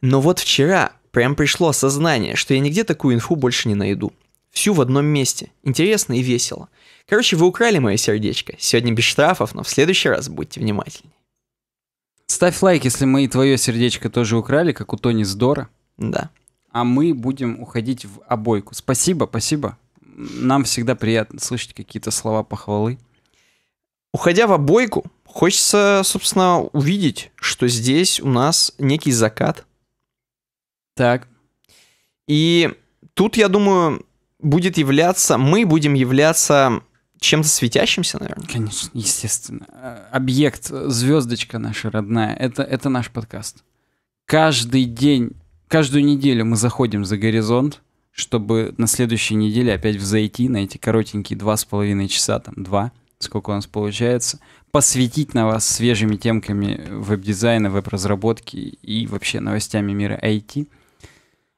Speaker 1: Но вот вчера прям пришло осознание, что я нигде такую инфу больше не найду. Всю в одном месте. Интересно и весело. Короче, вы украли мое сердечко. Сегодня без штрафов, но в следующий раз будьте внимательнее.
Speaker 2: Ставь лайк, если мы и твое сердечко тоже украли, как у Тони Сдора. Да. А мы будем уходить в обойку. Спасибо, спасибо. Нам всегда приятно слышать какие-то слова похвалы. Уходя в обойку, хочется, собственно, увидеть,
Speaker 1: что здесь у нас некий закат. Так. И тут, я думаю, будет являться, мы будем являться
Speaker 2: чем-то светящимся, наверное. Конечно, естественно. Э, объект, э, звездочка наша родная, это, это наш подкаст. Каждый день, каждую неделю мы заходим за горизонт, чтобы на следующей неделе опять взойти на эти коротенькие два с половиной часа, там, два, сколько у нас получается, посвятить на вас свежими темками веб-дизайна, веб-разработки и вообще новостями мира IT.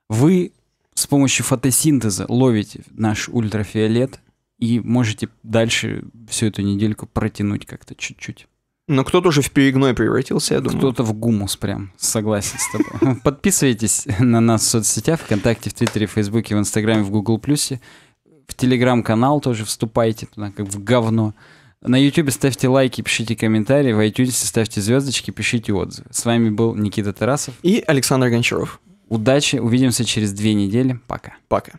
Speaker 2: Вы с помощью фотосинтеза ловите наш ультрафиолет и можете дальше всю эту недельку протянуть как-то чуть-чуть. Но кто-то уже в перегной превратился, я думаю. Кто-то в гумус прям, согласен с тобой. Подписывайтесь на нас в соцсетях, ВКонтакте, в Твиттере, в Фейсбуке, в Инстаграме, в Гугл Плюсе. В Телеграм-канал тоже вступайте туда, как в говно. На YouTube ставьте лайки, пишите комментарии, в iTunes ставьте звездочки, пишите отзывы. С вами был Никита Тарасов и Александр Гончаров. Удачи, увидимся через две недели. Пока. Пока.